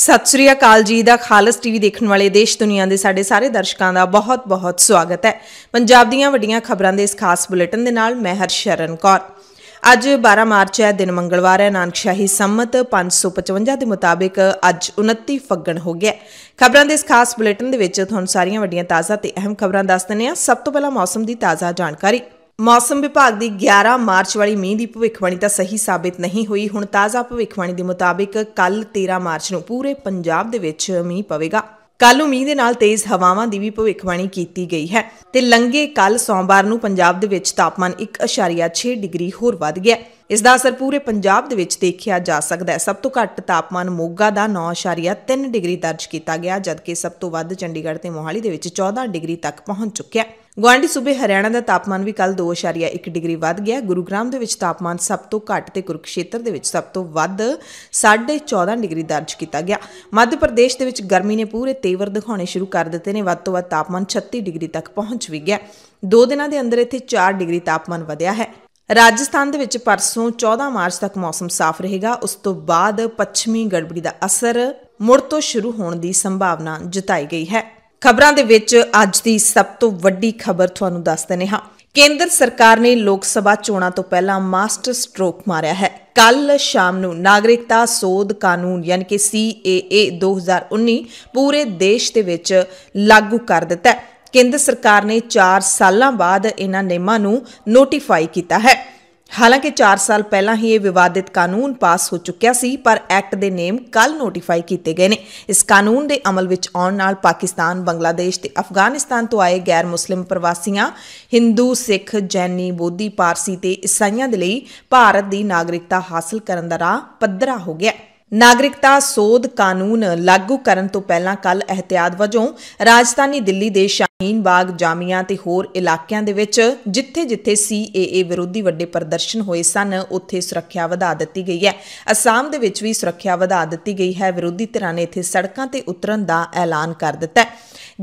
ਸਤਿ ਸ੍ਰੀ ਅਕਾਲ ਜੀ ਦਾ ਖਾਲਸ ਟੀਵੀ ਦੇਖਣ ਵਾਲੇ ਦੇਸ਼ ਦੁਨੀਆ ਦੇ ਸਾਡੇ ਸਾਰੇ ਦਰਸ਼ਕਾਂ ਦਾ ਬਹੁਤ-ਬਹੁਤ ਸਵਾਗਤ ਹੈ ਪੰਜਾਬ ਦੀਆਂ ਵੱਡੀਆਂ ਖਬਰਾਂ ਦੇ ਇਸ ਖਾਸ ਬੁਲੇਟਿਨ ਦੇ ਨਾਲ ਮੈਂ ਹਰਸ਼ਰਨ ਕੌਰ ਅੱਜ 12 ਮਾਰਚ ਹੈ ਦਿਨ ਮੰਗਲਵਾਰ ਹੈ ਨਾਨਕਸ਼ਾਹੀ ਸੰਮਤ 555 ਦੇ ਮੁਤਾਬਿਕ ਅੱਜ 29 ਫੱਗਣ ਹੋ ਗਿਆ ਖਬਰਾਂ ਦੇ ਇਸ ਖਾਸ ਬੁਲੇਟਿਨ ਦੇ ਵਿੱਚ ਤੁਹਾਨੂੰ ਸਾਰੀਆਂ ਵੱਡੀਆਂ ਤਾਜ਼ਾ ਤੇ ਅਹਿਮ ਖਬਰਾਂ ਦੱਸ ਦਿੰਨੇ ਆ ਸਭ ਤੋਂ ਪਹਿਲਾਂ ਮੌਸਮ ਦੀ ਤਾਜ਼ਾ ਜਾਣਕਾਰੀ ਮੌਸਮ ਵਿਭਾਗ ਦੀ 11 ਮਾਰਚ ਵਾਲੀ ਮੀਂਹ ਦੀ ਭਵਿੱਖਬਾਣੀ ਤਾਂ ਸਹੀ ਸਾਬਿਤ ਨਹੀਂ ਹੋਈ ਹੁਣ ਤਾਜ਼ਾ ਭਵਿੱਖਬਾਣੀ ਦੇ ਮੁਤਾਬਿਕ ਕੱਲ 13 ਮਾਰਚ ਨੂੰ ਪੂਰੇ ਪੰਜਾਬ ਦੇ ਵਿੱਚ ਮੀਂਹ ਪਵੇਗਾ ਕੱਲ ਮੀਂਹ ਦੇ ਨਾਲ ਤੇਜ਼ ਹਵਾਵਾਂ ਦੀ ਵੀ ਭਵਿੱਖਬਾਣੀ ਕੀਤੀ ਗਈ ਹੈ ਤੇ ਲੰਗੇ ਕੱਲ ਸੋਮਵਾਰ ਨੂੰ ਪੰਜਾਬ ਦੇ ਵਿੱਚ ਤਾਪਮਾਨ 1.6 ਡਿਗਰੀ ਹੋਰ ਵੱਧ ਗਿਆ ਇਸ ਦਾ ਅਸਰ ਪੂਰੇ ਪੰਜਾਬ ਦੇ ਵਿੱਚ ਦੇਖਿਆ ਜਾ ਸਕਦਾ ਹੈ ਸਭ ਤੋਂ ਘੱਟ ਤਾਪਮਾਨ ਮੋਗਾ ਦਾ 9.3 ਡਿਗਰੀ ਦਰਜ ਕੀਤਾ ਗਿਆ ਜਦਕਿ ਸਭ ਤੋਂ ਵੱਧ ਚੰਡੀਗੜ੍ਹ ਤੇ ਮੋਹਾਲੀ ਦੇ ਵਿੱਚ 14 ਡਿਗਰੀ ਤੱਕ ਪਹੁੰਚ ਚੁੱਕਿਆ ਹੈ ਗੁਆਂਢੀ ਸੂਬੇ ਹਰਿਆਣਾ ਦਾ ਤਾਪਮਾਨ ਵੀ ਕੱਲ 2.1 ਡਿਗਰੀ ਵੱਧ ਗਿਆ ਗੁਰੂਗ੍ਰਾਮ ਦੇ ਵਿੱਚ ਤਾਪਮਾਨ ਸਭ ਤੋਂ ਘੱਟ ਤੇ ਕੁਰਕਸ਼ੇਤਰ ਦੇ ਵਿੱਚ ਸਭ ਤੋਂ ਵੱਧ 14.5 ਡਿਗਰੀ ਦਰਜ ਕੀਤਾ ਗਿਆ ਮੱਧ ਪ੍ਰਦੇਸ਼ ਦੇ ਵਿੱਚ ਗਰਮੀ ਨੇ ਪੂਰੇ ਤੇਵਰ ਦਿਖਾਉਣੇ ਸ਼ੁਰੂ ਕਰ ਦਿੱਤੇ ਨੇ ਵੱਧ ਤੋਂ ਵੱਧ ਤਾਪਮਾਨ 36 ਡਿਗਰੀ ਤੱਕ ਪਹੁੰਚ ਵੀ ਗਿਆ ਦੋ ਦਿਨਾਂ ਦੇ ਅੰਦਰ ਇੱਥੇ 4 ਡਿਗਰੀ ਤਾਪਮਾਨ ਵਧਿਆ ਹੈ ਰਾਜਸਥਾਨ ਦੇ ਵਿੱਚ ਪਰਸੋਂ 14 ਮਾਰਚ ਤੱਕ ਮੌਸਮ ਸਾਫ਼ ਰਹੇਗਾ ਉਸ ਤੋਂ ਬਾਅਦ ਪੱਛਮੀ ਗੜਬੜੀ ਦਾ ਅਸਰ ਮੁੜ ਤੋਂ ਸ਼ੁਰੂ ਹੋਣ ਦੀ ਸੰਭਾਵਨਾ ਜਤਾਈ ਗਈ ਹੈ ਖਬਰਾਂ ਦੇ ਵਿੱਚ ਅੱਜ ਦੀ ਸਭ ਤੋਂ ਵੱਡੀ ਖਬਰ ਤੁਹਾਨੂੰ ਦੱਸ ਦਿੰਨੇ ਹਾਂ ਕੇਂਦਰ ਸਰਕਾਰ ਨੇ ਲੋਕ ਸਭਾ ਚੋਣਾਂ ਤੋਂ ਪਹਿਲਾਂ ਮਾਸਟਰ ਸਟ੍ਰੋਕ ਮਾਰਿਆ ਹੈ ਕੱਲ ਸ਼ਾਮ ਨੂੰ ਨਾਗਰਿਕਤਾ ਸੋਧ ਕਾਨੂੰਨ ਯਾਨੀ ਕਿ CAA 2019 ਪੂਰੇ ਦੇਸ਼ ਦੇ ਵਿੱਚ ਲਾਗੂ ਕਰ ਦਿੱਤਾ ਹੈ ਕੇਂਦਰ ਸਰਕਾਰ ਨੇ 4 ਸਾਲਾਂ ਬਾਅਦ ਇਹਨਾਂ ਨਿਯਮਾਂ ਨੂੰ ਨੋਟੀਫਾਈ ਕੀਤਾ ਹੈ ਹਾਲਾਂਕਿ 4 ਸਾਲ ਪਹਿਲਾਂ ਹੀ ਇਹ ਵਿਵਾਦਿਤ ਕਾਨੂੰਨ ਪਾਸ ਹੋ ਚੁੱਕਿਆ ਸੀ ਪਰ ਐਕਟ ਦੇ ਨੇਮ ਕੱਲ ਨੋਟੀਫਾਈ ਕੀਤੇ ਗਏ ਨੇ ਇਸ ਕਾਨੂੰਨ ਦੇ ਅਮਲ ਵਿੱਚ ਆਉਣ ਨਾਲ ਪਾਕਿਸਤਾਨ ਬੰਗਲਾਦੇਸ਼ ਤੇ ਅਫਗਾਨਿਸਤਾਨ ਤੋਂ ਆਏ ਗੈਰ ਮੁਸਲਿਮ ਪ੍ਰਵਾਸੀਆਂ ਹਿੰਦੂ ਸਿੱਖ ਜੈਨੀ ਬੋਧੀ ਪਾਰਸੀ ਤੇ ਇਸਾਈਆਂ ਦੇ ਲਈ ਭਾਰਤ ਦੀ ਨਾਗਰਿਕਤਾ ਹਾਸਲ ਕਰਨ ਦਾ ਰਾਹ ਪੱਧਰਾ ਹੋ ਗਿਆ ਹੈ ਨਾਗਰਿਕਤਾ ਸੋਧ ਕਾਨੂੰਨ ਲਾਗੂ ਕਰਨ ਤੋਂ ਪਹਿਲਾਂ ਕੱਲ ਅਹਤਿਆਤ ਵਜੋਂ ਰਾਜਧਾਨੀ ਦਿੱਲੀ ਦੇ ਸ਼ਾਹੀਨ ਬਾਗ ਜਾਮੀਆਂ ਤੇ ਹੋਰ ਇਲਾਕਿਆਂ ਦੇ ਵਿੱਚ ਜਿੱਥੇ-ਜਿੱਥੇ ਸੀਏਏ ਵਿਰੋਧੀ ਵੱਡੇ ਪ੍ਰਦਰਸ਼ਨ ਹੋਏ ਸਨ ਉੱਥੇ ਸੁਰੱਖਿਆ ਵਧਾ ਦਿੱਤੀ ਗਈ ਹੈ ਅਸਾਮ ਦੇ ਵਿੱਚ ਵੀ ਸੁਰੱਖਿਆ ਵਧਾ ਦਿੱਤੀ ਗਈ ਹੈ ਵਿਰੋਧੀ ਧਿਰਾਂ ਨੇ ਇੱਥੇ ਸੜਕਾਂ ਤੇ ਉਤਰਨ ਦਾ ਐਲਾਨ ਕਰ ਦਿੱਤਾ ਹੈ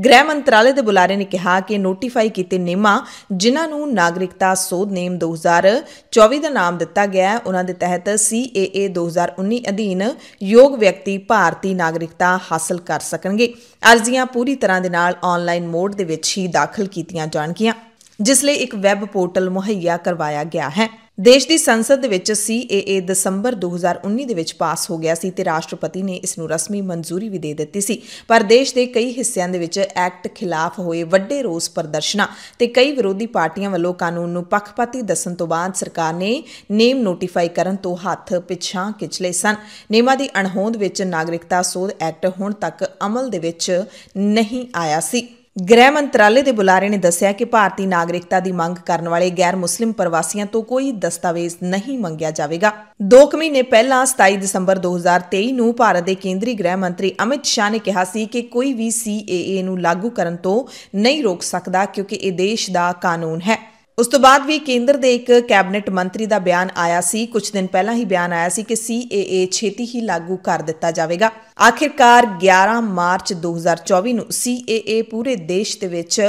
ਗ੍ਰਹਿ ਮੰਤਰਾਲੇ ਦੇ ਬੁਲਾਰੇ ਨੇ ਕਿਹਾ ਕਿ ਨੋਟੀਫਾਈ ਕੀਤੇ ਨਿਯਮਾਂ ਜਿਨ੍ਹਾਂ ਨੂੰ ਨਾਗਰਿਕਤਾ ਸੋਧ ਨਿਯਮ 2024 ਦਾ ਨਾਮ ਦਿੱਤਾ ਗਿਆ ਹੈ ਉਹਨਾਂ ਦੇ ਤਹਿਤ ਸੀਏਏ 2019 ਅਧੀਨ ਯੋਗ ਵਿਅਕਤੀ ਭਾਰਤੀ ਨਾਗਰਿਕਤਾ ਹਾਸਲ ਕਰ ਸਕਣਗੇ ਅਰਜ਼ੀਆਂ ਪੂਰੀ ਤਰ੍ਹਾਂ ਦੇ ਨਾਲ ਆਨਲਾਈਨ ਮੋਡ ਦੇ ਵਿੱਚ ਹੀ ਦਾਖਲ ਕੀਤੀਆਂ ਜਾਣਗੀਆਂ ਜਿਸ ਲਈ ਇੱਕ ਵੈਬ ਪੋਰਟਲ ਮੁਹੱਈਆ ਕਰਵਾਇਆ ਗਿਆ ਹੈ ਦੇਸ਼ ਦੀ ਸੰਸਦ ਦੇ ਵਿੱਚ ਸੀਏਏ ਦਸੰਬਰ 2019 ਦੇ ਵਿੱਚ ਪਾਸ ਹੋ ਗਿਆ ਸੀ ਤੇ ਰਾਸ਼ਟਰਪਤੀ ਨੇ ਇਸ ਨੂੰ ਰਸਮੀ ਮਨਜ਼ੂਰੀ ਵੀ ਦੇ ਦਿੱਤੀ ਸੀ ਪਰ ਦੇਸ਼ ਦੇ ਕਈ ਹਿੱਸਿਆਂ ਦੇ ਵਿੱਚ ਐਕਟ ਖਿਲਾਫ ਹੋਏ ਵੱਡੇ ਰੋਸ ਪ੍ਰਦਰਸ਼ਨਾਂ ਤੇ ਕਈ ਵਿਰੋਧੀ ਪਾਰਟੀਆਂ ਵੱਲੋਂ ਕਾਨੂੰਨ ਨੂੰ ਪੱਖਪਾਤੀ ਦੱਸਣ ਤੋਂ ਬਾਅਦ ਸਰਕਾਰ ਨੇ ਨੇਮ ਨੋਟੀਫਾਈ ਕਰਨ ਤੋਂ ਹੱਥ ਪਿਛਾਂ ਖਿੱਚਲੇ ਸਨ ਨੇਮਾਂ ਦੀ ਅਣਹੋਂਦ ਵਿੱਚ ਨਾਗਰਿਕਤਾ ਸੋਧ ਐਕਟ ਹੁਣ ਤੱਕ ਅਮਲ ਦੇ ਵਿੱਚ ਨਹੀਂ ਆਇਆ ਸੀ ਗ੍ਰਹਿ ਮੰਤਰਾਲੇ ਦੇ ਬੁਲਾਰੇ ਨੇ ਦੱਸਿਆ ਕਿ ਭਾਰਤੀ ਨਾਗਰਿਕਤਾ ਦੀ ਮੰਗ ਕਰਨ ਵਾਲੇ ਗੈਰ ਮੁਸਲਿਮ ਪ੍ਰਵਾਸੀਆਂ ਤੋਂ ਕੋਈ ਦਸਤਾਵੇਜ਼ ਨਹੀਂ ਮੰਗਿਆ ਜਾਵੇਗਾ 2 ਮਹੀਨੇ ਪਹਿਲਾਂ 27 ਦਸੰਬਰ 2023 ਨੂੰ ਭਾਰਤ ਦੇ ਕੇਂਦਰੀ ਗ੍ਰਹਿ ਮੰਤਰੀ ਅਮਿਤ ਸ਼ਾਹ ਨੇ ਕਿਹਾ ਸੀ ਕਿ ਕੋਈ ਵੀ ਸੀਏਏ ਨੂੰ ਲਾਗੂ ਕਰਨ ਤੋਂ ਨਹੀਂ ਰੋਕ ਸਕਦਾ ਕਿਉਂਕਿ ਇਹ ਦੇਸ਼ ਦਾ ਕਾਨੂੰਨ ਹੈ ਉਸ ਤੋਂ ਬਾਅਦ ਵੀ ਕੇਂਦਰ ਦੇ ਇੱਕ ਕੈਬਨਿਟ ਮੰਤਰੀ ਦਾ ਬਿਆਨ ਆਇਆ ਸੀ ਕੁਝ ਦਿਨ ਪਹਿਲਾਂ ਹੀ ਬਿਆਨ ਆਇਆ ਸੀ ਕਿ ਸੀਏਏ ਛੇਤੀ ਹੀ ਲਾਗੂ ਕਰ ਦਿੱਤਾ ਜਾਵੇਗਾ ਆਖਿਰਕਾਰ 11 ਮਾਰਚ 2024 ਨੂੰ ਸੀਏਏ ਪੂਰੇ ਦੇਸ਼ ਦੇ ਵਿੱਚ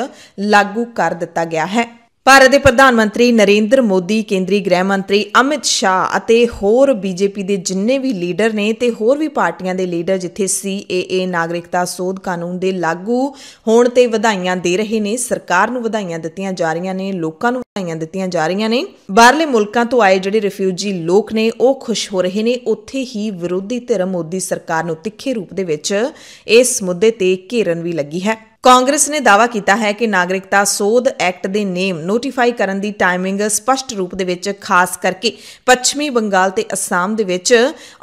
ਲਾਗੂ ਕਰ ਦਿੱਤਾ ਗਿਆ ਹੈ ਭਾਰਤ ਦੇ ਪ੍ਰਧਾਨ ਮੰਤਰੀ ਨਰਿੰਦਰ ਮੋਦੀ ਕੇਂਦਰੀ ਗ੍ਰਹਿ ਮੰਤਰੀ ਅਮਿਤ ਸ਼ਾਹ ਅਤੇ ਹੋਰ ਬੀਜੇਪੀ ਦੇ ਜਿੰਨੇ ਵੀ ਲੀਡਰ ਨੇ ਤੇ ਹੋਰ ਵੀ ਪਾਰਟੀਆਂ ਦੇ ਲੀਡਰ ਜਿੱਥੇ ਸੀਏਏ ਨਾਗਰਿਕਤਾ ਸੋਧ ਕਾਨੂੰਨ ਦੇ ਲਾਗੂ ਹੋਣ ਤੇ ਵਧਾਈਆਂ ਦੇ ਰਹੇ ਨੇ ਸਰਕਾਰ ਨੂੰ ਵਧਾਈਆਂ ਦਿੱਤੀਆਂ ਜਾ ਰਹੀਆਂ ਨੇ ਲੋਕਾਂ ਨੂੰ ਵਧਾਈਆਂ ਦਿੱਤੀਆਂ ਜਾ ਰਹੀਆਂ ਨੇ ਬਾਹਰਲੇ ਮੁਲਕਾਂ ਤੋਂ ਆਏ ਜਿਹੜੇ ਰਿਫਿਊਜੀ ਲੋਕ ਨੇ ਉਹ ਖੁਸ਼ ਹੋ ਰਹੇ ਨੇ ਉੱਥੇ ਹੀ ਵਿਰੋਧੀ ਧਿਰ ਮੋਦੀ ਸਰਕਾਰ ਨੂੰ ਤਿੱਖੇ ਰੂਪ ਦੇ ਵਿੱਚ ਇਸ ਮੁੱਦੇ ਤੇ ਘੇਰਨ ਵੀ ਲੱਗੀ ਹੈ ਕਾਂਗਰਸ ਨੇ ਦਾਵਾ ਕੀਤਾ ਹੈ ਕਿ ਨਾਗਰਿਕਤਾ ਸੋਧ ਐਕਟ ਦੇ ਨੇਮ ਨੋਟੀਫਾਈ ਕਰਨ ਦੀ ਟਾਈਮਿੰਗ ਸਪਸ਼ਟ ਰੂਪ ਦੇ ਵਿੱਚ ਖਾਸ ਕਰਕੇ ਪੱਛਮੀ ਬੰਗਾਲ ਤੇ ਅਸਾਮ ਦੇ ਵਿੱਚ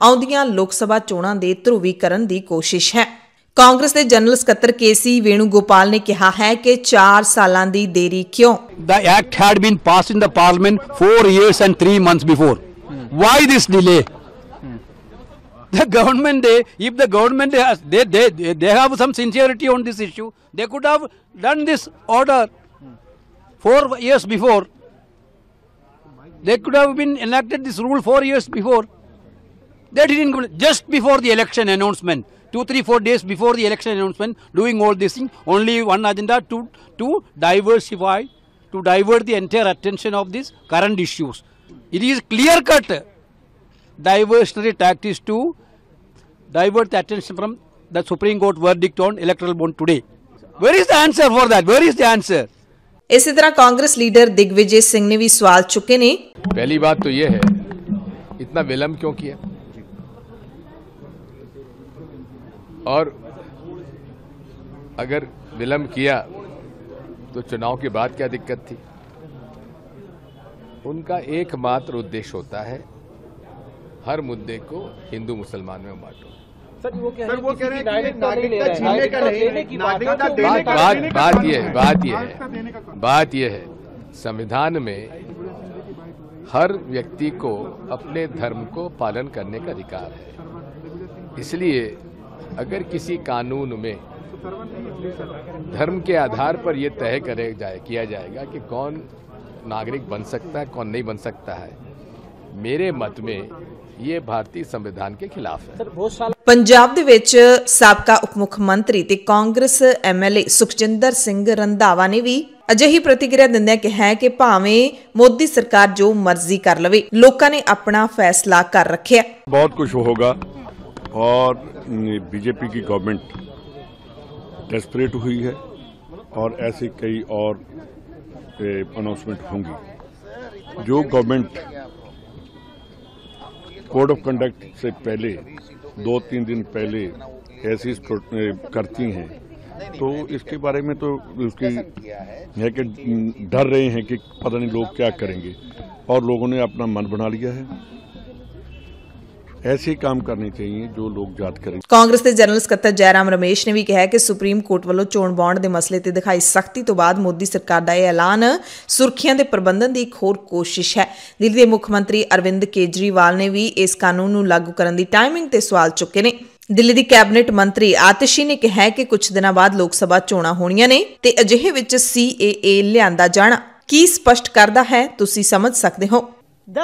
ਆਉਂਦੀਆਂ ਲੋਕ ਸਭਾ ਚੋਣਾਂ ਦੇ ਧਰੂਵੀਕਰਨ ਦੀ ਕੋਸ਼ਿਸ਼ ਹੈ ਕਾਂਗਰਸ ਦੇ ਜਨਰਲ ਸਕੱਤਰ ਕੇਸੀ ਗੋਪਾਲ ਨੇ ਕਿਹਾ ਹੈ ਕਿ 4 ਸਾਲਾਂ ਦੀ ਦੇਰੀ ਕਿਉਂ the act had been passed in the parliament 4 years and 3 months before why this delay The government, they, if the government has, they, they, they have some sincerity on this issue, they could have done this order four years before. They could have been enacted this rule four years before. They didn't, just before the election announcement, two, three, four days before the election announcement, doing all this thing, only one agenda to, to diversify, to divert the entire attention of these current issues. It is clear cut diversionary tactics to divert the attention from the Supreme Court verdict on electoral bond today. Where is the answer for that? Where is the answer? इसी तरह Congress leader Digvijay Singh ने भी सवाल चुके ने पहली बात तो यह है इतना विलंब क्यों किया और अगर विलंब किया तो चुनाव के बाद क्या दिक्कत थी उनका एकमात्र उद्देश्य होता है हर मुद्दे को हिंदू मुसलमान में बांटो सर वो कह रहे हैं बात बात यह है बात यह है बात यह है संविधान में हर व्यक्ति को अपने धर्म को पालन करने का अधिकार है इसलिए अगर किसी कानून में धर्म के आधार पर यह तय करे जाए किया जाएगा कि कौन नागरिक बन सकता है कौन नहीं बन सकता है ਮੇਰੇ ਮਤ ਮੇ ਇਹ ਭਾਰਤੀ ਸੰਵਿਧਾਨ ਦੇ ਖਿਲਾਫ ਹੈ ਪੰਜਾਬ ਦੇ ਵਿੱਚ ਸਾਬਕਾ ਉਪ ਮੁੱਖ ਮੰਤਰੀ ਤੇ ਕਾਂਗਰਸ ਐਮਐਲਏ ਸੁਖਜਿੰਦਰ ਸਿੰਘ ਰੰਧਾਵਾ ਨੇ ਵੀ ਅਜਿਹੀ ਪ੍ਰਤੀਕਿਰਿਆ ਦਿੰਦਿਆਂ ਕਿਹਾ ਕਿ ਭਾਵੇਂ ਮੋਦੀ ਸਰਕਾਰ ਜੋ ਮਰਜ਼ੀ ਕਰ ਲਵੇ ਲੋਕਾਂ ਨੇ ਆਪਣਾ ਫੈਸਲਾ ਕਰ ਰੱਖਿਆ ਬਹੁਤ ਕੁਝ ਹੋਗਾ और बीजेपी की गवर्नमेंट डेस्परेट हुई है और ऐसी कई और अनाउंसमेंट होंगी जो गवर्नमेंट कोड ऑफ कंडक्ट से पहले दो तीन दिन पहले ऐसी करती हैं तो इसके बारे में तो उसकी है कि डर रहे हैं कि पता नहीं लोग क्या करेंगे और लोगों ने अपना मन बना लिया है ਐਸੇ ਕੰਮ ਕਰਨੇ ਚਾਹੀਏ ਜੋ ਲੋਕ ਯਾਦ ਕਰਨ ਕਾਂਗਰਸ ਦੇ ਜਨਰਲ ਸਕੱਤਰ ਜੈਰਾਮ ਰਮੇਸ਼ ਨੇ ਵੀ ਕਿਹਾ ਕਿ ਸੁਪਰੀਮ ਕੋਰਟ ਵੱਲੋਂ ਚੋਣ ਬੌਂਡ ਦੇ ਮਸਲੇ ਤੇ ਦਿਖਾਈ ਸਖਤੀ ਤੋਂ ਬਾਅਦ ਮੋਦੀ ਸਰਕਾਰ ਦਾ ਇਹ ਐਲਾਨ ਸੁਰੱਖਿਆ ਦੇ ਪ੍ਰਬੰਧਨ ਦੀ ਇੱਕ ਹੋਰ ਕੋਸ਼ਿਸ਼ ਹੈ ਦਿੱਲੀ ਦੇ ਮੁੱਖ ਮੰਤਰੀ ਅਰਵਿੰਦ ਕੇਜਰੀਵਾਲ ਨੇ ਵੀ ਇਸ ਕਾਨੂੰਨ ਨੂੰ ਲਾਗੂ ਕਰਨ ਦੀ ਟਾਈਮਿੰਗ ਤੇ ਸਵਾਲ ਚੁੱਕੇ ਨੇ ਦਿੱਲੀ ਦੀ ਕੈਬਨਿਟ ਮੰਤਰੀ ਆਤਿਸ਼ੀ ਨੇ ਕਿਹਾ ਕਿ ਕੁਝ ਦਿਨਾਂ ਬਾਅਦ ਲੋਕ ਸਭਾ ਚੋਣਾਂ ਹੋਣੀਆਂ ਨੇ ਤੇ ਅਜਿਹੇ ਵਿੱਚ ਸੀਏਏ ਲਿਆਂਦਾ ਜਾਣਾ ਕੀ ਸਪਸ਼ਟ ਕਰਦਾ ਹੈ ਤੁਸੀਂ ਸਮਝ ਸਕਦੇ ਹੋ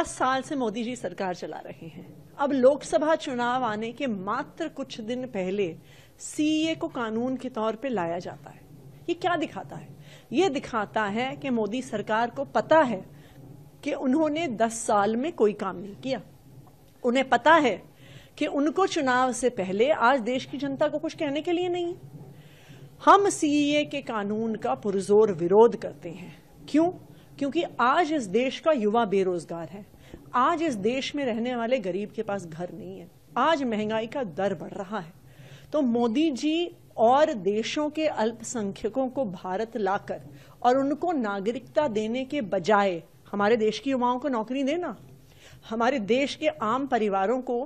10 ਸਾਲ ਸੇ ਮੋਦੀ ਜੀ ਸਰਕਾਰ ਚਲਾ ਰਹੇ ਹਨ अब लोकसभा चुनाव आने के मात्र कुछ दिन पहले सीए को कानून के तौर पे लाया जाता है ये क्या दिखाता है ये दिखाता है कि मोदी सरकार को पता है कि उन्होंने 10 साल में कोई काम नहीं किया उन्हें पता है कि उनको चुनाव से पहले आज देश की जनता को कुछ कहने के लिए नहीं हम सीए के कानून का पुरजोर विरोध करते हैं क्यों क्योंकि आज इस देश का युवा बेरोजगार है आज इस देश में रहने वाले गरीब के पास घर नहीं है आज महंगाई का दर बढ़ रहा है तो मोदी जी और देशों के अल्पसंख्यकों को भारत लाकर और उनको नागरिकता देने के बजाय हमारे देश की युवाओं को नौकरी देना हमारे देश के आम परिवारों को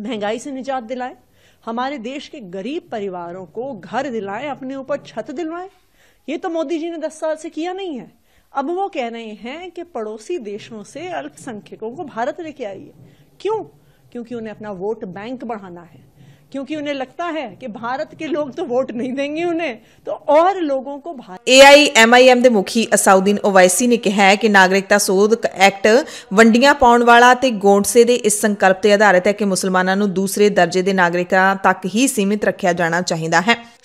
महंगाई से निजात दिलाए हमारे देश के गरीब परिवारों को घर दिलाए अपने ऊपर छत दिलवाए ये तो मोदी जी ने दस साल से किया नहीं है अब वो कह रहे हैं कि पड़ोसी देशों से अल्पसंख्यकों को भारत लेके आइए क्यों क्योंकि उन्हें अपना वोट बैंक बढ़ाना है क्योंकि उन्हें लगता है कि भारत के लोग तो वोट नहीं देंगे उन्हें तो और लोगों को ए आई एम आई एम ਦੇ ਮੁਖੀ ਅਸਾਉਦੀਨ ਓਵੈਸੀ ਨੇ ਕਿਹਾ ਹੈ ਕਿ ਨਾਗਰਿਕਤਾ ਸੋਧ ਐਕਟ ਵੰਡੀਆਂ ਪਾਉਣ ਵਾਲਾ ਤੇ ਗੋਂਡਸੇ ਦੇ ਇਸ ਸੰਕਲਪ ਤੇ ਆਧਾਰਿਤ ਹੈ ਕਿ ਮੁਸਲਮਾਨਾਂ ਨੂੰ ਦੂਸਰੇ ਦਰਜੇ ਦੇ ਨਾਗਰਿਕਾਂ ਤੱਕ ਹੀ ਸੀਮਿਤ ਰੱਖਿਆ ਜਾਣਾ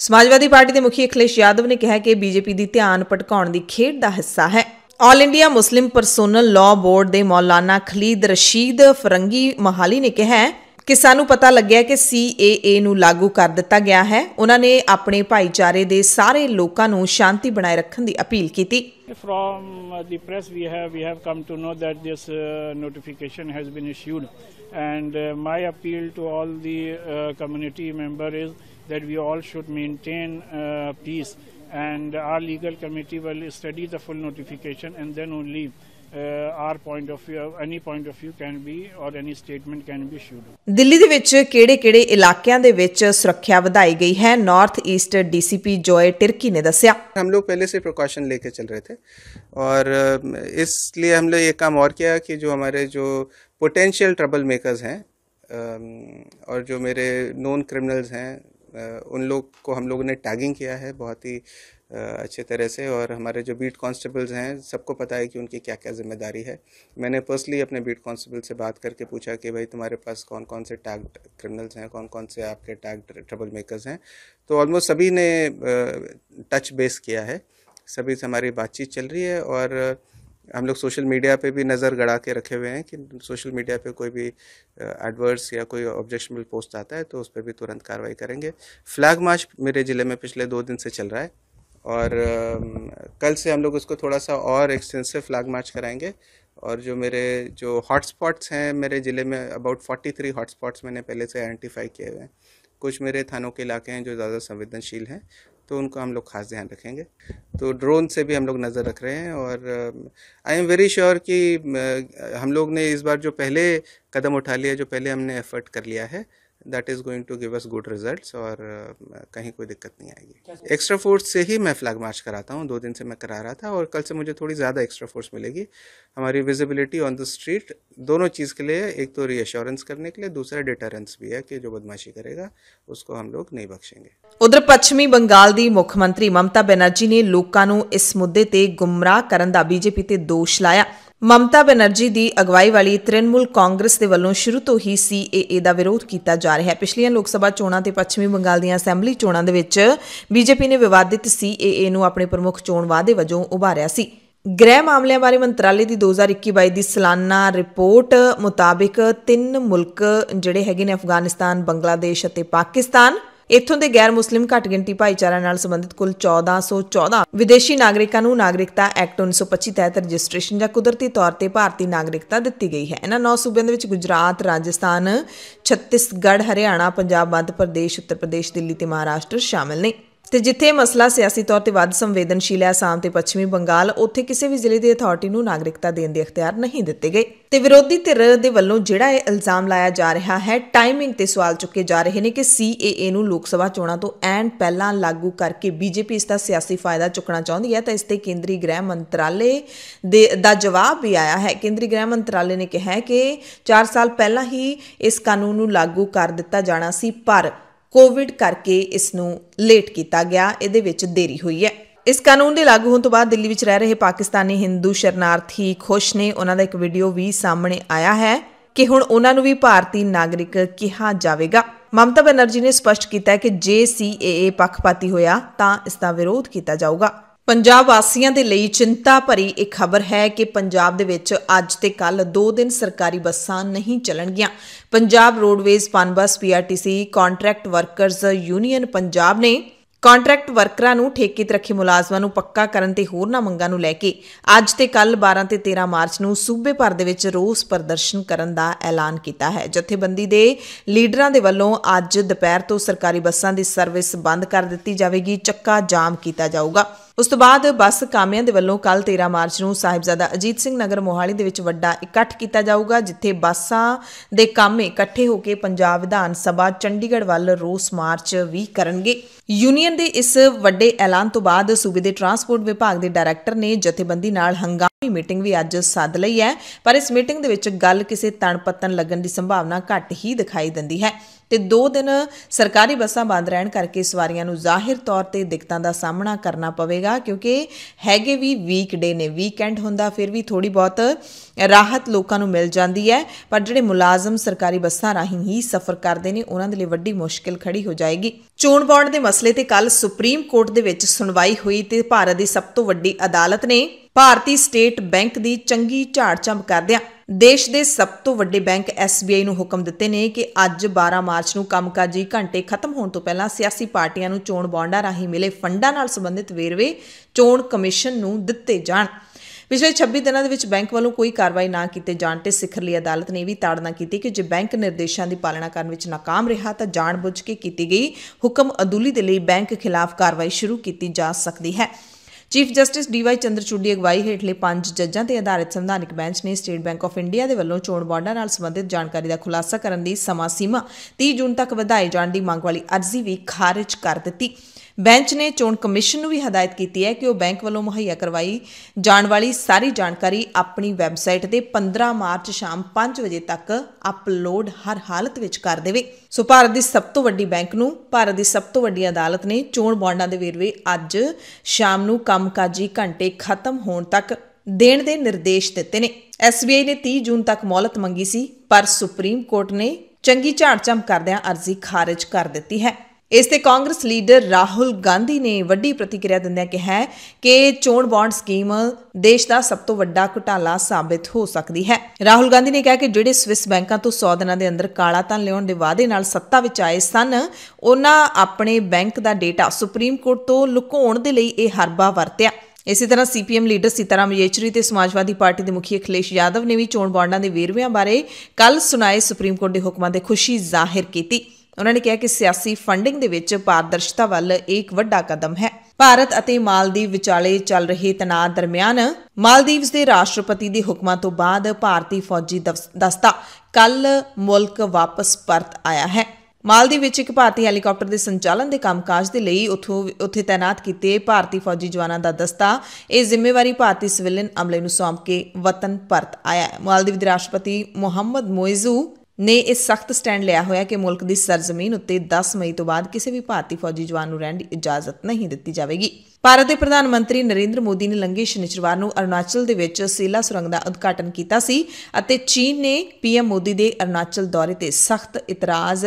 ਸਮਾਜਵਾਦੀ ਪਾਰਟੀ ਦੇ ਮੁਖੀ ਅਖਲੇਸ਼ ਯਾਦਵ ਨੇ ਕਿਹਾ ਕਿ ਬੀਜੇਪੀ ਦੀ ਧਿਆਨ ਭਟਕਾਉਣ ਦੀ ਖੇਡ ਦਾ ਹਿੱਸਾ ਹੈ All India Muslim Personal Law Board ਦੇ ਮੌਲਾਨਾ ਖਲੀਦ ਰਸ਼ੀਦ ਫਰੰਗੀ ਮਹਾਲੀ ਨੇ ਕਿਹਾ ਕਿ ਸਾਨੂੰ ਪਤਾ ਲੱਗਿਆ ਕਿ CAA ਨੂੰ ਲਾਗੂ ਕਰ ਦਿੱਤਾ ਗਿਆ ਹੈ ਉਹਨਾਂ ਨੇ ਆਪਣੇ ਭਾਈਚਾਰੇ ਦੇ ਸਾਰੇ ਲੋਕਾਂ ਨੂੰ ਸ਼ਾਂਤੀ ਬਣਾਏ ਰੱਖਣ ਦੀ ਅਪੀਲ ਕੀਤੀ from uh, the press we have we have come to know that this notification uh, notification has been issued and appeal uh, my appeal to all the is community member is that we all should maintain uh, peace and our legal committee will study the full notification and then only are point of view any point of view can be or any statement can be issued Delhi ਦੇ ਵਿੱਚ ਕਿਹੜੇ-ਕਿਹੜੇ ਇਲਾਕਿਆਂ ਦੇ ਵਿੱਚ ਸੁਰੱਖਿਆ ਵਧਾਈ ਗਈ ਹੈ North East DCP Joy Tirkey ने ਦੱਸਿਆ हम लोग पहले से प्रिकॉशन लेके चल रहे थे और इसलिए हम लोग ये काम और किया कि जो हमारे जो पोटेंशियल ट्रबल मेकर्स हैं और जो मेरे नॉन क्रिमिनल्स हैं उन लोग को हम लोगों ने टैगिंग किया है बहुत ही अच्छे तरह से और हमारे जो बीट कांस्टेबल्स हैं सबको पता है कि उनकी क्या क्या जिम्मेदारी है मैंने पर्सनली अपने बीट कांस्टेबल से बात करके पूछा कि भाई तुम्हारे पास कौन कौन से टैग क्रिमिनल्स हैं कौन कौन से आपके टैग ट्रबल मेकर्स हैं तो ऑलमोस्ट सभी ने टच बेस किया है सभी से हमारी बातचीत चल रही है और हम लोग सोशल मीडिया पे भी नज़र गड़ा के रखे हुए हैं कि सोशल मीडिया पे कोई भी एडवर्स या कोई ऑब्जेक्शनबल पोस्ट आता है तो उस पर भी तुरंत कार्रवाई करेंगे फ्लैग मार्च मेरे ज़िले में पिछले दो दिन से चल रहा है और कल से हम लोग उसको थोड़ा सा और एक्सटेंसिव फ्लैग मार्च कराएंगे और जो मेरे जो हॉटस्पॉट्स हैं मेरे ज़िले में अबाउट फोर्टी थ्री हॉटस्पॉट्स मैंने पहले से आइडेंटिफाई किए हुए हैं कुछ मेरे थानों के इलाके हैं जो ज़्यादा संवेदनशील हैं तो उनका हम लोग खास ध्यान रखेंगे तो ड्रोन से भी हम लोग नज़र रख रहे हैं और आई एम वेरी श्योर कि हम लोग ने इस बार जो पहले कदम उठा लिया जो पहले हमने एफर्ट कर लिया है that is going to give us good results और कहीं कोई दिक्कत नहीं आएगी एक्स्ट्रा फोर्स से ही मैं फ्लैग मार्च कराता हूँ दो दिन से मैं करा रहा था और कल से मुझे थोड़ी ज़्यादा एक्स्ट्रा फोर्स मिलेगी हमारी विजिबिलिटी ऑन द स्ट्रीट दोनों चीज़ के लिए एक तो रीअश्योरेंस करने के लिए दूसरा डिटरेंस भी है कि जो बदमाशी करेगा उसको हम लोग नहीं बख्शेंगे उधर पश्चिमी बंगाल की मुख्यमंत्री ममता ਮਮਤਾ ने लोगों इस मुद्दे पर गुमराह करने का बीजेपी ਦਾ दोष लाया ਮਮਤਾ ਬਨਰਜੀ ਦੀ ਅਗਵਾਈ ਵਾਲੀ ਤ੍ਰਿਣਮੂਲ ਕਾਂਗਰਸ ਦੇ ਵੱਲੋਂ ਸ਼ੁਰੂ ਤੋਂ ਹੀ ਸੀਏਏ ਦਾ ਵਿਰੋਧ ਕੀਤਾ ਜਾ ਰਿਹਾ ਹੈ ਪਿਛਲੀਆਂ ਲੋਕ ਸਭਾ ਚੋਣਾਂ ਤੇ ਪੱਛਮੀ ਬੰਗਾਲ ਦੀਆਂ ਅਸੈਂਬਲੀ ਚੋਣਾਂ ਦੇ ਵਿੱਚ ਬੀਜੇਪੀ ਨੇ ਵਿਵਾਦਿਤ ਸੀਏਏ ਨੂੰ ਆਪਣੇ ਪ੍ਰਮੁੱਖ ਚੋਣ ਵਾਅਦੇ ਵਜੋਂ ਉਭਾਰਿਆ ਸੀ ਗ੍ਰਹਿ ਮਾਮਲਿਆਂ ਬਾਰੇ ਮੰਤਰਾਲੇ ਦੀ 2021-22 ਦੀ ਸਾਲਾਨਾ ਰਿਪੋਰਟ ਮੁਤਾਬਿਕ ਤਿੰਨ ਮੁਲਕ ਜਿਹੜੇ ਹੈਗੇ ਨੇ ਅਫਗਾਨਿਸਤਾਨ ਬੰਗਲਾਦੇਸ਼ ਅਤੇ ਪਾਕਿਸਤਾਨ ਇੱਥੋਂ ਦੇ ਗੈਰ ਮੁਸਲਿਮ ਘੱਟ ਗਿਣਤੀ ਭਾਈਚਾਰਾ ਨਾਲ ਸੰਬੰਧਿਤ ਕੁੱਲ 1414 ਵਿਦੇਸ਼ੀ ਨਾਗਰਿਕਾਂ ਨੂੰ ਨਾਗਰਿਕਤਾ ਐਕਟ 1925 ਤਹਿਤ ਰਜਿਸਟ੍ਰੇਸ਼ਨ ਜਾਂ ਕੁਦਰਤੀ ਤੌਰ ਤੇ ਭਾਰਤੀ ਨਾਗਰਿਕਤਾ ਦਿੱਤੀ ਗਈ ਹੈ ਇਹਨਾਂ 9 ਸੂਬਿਆਂ ਦੇ ਵਿੱਚ ਗੁਜਰਾਤ ਰਾਜਸਥਾਨ ਛੱਤੀਸਗੜ੍ਹ ਹਰਿਆਣਾ ਪੰਜਾਬ ਮੱਧ ਪ੍ਰਦੇਸ਼ ਉੱਤਰ ਪ੍ਰਦੇਸ਼ ਦਿੱਲੀ ਤੇ ਮਹਾਰਾਸ਼ਟਰ ਸ਼ਾਮਲ ਨੇ ਤੇ ਜਿੱਥੇ ਮਸਲਾ ਸਿਆਸੀ ਤੌਰ ਤੇ ਵੱਧ ਸੰਵੇਦਨਸ਼ੀਲ ਹੈ ਆਸਾਮ ਤੇ ਪੱਛਮੀ ਬੰਗਾਲ ਉੱਥੇ ਕਿਸੇ ਵੀ ਜ਼ਿਲ੍ਹੇ ਦੀ ਅਥਾਰਟੀ ਨੂੰ ਨਾਗਰਿਕਤਾ ਦੇਣ ਦੇ ਅਖਤਿਆਰ ਨਹੀਂ ਦਿੱਤੇ ਗਏ ਤੇ ਵਿਰੋਧੀ ਧਿਰ ਦੇ ਵੱਲੋਂ ਜਿਹੜਾ ਇਹ ਇਲਜ਼ਾਮ ਲਾਇਆ ਜਾ ਰਿਹਾ ਹੈ ਟਾਈਮਿੰਗ ਤੇ ਸਵਾਲ ਚੁੱਕੇ ਜਾ ਰਹੇ ਨੇ ਕਿ ਸੀਏਏ ਨੂੰ ਲੋਕ ਸਭਾ ਚੋਣਾਂ ਤੋਂ ਐਂਡ ਪਹਿਲਾਂ ਲਾਗੂ ਕਰਕੇ ਬੀਜੇਪੀ ਇਸ ਦਾ ਸਿਆਸੀ ਫਾਇਦਾ ਚੁੱਕਣਾ ਚਾਹੁੰਦੀ ਹੈ ਤਾਂ ਇਸ ਤੇ ਕੇਂਦਰੀ ਗ੍ਰਹਿ ਮੰਤਰਾਲੇ ਦੇ ਦਾ ਜਵਾਬ ਵੀ ਆਇਆ ਹੈ ਕੇਂਦਰੀ ਗ੍ਰਹਿ ਮੰਤਰਾਲੇ ਨੇ ਕਿਹਾ ਹੈ ਕਿ 4 ਸਾਲ ਪਹਿਲਾਂ ਹੀ ਇਸ ਕਾਨੂੰਨ ਨੂੰ ਲਾਗੂ ਕਰ ਦਿੱਤਾ ਜਾਣਾ ਸੀ ਪਰ ਕੋਵਿਡ ਕਰਕੇ ਇਸ ਨੂੰ ਲੇਟ ਕੀਤਾ ਗਿਆ ਇਹਦੇ ਵਿੱਚ ਦੇਰੀ ਹੋਈ ਹੈ ਇਸ ਕਾਨੂੰਨ ਦੇ ਲਾਗੂ ਹੋਣ ਤੋਂ ਬਾਅਦ ਦਿੱਲੀ ਵਿੱਚ ਰਹਿ ਰਹੇ ਪਾਕਿਸਤਾਨੀ ਹਿੰਦੂ ਸ਼ਰਨਾਰਥੀ ਖੁਸ਼ ਨੇ ਉਹਨਾਂ ਦਾ ਇੱਕ ਵੀਡੀਓ ਵੀ ਸਾਹਮਣੇ ਆਇਆ ਹੈ ਕਿ ਹੁਣ ਉਹਨਾਂ ਨੂੰ ਵੀ ਭਾਰਤੀ ਨਾਗਰਿਕ ਕਿਹਾ ਜਾਵੇਗਾ ਮਮਤਾ ਬਨਰਜੀ ਨੇ ਸਪਸ਼ਟ ਕੀਤਾ ਹੈ ਕਿ ਜੇ ਸੀਏਏ ਪੱਖਪਾਤੀ ਹੋਇਆ ਤਾਂ ਇਸ ਦਾ ਵਿਰੋਧ ਕੀਤਾ ਜਾਊਗਾ ਪੰਜਾਬ ਵਾਸੀਆਂ ਦੇ ਲਈ ਚਿੰਤਾ ਭਰੀ ਇੱਕ ਖਬਰ ਹੈ ਕਿ ਪੰਜਾਬ ਦੇ ਵਿੱਚ ਅੱਜ ਤੇ ਕੱਲ 2 ਦਿਨ ਸਰਕਾਰੀ ਬੱਸਾਂ ਨਹੀਂ ਚੱਲਣਗੀਆਂ Punjab Roadways PUNBUS PRTC contract workers union Punjab ਨੇ ਕੰਟਰੈਕਟ ਵਰਕਰਾਂ ਨੂੰ ਠੇਕੇ ਤੇ ਰੱਖੇ ਮੁਲਾਜ਼ਮਾਂ ਨੂੰ ਪੱਕਾ ਕਰਨ ਤੇ ਹੋਰਨਾਂ ਮੰਗਾਂ ਨੂੰ ਲੈ ਕੇ ਅੱਜ ਤੇ ਕੱਲ 12 ਤੇ 13 ਮਾਰਚ ਨੂੰ ਸੂਬੇ ਭਰ ਦੇ ਵਿੱਚ ਰੋਸ ਪ੍ਰਦਰਸ਼ਨ ਕਰਨ ਦਾ ਐਲਾਨ ਕੀਤਾ ਹੈ ਜਥੇਬੰਦੀ ਦੇ ਲੀਡਰਾਂ ਦੇ ਵੱਲੋਂ ਅੱਜ ਦੁਪਹਿਰ ਤੋਂ ਸਰਕਾਰੀ ਬੱਸਾਂ ਦੀ ਸਰਵਿਸ ਬੰਦ ਕਰ ਦਿੱਤੀ ਜਾਵੇਗੀ ਚੱਕਾ ਜਾਮ ਕੀਤਾ ਜਾਊਗਾ ਉਸ ਤੋਂ ਬਾਅਦ ਬੱਸ ਕਾਮਿਆਂ ਦੇ ਵੱਲੋਂ ਕੱਲ 13 ਮਾਰਚ ਨੂੰ ਸਾਹਿਬਜ਼ਾਦਾ ਅਜੀਤ ਸਿੰਘ ਨਗਰ ਮੋਹਾਲੀ ਦੇ ਵਿੱਚ ਵੱਡਾ ਇਕੱਠ ਕੀਤਾ ਜਾਊਗਾ ਜਿੱਥੇ ਬੱਸਾਂ ਦੇ ਕਾਮੇ ਇਕੱਠੇ ਹੋ ਕੇ ਪੰਜਾਬ ਵਿਧਾਨ ਸਭਾ ਚੰਡੀਗੜ੍ਹ ਵੱਲ ਰੋਸ ਮਾਰਚ ਵੀ ਕਰਨਗੇ ਯੂਨੀਅਨ ਦੇ ਇਸ ਵੱਡੇ ਐਲਾਨ ਤੋਂ ਬਾਅਦ ਸੂਬੇ ਦੇ ਟਰਾਂਸਪੋਰਟ ਵਿਭਾਗ ਦੇ ਡਾਇਰੈਕਟਰ ਨੇ ਜਥੇਬੰਦੀ ਨਾਲ ਹੰਗਾਮੀ ਮੀਟਿੰਗ ਵੀ ਅੱਜ ਸੱਦ ਲਈ ਹੈ ਪਰ ਇਸ ਮੀਟਿੰਗ ਦੇ ਵਿੱਚ ਗੱਲ ਕਿਸੇ ਤਣਪਤਨ ਲੱਗਣ ਦੀ ਸੰਭਾਵਨਾ ਘੱਟ ਹੀ ਦਿਖਾਈ ਦਿੰਦੀ ਹੈ ਤੇ 2 ਦਿਨ ਸਰਕਾਰੀ ਬੱਸਾਂ ਬੰਦ ਰਹਿਣ ਕਰਕੇ ਸਵਾਰੀਆਂ ਨੂੰ ਜ਼ਾਹਿਰ ਤੌਰ ਤੇ ਦਿੱਕਤਾਂ ਦਾ ਸਾਹਮਣਾ ਕਰਨਾ ਪਵੇਗਾ ਕਿਉਂਕਿ ਹੈਗੇ ਵੀ ਵੀਕਡੇ ਨੇ ਵੀਕਐਂਡ ਹੁੰਦਾ ਫਿਰ ਵੀ ਥੋੜੀ ਬਹੁਤ ਰਾਹਤ ਲੋਕਾਂ ਨੂੰ ਮਿਲ ਜਾਂਦੀ ਹੈ ਪਰ ਜਿਹੜੇ ਮੁਲਾਜ਼ਮ ਸਰਕਾਰੀ ਬੱਸਾਂ ਰਾਹੀਂ ਹੀ ਸਫ਼ਰ ਕਰਦੇ ਨੇ ਉਹਨਾਂ ਦੇ ਲਈ ਵੱਡੀ ਮੁਸ਼ਕਲ ਖੜੀ ਹੋ ਜਾਏਗੀ ਚੋਣ ਬਾਂਡ ਦੇ ਮਸਲੇ ਤੇ ਕੱਲ ਸੁਪਰੀਮ ਕੋਰਟ ਦੇ ਵਿੱਚ ਸੁਣਵਾਈ ਹੋਈ ਤੇ ਭਾਰਤ ਦੀ ਸਭ ਤੋਂ ਵੱਡੀ ਅਦਾਲਤ ਨੇ ਭਾਰਤੀ ਸਟੇਟ ਬੈਂਕ ਦੀ ਚੰਗੀ ਝਾੜ ਚੰਬ ਕਰਦਿਆਂ ਦੇਸ਼ ਦੇ ਸਭ ਤੋਂ ਵੱਡੇ ਬੈਂਕ SBI ਨੂੰ ਹੁਕਮ ਦਿੱਤੇ ਨੇ ਕਿ ਅੱਜ 12 ਮਾਰਚ ਨੂੰ ਕੰਮਕਾਜੀ ਘੰਟੇ ਖਤਮ ਹੋਣ ਤੋਂ ਪਹਿਲਾਂ ਸਿਆਸੀ ਪਾਰਟੀਆਂ ਨੂੰ ਚੋਣ ਬੌਂਡਾਂ ਰਾਹੀਂ ਮਿਲੇ ਫੰਡਾਂ ਨਾਲ ਸੰਬੰਧਿਤ ਵੇਰਵੇ ਚੋਣ ਕਮਿਸ਼ਨ ਨੂੰ ਦਿੱਤੇ ਜਾਣ ਪਿਛਲੇ 26 ਦਿਨਾਂ ਦੇ ਵਿੱਚ ਬੈਂਕ ਵੱਲੋਂ ਕੋਈ ਕਾਰਵਾਈ ਨਾ ਕੀਤੇ ਜਾਣ ਤੇ ਸਿਖਰਲੀ ਅਦਾਲਤ ਨੇ ਵੀ ਤਾੜਨਾ ਕੀਤੀ ਕਿ ਜੇ ਬੈਂਕ ਨਿਰਦੇਸ਼ਾਂ ਦੀ ਪਾਲਣਾ ਕਰਨ ਵਿੱਚ ناکਾਮ ਰਿਹਾ ਤਾਂ ਜਾਣਬੁੱਝ ਕੇ ਕੀਤੀ ਗਈ ਹੁਕਮ ਅਦੂਲੀ ਦੇ ਲਈ ਬੈਂਕ ਖਿਲਾਫ ਕਾਰਵਾਈ ਸ਼ੁਰੂ ਕੀਤੀ ਜਾ ਸਕਦੀ ਹੈ ਚੀਫ ਜਸਟਿਸ ਡੀਵਾਈ ਚੰਦਰਚੂੜ ਦੀ ਅਗਵਾਈ ਹੇਠਲੇ ਪੰਜ ਜੱਜਾਂ ਤੇ ਆਧਾਰਿਤ ਸੰਵਿਧਾਨਕ ਬੈਂਚ ਨੇ ਸਟੇਟ ਬੈਂਕ ਆਫ ਇੰਡੀਆ ਦੇ ਵੱਲੋਂ ਚੋਣ ਬਾਂਡਾਂ ਨਾਲ ਸੰਬੰਧਿਤ ਜਾਣਕਾਰੀ ਦਾ ਖੁਲਾਸਾ ਕਰਨ ਦੀ ਸਮਾਂ ਸੀਮਾ 30 ਜੂਨ ਤੱਕ ਵਧਾਏ ਜਾਣ ਦੀ ਮੰਗ ਵਾਲੀ ਅਰਜ਼ੀ ਵੀ ਖਾਰਜ ਕਰ ਦਿੱਤੀ ਬੈਂਚ ਨੇ ਚੋਣ ਕਮਿਸ਼ਨ ਨੂੰ ਵੀ ਹਦਾਇਤ ਕੀਤੀ ਹੈ ਕਿ ਉਹ ਬੈਂਕ ਵੱਲੋਂ ਮੁਹੱਈਆ ਕਰਵਾਈ ਜਾਣ ਵਾਲੀ ਸਾਰੀ ਜਾਣਕਾਰੀ ਆਪਣੀ ਵੈਬਸਾਈਟ ਤੇ 15 ਮਾਰਚ ਸ਼ਾਮ 5 ਵਜੇ ਤੱਕ ਅਪਲੋਡ ਹਰ ਹਾਲਤ ਵਿੱਚ ਕਰ ਦੇਵੇ ਸੋ ਭਾਰਤ ਦੀ ਸਭ ਤੋਂ ਵੱਡੀ ਬੈਂਕ ਨੂੰ ਭਾਰਤ ਦੀ ਸਭ ਤੋਂ ਵੱਡੀ ਅਦਾਲਤ ਨੇ ਚੋਣ ਬੌਂਡਾਂ ਦੇ ਵੇਰਵੇ ਅੱਜ ਸ਼ਾਮ ਨੂੰ ਕੰਮਕਾਜੀ ਘੰਟੇ ਖਤਮ ਹੋਣ ਤੱਕ ਦੇਣ ਦੇ ਨਿਰਦੇਸ਼ ਦਿੱਤੇ ਨੇ ਐਸਬੀਆਈ ਨੇ 30 ਜੂਨ ਤੱਕ ਮੌਲਤ ਮੰਗੀ ਸੀ ਪਰ ਸੁਪਰੀਮ ਕੋਰਟ ਨੇ ਚੰਗੀ ਝਾੜ ਚੰਮ ਕਰਦਿਆਂ ਅਰਜ਼ੀ ਖਾਰਜ ਕਰ ਦਿੱਤੀ ਹੈ ਇਸ ਤੇ ਕਾਂਗਰਸ ਲੀਡਰ ਰਾਹੁਲ ਗਾਂਧੀ ਨੇ ਵੱਡੀ ਪ੍ਰਤੀਕਿਰਿਆ ਦਿੰਦਿਆਂ ਕਿਹਾ ਕਿ ਚੋਣ ਬੌਂਡ ਸਕੀਮ ਦੇਸ਼ ਦਾ ਸਭ ਤੋਂ ਵੱਡਾ ਘੁਟਾਲਾ ਸਾਬਤ ਹੋ ਸਕਦੀ ਹੈ ਰਾਹੁਲ ਗਾਂਧੀ ਨੇ ਕਿਹਾ ਕਿ ਜਿਹੜੇ ਸਵਿਸ ਬੈਂਕਾਂ ਤੋਂ 100 ਦਿਨਾਂ ਦੇ ਅੰਦਰ ਕਾਲਾ ਧਨ ਲਿਆਉਣ ਦੇ ਵਾਅਦੇ ਨਾਲ ਸੱਤਾ ਵਿੱਚ ਆਏ ਸਨ ਉਹਨਾਂ ਆਪਣੇ ਬੈਂਕ ਦਾ ਡੇਟਾ ਸੁਪਰੀਮ ਕੋਰਟ ਤੋਂ ਲੁਕਾਉਣ ਦੇ ਲਈ ਇਹ ਹਰਬਾ ਵਰਤਿਆ ਇਸੇ ਤਰ੍ਹਾਂ ਸੀਪੀਐਮ ਲੀਡਰ ਸਿਤਾਰਾਮ ਯੇਚਰੀ ਤੇ ਸਮਾਜਵਾਦੀ ਪਾਰਟੀ ਦੇ ਮੁਖੀ ਅਖਲੇਸ਼ ਯਾਦਵ ਨੇ ਵੀ ਚੋਣ ਬਾਂਡਾਂ ਦੇ ਵੇਰਵਿਆਂ ਬਾਰੇ ਕੱਲ ਸੁਣਾਏ ਸੁਪਰੀਮ ਕੋਰਟ ਦੇ ਹੁਕਮਾਂ ਦੇ ਖੁਸ਼ੀ ਜ਼ਾਹਿਰ ਕੀਤੀ ਉਹਨਾਂ ਨੇ ਕਿਹਾ ਕਿ ਸਿਆਸੀ ਫੰਡਿੰਗ ਦੇ ਵਿੱਚ ਪਾਰਦਰਸ਼ਤਾ ਵੱਲ ਇੱਕ ਵੱਡਾ ਕਦਮ ਹੈ ਭਾਰਤ ਅਤੇ ਮਾਲਦੀਵ ਵਿਚਾਲੇ ਚੱਲ ਰਹੇ ਤਣਾਅ ਦਰਮਿਆਨ ਮਾਲਦੀਵਸ ਦੇ ਰਾਸ਼ਟਰਪਤੀ ਦੇ ਹੁਕਮਾਂ ਤੋਂ ਬਾਅਦ ਭਾਰਤੀ ਫੌਜੀ ਦਸਤਾ ਕੱਲ ਮੁਲਕ ਵਾਪਸ ਪਰਤ ਆਇਆ ਹੈ ਮਾਲਦੀਵ ਵਿੱਚ ਇੱਕ ਭਾਰਤੀ ਹੈਲੀਕਾਪਟਰ ਦੇ ਸੰਚਾਲਨ ਦੇ ਕੰਮਕਾਜ ਦੇ ਲਈ ਉੱਥੋਂ ਉੱਥੇ ਤਾਇਨਾਤ ਕੀਤੇ ਭਾਰਤੀ ਫੌਜੀ ਜਵਾਨਾਂ ਦਾ ਦਸਤਾ ਇਹ ਜ਼ਿੰਮੇਵਾਰੀ ਭਾਰਤੀ ਸਿਵਲਨ ਅਮਲੇ ਨੂੰ ਸੌਂਪ ਕੇ ਵਤਨ ਪਰਤ ਆਇਆ ਹੈ ਮਾਲਦੀਵ ਦੇ ਰਾਸ਼ਟਰਪਤੀ ਮੁਹੰਮਦ ਮੋਇਜ਼ੂ ਨੇ ਇਸ ਸਖਤ ਸਟੈਂਡ ਲਿਆ ਹੋਇਆ ਕਿ ਮੁਲਕ ਦੀ ਸਰਜ਼ਮੀਨ ਉੱਤੇ 10 ਮਈ ਤੋਂ ਬਾਅਦ ਕਿਸੇ ਵੀ ਭਾਰਤੀ ਫੌਜੀ ਜਵਾਨ ਨੂੰ ਰਹਿਣ ਦੀ ਇਜਾਜ਼ਤ ਨਹੀਂ ਦਿੱਤੀ ਜਾਵੇਗੀ ਭਾਰਤ ਦੇ ਪ੍ਰਧਾਨ ਮੰਤਰੀ ਨਰਿੰਦਰ ਮੋਦੀ ਨੇ ਲੰਗੇ ਸ਼ਨੀਚਰਵਾਰ ਨੂੰ ਅਰੁਣਾਚਲ ਦੇ ਵਿੱਚ ਸੇਲਾ ਸੁਰੰਗ ਦਾ ਉਦਘਾਟਨ ਕੀਤਾ ਸੀ ਅਤੇ ਚੀਨ ਨੇ ਪੀਐਮ ਮੋਦੀ ਦੇ ਅਰੁਣਾਚਲ ਦੌਰੇ ਤੇ ਸਖਤ ਇਤਰਾਜ਼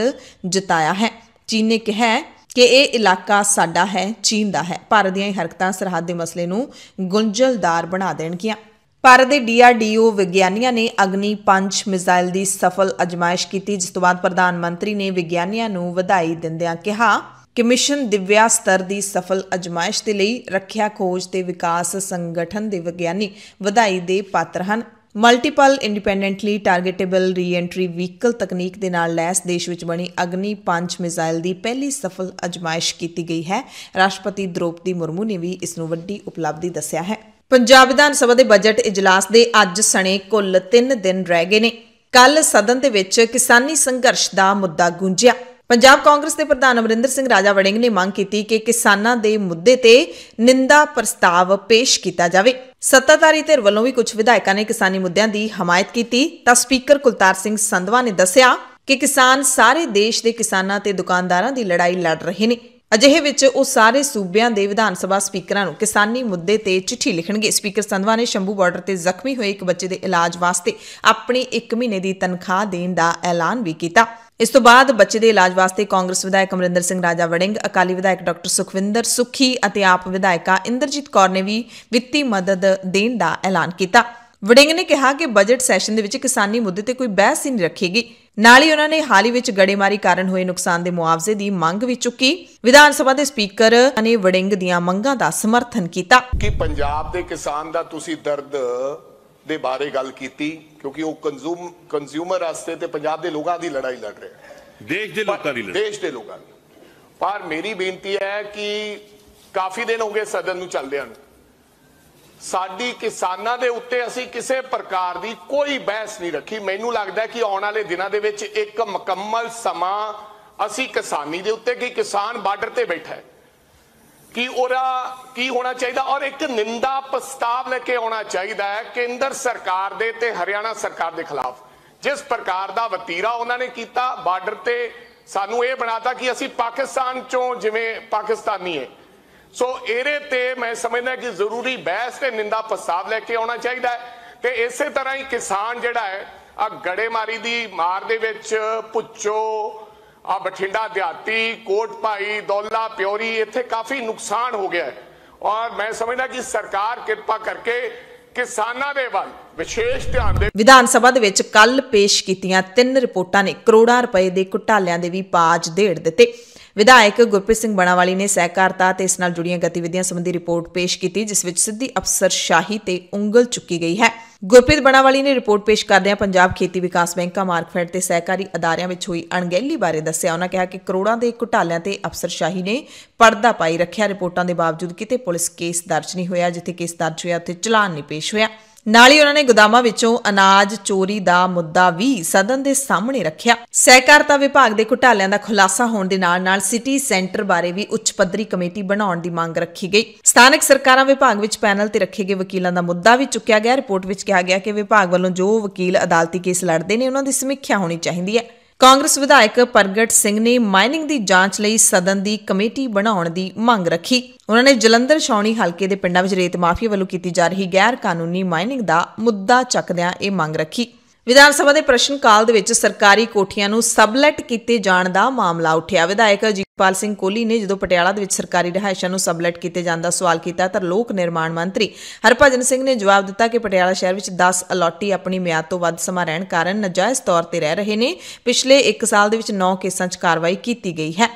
ਜਤਾਇਆ ਹੈ ਚੀਨ ਨੇ ਕਿਹਾ ਕਿ ਇਹ ਇਲਾਕਾ ਸਾਡਾ ਹੈ ਚੀਨ ਦਾ ਹੈ ਭਾਰਤ ਦੀਆਂ ਇਹ ਹਰਕਤਾਂ ਸਰਹੱਦ ਦੇ ਮਸਲੇ ਨੂੰ ਗੁੰਝਲਦਾਰ ਬਣਾ ਦੇਣਗੀਆਂ ਭਾਰਤ ਦੇ ਡੀਆਰਡੀਓ ਵਿਗਿਆਨੀਆਂ ਨੇ ਅਗਨੀ 5 ਮਿਜ਼ਾਈਲ ਦੀ ਸਫਲ ਅਜਮਾਇਸ਼ ਕੀਤੀ ਜਿਸ ਤੋਂ ਬਾਅਦ ਪ੍ਰਧਾਨ ਮੰਤਰੀ ਨੇ ਵਿਗਿਆਨੀਆਂ ਨੂੰ ਵਧਾਈ ਦਿੰਦਿਆਂ ਕਿਹਾ ਕਿ ਮਿਸ਼ਨ ਦਿਵਿਆ ਸਤਰ ਦੀ ਸਫਲ ਅਜਮਾਇਸ਼ ਦੇ ਲਈ ਰੱਖਿਆ ਖੋਜ ਤੇ ਵਿਕਾਸ ਸੰਗਠਨ ਦੇ ਵਿਗਿਆਨੀ ਵਧਾਈ ਦੇ ਪਾਤਰ ਹਨ multiple independently targetable reentry vehicle ਤਕਨੀਕ ਦੇ ਨਾਲ ਲੈਸ ਦੇਸ਼ ਵਿੱਚ ਬਣੀ ਅਗਨੀ 5 ਮਿਜ਼ਾਈਲ ਦੀ ਪਹਿਲੀ ਸਫਲ ਅਜਮਾਇਸ਼ ਕੀਤੀ ਗਈ ਹੈ ਰਾਸ਼ਟਰਪਤੀ ਦ੍ਰੋਪਦੀ ਮੁਰਮੂ ਨੇ ਵੀ ਇਸ ਨੂੰ ਵੱਡੀ ਉਪਲਬਧੀ ਦੱਸਿਆ ਹੈ ਪੰਜਾਬ ਵਿਧਾਨ ਸਭਾ ਦੇ ਬਜਟ ਇਜਲਾਸ ਦੇ ਅੱਜ ਸਣੇ ਕੁੱਲ 3 ਦਿਨ ਰਹਿ ਗਏ ਨੇ ਕੱਲ ਸਦਨ ਦੇ ਵਿੱਚ ਕਿਸਾਨੀ ਸੰਘਰਸ਼ ਦਾ ਮੁੱਦਾ ਗੂੰਜਿਆ ਪੰਜਾਬ ਕਾਂਗਰਸ ਦੇ ਪ੍ਰਧਾਨ ਅਮਰਿੰਦਰ ਸਿੰਘ ਰਾਜਾ ਵੜਿੰਗ ਨੇ ਮੰਗ ਕੀਤੀ ਕਿ ਕਿਸਾਨਾਂ ਦੇ ਮੁੱਦੇ ਤੇ ਨਿੰਦਾ ਪ੍ਰਸਤਾਵ ਪੇਸ਼ ਕੀਤਾ ਜਾਵੇ ਸੱਤਾਧਾਰੀ ਧਿਰ ਵੱਲੋਂ ਵੀ ਕੁਝ ਵਿਧਾਇਕਾਂ ਨੇ ਕਿਸਾਨੀ ਮੁੱਦਿਆਂ ਦੀ ਹਮਾਇਤ ਕੀਤੀ ਤਾਂ ਸਪੀਕਰ ਕੁਲਤਾਰ ਸਿੰਘ ਸੰਧਵਾ ਨੇ ਦੱਸਿਆ ਕਿ ਕਿਸਾਨ ਸਾਰੇ ਦੇਸ਼ ਦੇ ਕਿਸਾਨਾਂ ਤੇ ਦੁਕਾਨਦਾਰਾਂ ਦੀ ਲੜਾਈ ਲੜ ਰਹੇ ਨੇ ਅਜਿਹੇ ਵਿੱਚ ਉਹ ਸਾਰੇ ਸੂਬਿਆਂ ਦੇ ਵਿਧਾਨ ਸਭਾ ਸਪੀਕਰਾਂ ਨੂੰ ਕਿਸਾਨੀ ਮੁੱਦੇ ਤੇ ਚਿੱਠੀ ਲਿਖਣਗੇ ਸਪੀਕਰ ਸੰਧਵਾ ਨੇ ਸ਼ੰਭੂ ਬਾਰਡਰ ਤੇ ਜ਼ਖਮੀ ਹੋਏ ਇੱਕ ਬੱਚੇ ਦੇ ਇਲਾਜ ਵਾਸਤੇ ਆਪਣੀ 1 ਮਹੀਨੇ ਦੀ ਤਨਖਾਹ ਦੇਣ ਦਾ ਐਲਾਨ ਵੀ ਕੀਤਾ ਇਸ ਤੋਂ ਬਾਅਦ ਬੱਚੇ ਦੇ ਇਲਾਜ ਵਾਸਤੇ ਕਾਂਗਰਸ ਵਿਧਾਇਕ ਅਮਰਿੰਦਰ ਸਿੰਘ ਰਾਜਾ ਵੜਿੰਗ ਅਕਾਲੀ ਵਿਧਾਇਕ ਡਾਕਟਰ ਸੁਖਵਿੰਦਰ ਸੁਖੀ ਅਤੇ ਆਪ ਵਿਧਾਇਕਾ ਇੰਦਰਜੀਤ ਕੌਰ ਨੇ ਵੀ ਵਿੱਤੀ ਮਦਦ ਦੇਣ ਦਾ ਐਲਾਨ ਕੀਤਾ ਵੜਿੰਗ ਨੇ ਕਿਹਾ ਕਿ ਬਜਟ ਸੈਸ਼ਨ ਦੇ ਵਿੱਚ ਕਿਸਾਨੀ ਮੁੱਦੇ ਤੇ ਕੋਈ ਬਹਿਸ ਹੀ ਨਹੀਂ ਰੱਖੇਗੀ ਨਾਲ ਹੀ ਉਹਨਾਂ ਨੇ ਹਾਲ ਹੀ ਵਿੱਚ ਗੜੇਮਾਰੀ ਕਾਰਨ ਹੋਏ ਨੁਕਸਾਨ ਦੇ ਮੁਆਵਜ਼ੇ ਦੀ ਮੰਗ ਵੀ ਚੁੱਕੀ ਵਿਧਾਨ ਸਭਾ ਦੇ ਸਪੀਕਰ ਨੇ ਵੜਿੰਗ ਦੀਆਂ ਮੰਗਾਂ ਦਾ ਸਮਰਥਨ ਕੀਤਾ ਕਿ ਪੰਜਾਬ ਦੇ ਕਿਸਾਨ ਦਾ ਤੁਸੀਂ ਦਰਦ ਦੇ ਬਾਰੇ ਗੱਲ ਕੀਤੀ ਕਿਉਂਕਿ ਉਹ ਕੰਜ਼ੂਮ ਕੰਜ਼ਿਊਮਰ ਆਸਤੇ ਤੇ ਪੰਜਾਬ ਦੇ ਲੋਕਾਂ ਦੀ ਲੜਾਈ ਲੜ ਰਿਹਾ ਦੇਸ਼ ਦੇ ਲੋਕਾਂ ਦੀ ਲੜਾਈ ਦੇਸ਼ ਦੇ ਲੋਕਾਂ ਦੀ ਪਰ ਮੇਰੀ ਬੇਨਤੀ ਹੈ ਕਿ ਕਾਫੀ ਦਿਨ ਹੋ ਗਏ ਸਦਨ ਨੂੰ ਚੱਲਦਿਆਂ ਨੂੰ ਸਾਡੀ ਕਿਸਾਨਾਂ ਦੇ ਉੱਤੇ ਅਸੀਂ ਕਿਸੇ ਪ੍ਰਕਾਰ ਦੀ ਕੋਈ ਬਹਿਸ ਨਹੀਂ ਰੱਖੀ ਮੈਨੂੰ ਲੱਗਦਾ ਕਿ ਆਉਣ ਵਾਲੇ ਦਿਨਾਂ ਦੇ ਵਿੱਚ ਇੱਕ ਮੁਕੰਮਲ ਸਮਾਂ ਅਸੀਂ ਕਿਸਾਨੀ ਦੇ ਉੱਤੇ ਕਿ ਕਿਸਾਨ ਬਾਰਡਰ ਤੇ ਬੈਠਾ ਹੈ ਕਿ ਉਹਦਾ ਕੀ ਹੋਣਾ ਚਾਹੀਦਾ ਔਰ ਇੱਕ ਨਿੰਦਾ ਪ੍ਰਸਤਾਵ ਲੈ ਕੇ ਆਉਣਾ ਚਾਹੀਦਾ ਹੈ ਕੇਂਦਰ ਸਰਕਾਰ ਦੇ ਤੇ ਹਰਿਆਣਾ ਸਰਕਾਰ ਦੇ ਖਿਲਾਫ ਜਿਸ ਪ੍ਰਕਾਰ ਦਾ ਵਤੀਰਾ ਉਹਨਾਂ ਨੇ ਕੀਤਾ ਬਾਰਡਰ ਤੇ ਸਾਨੂੰ ਇਹ ਬਣਾਤਾ ਕਿ ਅਸੀਂ ਪਾਕਿਸਤਾਨ ਚੋਂ ਜਿਵੇਂ ਪਾਕਿਸਤਾਨੀ ਹੈ ਸੋ ਇਹਦੇ ਤੇ ਮੈਂ ਸਮਝਦਾ ਕਿ ਜ਼ਰੂਰੀ ਬਹਿਸ ਤੇ ਨਿੰਦਾ ਪ੍ਰਸਤਾਵ ਲੈ ਕੇ ਆਉਣਾ ਚਾਹੀਦਾ ਹੈ ਤੇ ਇਸੇ ਤਰ੍ਹਾਂ ਹੀ ਕਿਸਾਨ ਜਿਹੜਾ ਹੈ ਆ ਗੜੇਮਾਰੀ ਦੀ ਮਾਰ ਦੇ ਵਿੱਚ ਪੁੱਛੋ ਆ ਬਠਿੰਡਾ ਦਿਹਾਤੀ ਕੋਟ ਭਾਈ ਦੌਲਾ ਪਿਓਰੀ ਇੱਥੇ ਕਾਫੀ ਨੁਕਸਾਨ ਹੋ ਗਿਆ ਹੈ ਔਰ ਮੈਂ ਸਮਝਦਾ ਕਿ ਸਰਕਾਰ ਕਿਰਪਾ ਕਰਕੇ ਕਿਸਾਨਾਂ ਦੇ ਵੱਲ ਵਿਸ਼ੇਸ਼ ਧਿਆਨ ਦੇ ਵਿਧਾਨ ਸਭਾ ਦੇ ਵਿੱਚ ਕੱਲ ਪੇਸ਼ ਕੀਤੀਆਂ ਤਿੰਨ ਰਿਪੋਰਟਾਂ ਨੇ ਕਰੋੜਾਂ ਰੁਪਏ ਦੇ ਘੁਟਾਲਿਆਂ ਦੇ ਵੀ ਪਾਜ ਢੇੜ ਦਿੱਤੇ ਵਿਧਾਇਕ ਗੁਰਪ੍ਰੀਤ ਸਿੰਘ ਬਣਾਵਾਲੀ ਨੇ ਸਹਿਕਾਰਤਾ ਤੇ ਇਸ ਨਾਲ ਜੁੜੀਆਂ ਗਤੀਵਿਧੀਆਂ ਸੰਬੰਧੀ ਰਿਪੋਰਟ ਪੇਸ਼ ਕੀਤੀ ਜਿਸ ਵਿੱਚ ਸਿੱਧੀ ਅਫਸਰ ਸ਼ਾਹੀ ਤੇ ਉਂਗਲ ਚੁੱਕੀ ਗਈ ਹੈ ਗੁਰਪ੍ਰੀਤ ਬਣਾਵਾਲੀ ਨੇ ਰਿਪੋਰਟ ਪੇਸ਼ ਕਰਦਿਆਂ ਪੰਜਾਬ ਖੇਤੀ ਵਿਕਾਸ ਬੈਂਕਾਂ ਮਾਰਕਫੈਡ ਤੇ ਸਹਿਕਾਰੀ ਅਦਾਰਿਆਂ ਵਿੱਚ ਹੋਈ ਅਣਗਹਿਲੀ ਬਾਰੇ ਦੱਸਿਆ ਉਹਨਾਂ ਕਿਹਾ ਕਿ ਕਰੋੜਾਂ ਦੇ ਘੁਟਾਲਿਆਂ ਤੇ ਅਫਸਰ ਸ਼ਾਹੀ ਨੇ ਪਰਦਾ ਪਾਈ ਰੱਖਿਆ ਰਿਪੋਰਟਾਂ ਦੇ ਬਾਵਜੂਦ ਕਿਤੇ ਪੁਲਿਸ ਕੇਸ ਦਰਜ ਨਹੀਂ ਹੋਇਆ ਜਿੱਥੇ ਕੇਸ ਦਰਜ ਹੋਇਆ ਉੱਥੇ ਚਲਾਨ ਨਹੀਂ ਪੇਸ਼ ਹੋਇਆ ਨਾਲ ਹੀ ਉਹਨਾਂ ਨੇ ਗੋਦਾਮਾਂ ਵਿੱਚੋਂ ਅਨਾਜ ਚੋਰੀ ਦਾ ਮੁੱਦਾ ਵੀ ਸਦਨ ਦੇ ਸਾਹਮਣੇ ਰੱਖਿਆ ਸਹਿਕਾਰਤਾ ਵਿਭਾਗ ਦੇ ਘੁਟਾਲਿਆਂ ਦਾ ਖੁਲਾਸਾ ਹੋਣ ਦੇ ਨਾਲ ਨਾਲ ਸਿਟੀ ਸੈਂਟਰ ਬਾਰੇ ਵੀ ਉੱਚ ਪੱਧਰੀ ਕਮੇਟੀ ਬਣਾਉਣ ਦੀ ਮੰਗ ਰੱਖੀ ਗਈ ਸਥਾਨਕ ਸਰਕਾਰਾਂ ਵਿਭਾਗ ਵਿੱਚ ਪੈਨਲ ਤੇ ਰੱਖੇ ਗਏ ਵਕੀਲਾਂ ਦਾ ਮੁੱਦਾ ਵੀ ਚੁੱਕਿਆ ਗਿਆ ਰਿਪੋਰਟ ਵਿੱਚ ਕਿਹਾ ਗਿਆ ਕਿ ਵਿਭਾਗ ਵੱਲੋਂ ਜੋ ਵਕੀਲ ਅਦਾਲਤੀ ਕੇਸ ਲੜਦੇ ਨੇ ਉਹਨਾਂ ਦੀ ਸਮੀਖਿਆ ਹੋਣੀ ਚਾਹੀਦੀ ਹੈ ਕਾਂਗਰਸ ਵਿਧਾਇਕ ਪ੍ਰਗਟ ਸਿੰਘ ਨੇ ਮਾਈਨਿੰਗ ਦੀ ਜਾਂਚ ਲਈ ਸਦਨ ਦੀ ਕਮੇਟੀ ਬਣਾਉਣ ਦੀ ਮੰਗ ਰੱਖੀ ਉਹਨਾਂ ਨੇ ਜਲੰਧਰ ਸ਼ੌਣੀ ਹਲਕੇ ਦੇ ਪਿੰਡਾਂ ਵਿੱਚ ਰੇਤ ਮਾਫੀਆ ਵੱਲੋਂ ਕੀਤੀ ਜਾ ਰਹੀ ਗੈਰ ਕਾਨੂੰਨੀ ਮਾਈਨਿੰਗ ਦਾ ਮੁੱਦਾ ਚੱਕਦਿਆਂ ਇਹ ਮੰਗ ਰੱਖੀ ਵਿਧਾਨ ਸਭਾ ਦੇ ਪ੍ਰਸ਼ਨ ਕਾਲ ਦੇ ਵਿੱਚ ਸਰਕਾਰੀ ਕੋਠੀਆਂ ਨੂੰ ਸਬਲੈਟ ਕੀਤੇ ਜਾਣ ਦਾ ਮਾਮਲਾ ਉੱਠਿਆ ਵਿਧਾਇਕ ਜੀਪਾਲ ਸਿੰਘ ਕੋਲੀ ਨੇ ਜਦੋਂ ਪਟਿਆਲਾ ਦੇ ਵਿੱਚ ਸਰਕਾਰੀ ਰਹਾਇਸ਼ਾਂ ਨੂੰ ਸਬਲੈਟ ਕੀਤੇ ਜਾਣ ਦਾ ਸਵਾਲ ਕੀਤਾ ਤਾਂ ਲੋਕ ਨਿਰਮਾਣ ਮੰਤਰੀ ਹਰਭਜਨ ਸਿੰਘ ਨੇ ਜਵਾਬ ਦਿੱਤਾ ਕਿ ਪਟਿਆਲਾ ਸ਼ਹਿਰ ਵਿੱਚ 10 ਅਲੋਟੀ ਆਪਣੀ ਮਿਆਦ ਤੋਂ ਵੱਧ ਸਮਾਂ ਰਹਿਣ ਕਾਰਨ ਨਜਾਇਜ਼ ਤੌਰ ਤੇ ਰਹਿ ਰਹੇ ਨੇ ਪਿਛਲੇ 1 ਸਾਲ ਦੇ ਵਿੱਚ 9 ਕੇਸਾਂ 'ਚ ਕਾਰਵਾਈ ਕੀਤੀ ਗਈ ਹੈ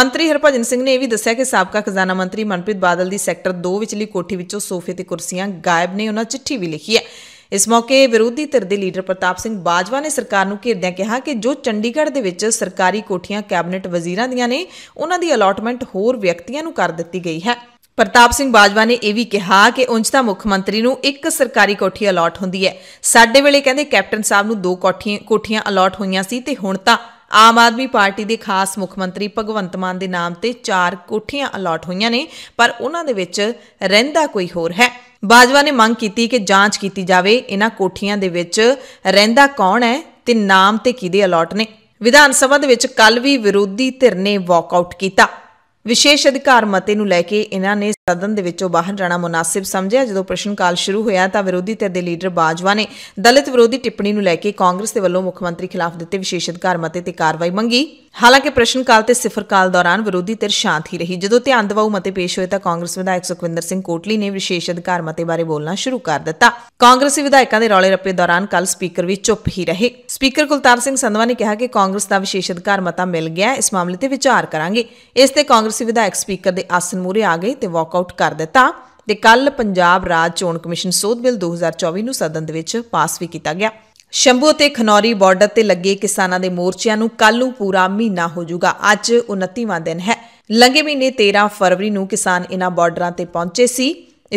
ਮੰਤਰੀ ਹਰਭਜਨ ਸਿੰਘ ਨੇ ਇਹ ਵੀ ਦੱਸਿਆ ਕਿ ਸਾਬਕਾ ਖਜ਼ਾਨਾ ਮੰਤਰੀ ਮਨਪ੍ਰੀਤ ਬਾਦਲ ਦੀ ਸੈਕਟਰ 2 ਵਿੱਚਲੀ ਕੋਠੀ ਵਿੱਚੋਂ ਸੋਫੇ ਤੇ ਕੁਰਸੀਆਂ ਗਾਇਬ ਨੇ ਉਹਨਾਂ ਚਿੱਠੀ ਵੀ ਲਿਖੀ ਹੈ ਇਸ ਮੌਕੇ ਵਿਰੋਧੀ ਧਿਰ ਦੇ ਲੀਡਰ ਪ੍ਰਤਾਪ ਸਿੰਘ ਬਾਜਵਾ ਨੇ ਸਰਕਾਰ ਨੂੰ ਘੇਰਦਿਆਂ ਕਿਹਾ ਕਿ ਜੋ ਚੰਡੀਗੜ੍ਹ ਦੇ ਵਿੱਚ ਸਰਕਾਰੀ ਕੋਠੀਆਂ ਕੈਬਨਿਟ ਵਜ਼ੀਰਾਂ ਦੀਆਂ ਨੇ ਉਹਨਾਂ ਦੀ ਅਲਾਟਮੈਂਟ ਹੋਰ ਵਿਅਕਤੀਆਂ ਨੂੰ ਕਰ ਦਿੱਤੀ ਗਈ ਹੈ ਪ੍ਰਤਾਪ ਸਿੰਘ ਬਾਜਵਾ ਨੇ ਇਹ ਵੀ ਕਿਹਾ ਕਿ ਉੰਜ ਤਾਂ ਮੁੱਖ ਮੰਤਰੀ ਨੂੰ ਇੱਕ ਸਰਕਾਰੀ ਕੋਠੀ ਅਲਾਟ ਹੁੰਦੀ ਹੈ ਸਾਡੇ ਵੇਲੇ ਕਹਿੰਦੇ ਕੈਪਟਨ ਸਾਹਿਬ ਨੂੰ ਦੋ ਕੋਠੀਆਂ ਕੋਠੀਆਂ ਅਲਾਟ ਹੋਈਆਂ ਸੀ ਤੇ ਹੁਣ ਤਾਂ ਆਮ ਆਦਮੀ ਪਾਰਟੀ ਦੇ ਖਾਸ ਮੁੱਖ ਮੰਤਰੀ ਭਗਵੰਤ ਮਾਨ ਦੇ ਨਾਮ ਤੇ ਚਾਰ ਕੋਠੀਆਂ ਅਲਾਟ ਹੋਈਆਂ ਨੇ ਪਰ ਉਹਨਾਂ ਦੇ ਵਿੱਚ ਰਹਿੰਦਾ ਕੋਈ ਹੋਰ ਹੈ ਬਾਜਵਾ ਨੇ ਮੰਗ ਕੀਤੀ ਕਿ ਜਾਂਚ ਕੀਤੀ ਜਾਵੇ ਇਹਨਾਂ ਕੋਠੀਆਂ ਦੇ ਵਿੱਚ ਰਹਿੰਦਾ ਕੌਣ ਹੈ ਤੇ ਨਾਮ ਤੇ ਕਿਹਦੇ ਅਲਾਟ ਨੇ ਵਿਧਾਨ ਸਭਾ ਦੇ ਵਿੱਚ ਕੱਲ ਵੀ ਵਿਰੋਧੀ ਧਿਰ ਨੇ ਵਾਕਆਊਟ ਕੀਤਾ ਵਿਸ਼ੇਸ਼ ਅਧਿਕਾਰ ਮਤੇ ਨੂੰ ਲੈ ਕੇ ਇਹਨਾਂ ਨੇ ਸਦਨ ਦੇ ਵਿੱਚੋਂ ਬਾਹਰ ਜਾਣਾ ਮੁਨਾਸਿਬ ਸਮਝਿਆ ਜਦੋਂ ਪ੍ਰਸ਼ਨ ਕਾਲ ਸ਼ੁਰੂ ਹੋਇਆ ਤਾਂ ਵਿਰੋਧੀ ਧਿਰ ਦੇ ਲੀਡਰ ਬਾਜਵਾ ਨੇ ਦਲਿਤ ਵਿਰੋਧੀ ਟਿੱਪਣੀ ਨੂੰ ਲੈ ਕੇ ਕਾਂਗਰਸ ਦੇ ਵੱਲੋਂ ਮੁੱਖ ਮੰਤਰੀ ਖਿਲਾਫ ਦਿੱਤੇ ਵਿਸ਼ੇਸ਼ ਅਧਿਕਾਰ ਮਤੇ ਤੇ ਕਾਰਵਾਈ ਮੰਗੀ ਹਾਲਾਂਕਿ ਪ੍ਰਸ਼ਨ ਕਾਲ ਤੇ ਸਿਫਰ ਕਾਲ ਦੌਰਾਨ ਵਿਰੋਧੀ ਧਿਰ ਸ਼ਾਂਤ ਹੀ ਰਹੀ ਜਦੋਂ ਧਿਆਨ ਦਿਵਾਉ ਮਤੇ ਪੇਸ਼ ਹੋਏ ਤਾਂ ਕਾਂਗਰਸ ਵਿਧਾਇਕ ਸੁਖਵਿੰਦਰ ਸਿੰਘ ਕੋਟਲੀ ਨੇ ਵਿਸ਼ੇਸ਼ ਅਧਿਕਾਰ ਮਤੇ ਬਾਰੇ ਬੋਲਣਾ ਸ਼ੁਰੂ ਕਰ ਦਿੱਤਾ ਕਾਂਗਰਸੀ ਵਿਧਾਇਕਾਂ ਦੇ ਰੌਲੇ ਰੱਪੇ ਦੌਰਾਨ ਕੱਲ ਸਪੀਕਰ ਵੀ ਚੁੱਪ ਹੀ ਰਹੇ ਸਪੀਕਰ ਕੁਲਤਾਰ ਸਿੰਘ ਸੰਧਵਾ ਨੇ ਕਿਹਾ ਕਿ ਕਾਂਗਰਸ ਦਾ ਵਿਸ਼ੇਸ਼ ਅਧਿਕਾਰ ਮਤਾ ਮਿਲ ਗਿਆ ਇਸ ਮਾਮਲੇ ਤੇ ਵਿਚਾਰ ਕਰਾਂਗੇ ਇਸ ਤੇ ਕਾਂਗਰਸ ਕਾਂਗਰਸੀ ਵਿਧਾਇਕ ਸਪੀਕਰ ਦੇ ਆਸਨ ਮੂਰੇ ਆ ਗਏ ਤੇ ਵਾਕ ਆਊਟ ਕਰ ਦਿੱਤਾ ਤੇ ਕੱਲ ਪੰਜਾਬ ਰਾਜ ਚੋਣ ਕਮਿਸ਼ਨ ਸੋਧ ਬਿੱਲ 2024 ਨੂੰ ਸਦਨ ਦੇ ਵਿੱਚ ਪਾਸ ਵੀ ਕੀਤਾ ਗਿਆ ਸ਼ੰਭੂ ਤੇ ਖਨੌਰੀ ਬਾਰਡਰ ਤੇ ਲੱਗੇ ਕਿਸਾਨਾਂ ਦੇ ਮੋਰਚਿਆਂ ਨੂੰ ਕੱਲ ਨੂੰ ਪੂਰਾ ਮਹੀਨਾ ਹੋ ਜਾਊਗਾ ਅੱਜ 29ਵਾਂ ਦਿਨ ਹੈ ਲੰਘੇ ਮਹੀਨੇ 13 ਫਰਵਰੀ ਨੂੰ ਕਿਸਾਨ ਇਹਨਾਂ ਬਾਰਡਰਾਂ ਤੇ ਪਹੁੰਚੇ ਸੀ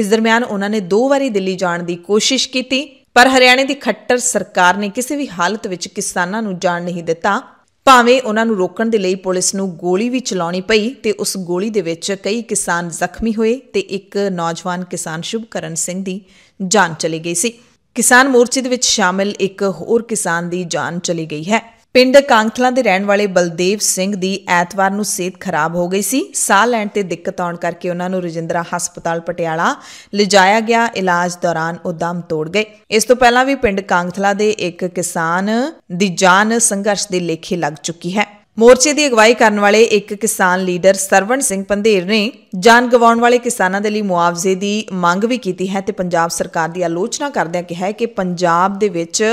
ਇਸ ਦਰਮਿਆਨ ਉਹਨਾਂ ਨੇ ਦੋ ਵਾਰੀ ਦਿੱਲੀ ਜਾਣ ਦੀ ਕੋਸ਼ਿਸ਼ ਕੀਤੀ ਪਰ ਹਰਿਆਣੇ ਦੀ ਖੱਟਰ ਸਰਕਾਰ ਨੇ ਕਿਸੇ ਵੀ ਹਾਲਤ ਵਿੱਚ ਕਿਸਾਨਾਂ ਨੂੰ ਜਾਣ ਨਹੀਂ ਦਿੱਤਾ ਭਾਵੇਂ ਉਹਨਾਂ ਨੂੰ ਰੋਕਣ ਦੇ ਲਈ ਪੁਲਿਸ ਨੂੰ ਗੋਲੀ ਵੀ ਚਲਾਉਣੀ ਪਈ ਤੇ ਉਸ ਗੋਲੀ ਦੇ ਵਿੱਚ ਕਈ ਕਿਸਾਨ ਜ਼ਖਮੀ ਹੋਏ ਤੇ ਇੱਕ ਨੌਜਵਾਨ ਕਿਸਾਨ ਸ਼ੁਭਕਰਨ ਸਿੰਘ ਦੀ ਜਾਨ ਚਲੀ ਗਈ ਸੀ ਕਿਸਾਨ ਮੋਰਚੇ ਦੇ ਵਿੱਚ ਸ਼ਾਮਿਲ ਇੱਕ ਹੋਰ ਕਿਸਾਨ ਦੀ ਜਾਨ ਚਲੀ ਗਈ ਹੈ ਪਿੰਡ ਕਾਂਗਥਲਾ ਦੇ ਰਹਿਣ ਵਾਲੇ ਬਲਦੇਵ ਸਿੰਘ ਦੀ ਐਤਵਾਰ ਨੂੰ ਸਿਹਤ ਖਰਾਬ ਹੋ ਗਈ ਸੀ ਸਾਹ ਲੈਣ ਤੇ ਦਿੱਕਤ ਆਉਣ ਕਰਕੇ ਉਹਨਾਂ ਨੂੰ ਰਜਿੰਦਰਾ ਹਸਪਤਾਲ ਪਟਿਆਲਾ ਲਿਜਾਇਆ ਗਿਆ ਇਲਾਜ ਦੌਰਾਨ ਉਹ ਦਮ ਤੋੜ ਗਏ ਇਸ ਤੋਂ ਪਹਿਲਾਂ ਵੀ ਪਿੰਡ ਕਾਂਖਲਾ ਦੇ ਇੱਕ ਕਿਸਾਨ ਦੀ ਜਾਨ ਸੰਘਰਸ਼ ਦੇ ਲੇਖੇ ਲੱਗ ਚੁੱਕੀ ਹੈ ਮੋਰਚੇ ਦੀ ਅਗਵਾਈ ਕਰਨ ਵਾਲੇ ਇੱਕ ਕਿਸਾਨ ਲੀਡਰ ਸਰਵਣ ਸਿੰਘ ਪੰਧੇਰ ਨੇ ਜਾਨ ਗਵਾਉਣ ਵਾਲੇ ਕਿਸਾਨਾਂ ਦੇ ਲਈ ਮੁਆਵਜ਼ੇ ਦੀ ਮੰਗ ਵੀ ਕੀਤੀ ਹੈ ਤੇ ਪੰਜਾਬ ਸਰਕਾਰ ਦੀ ਆਲੋਚਨਾ ਕਰਦਿਆਂ ਕਿਹਾ ਹੈ ਕਿ ਪੰਜਾਬ ਦੇ ਵਿੱਚ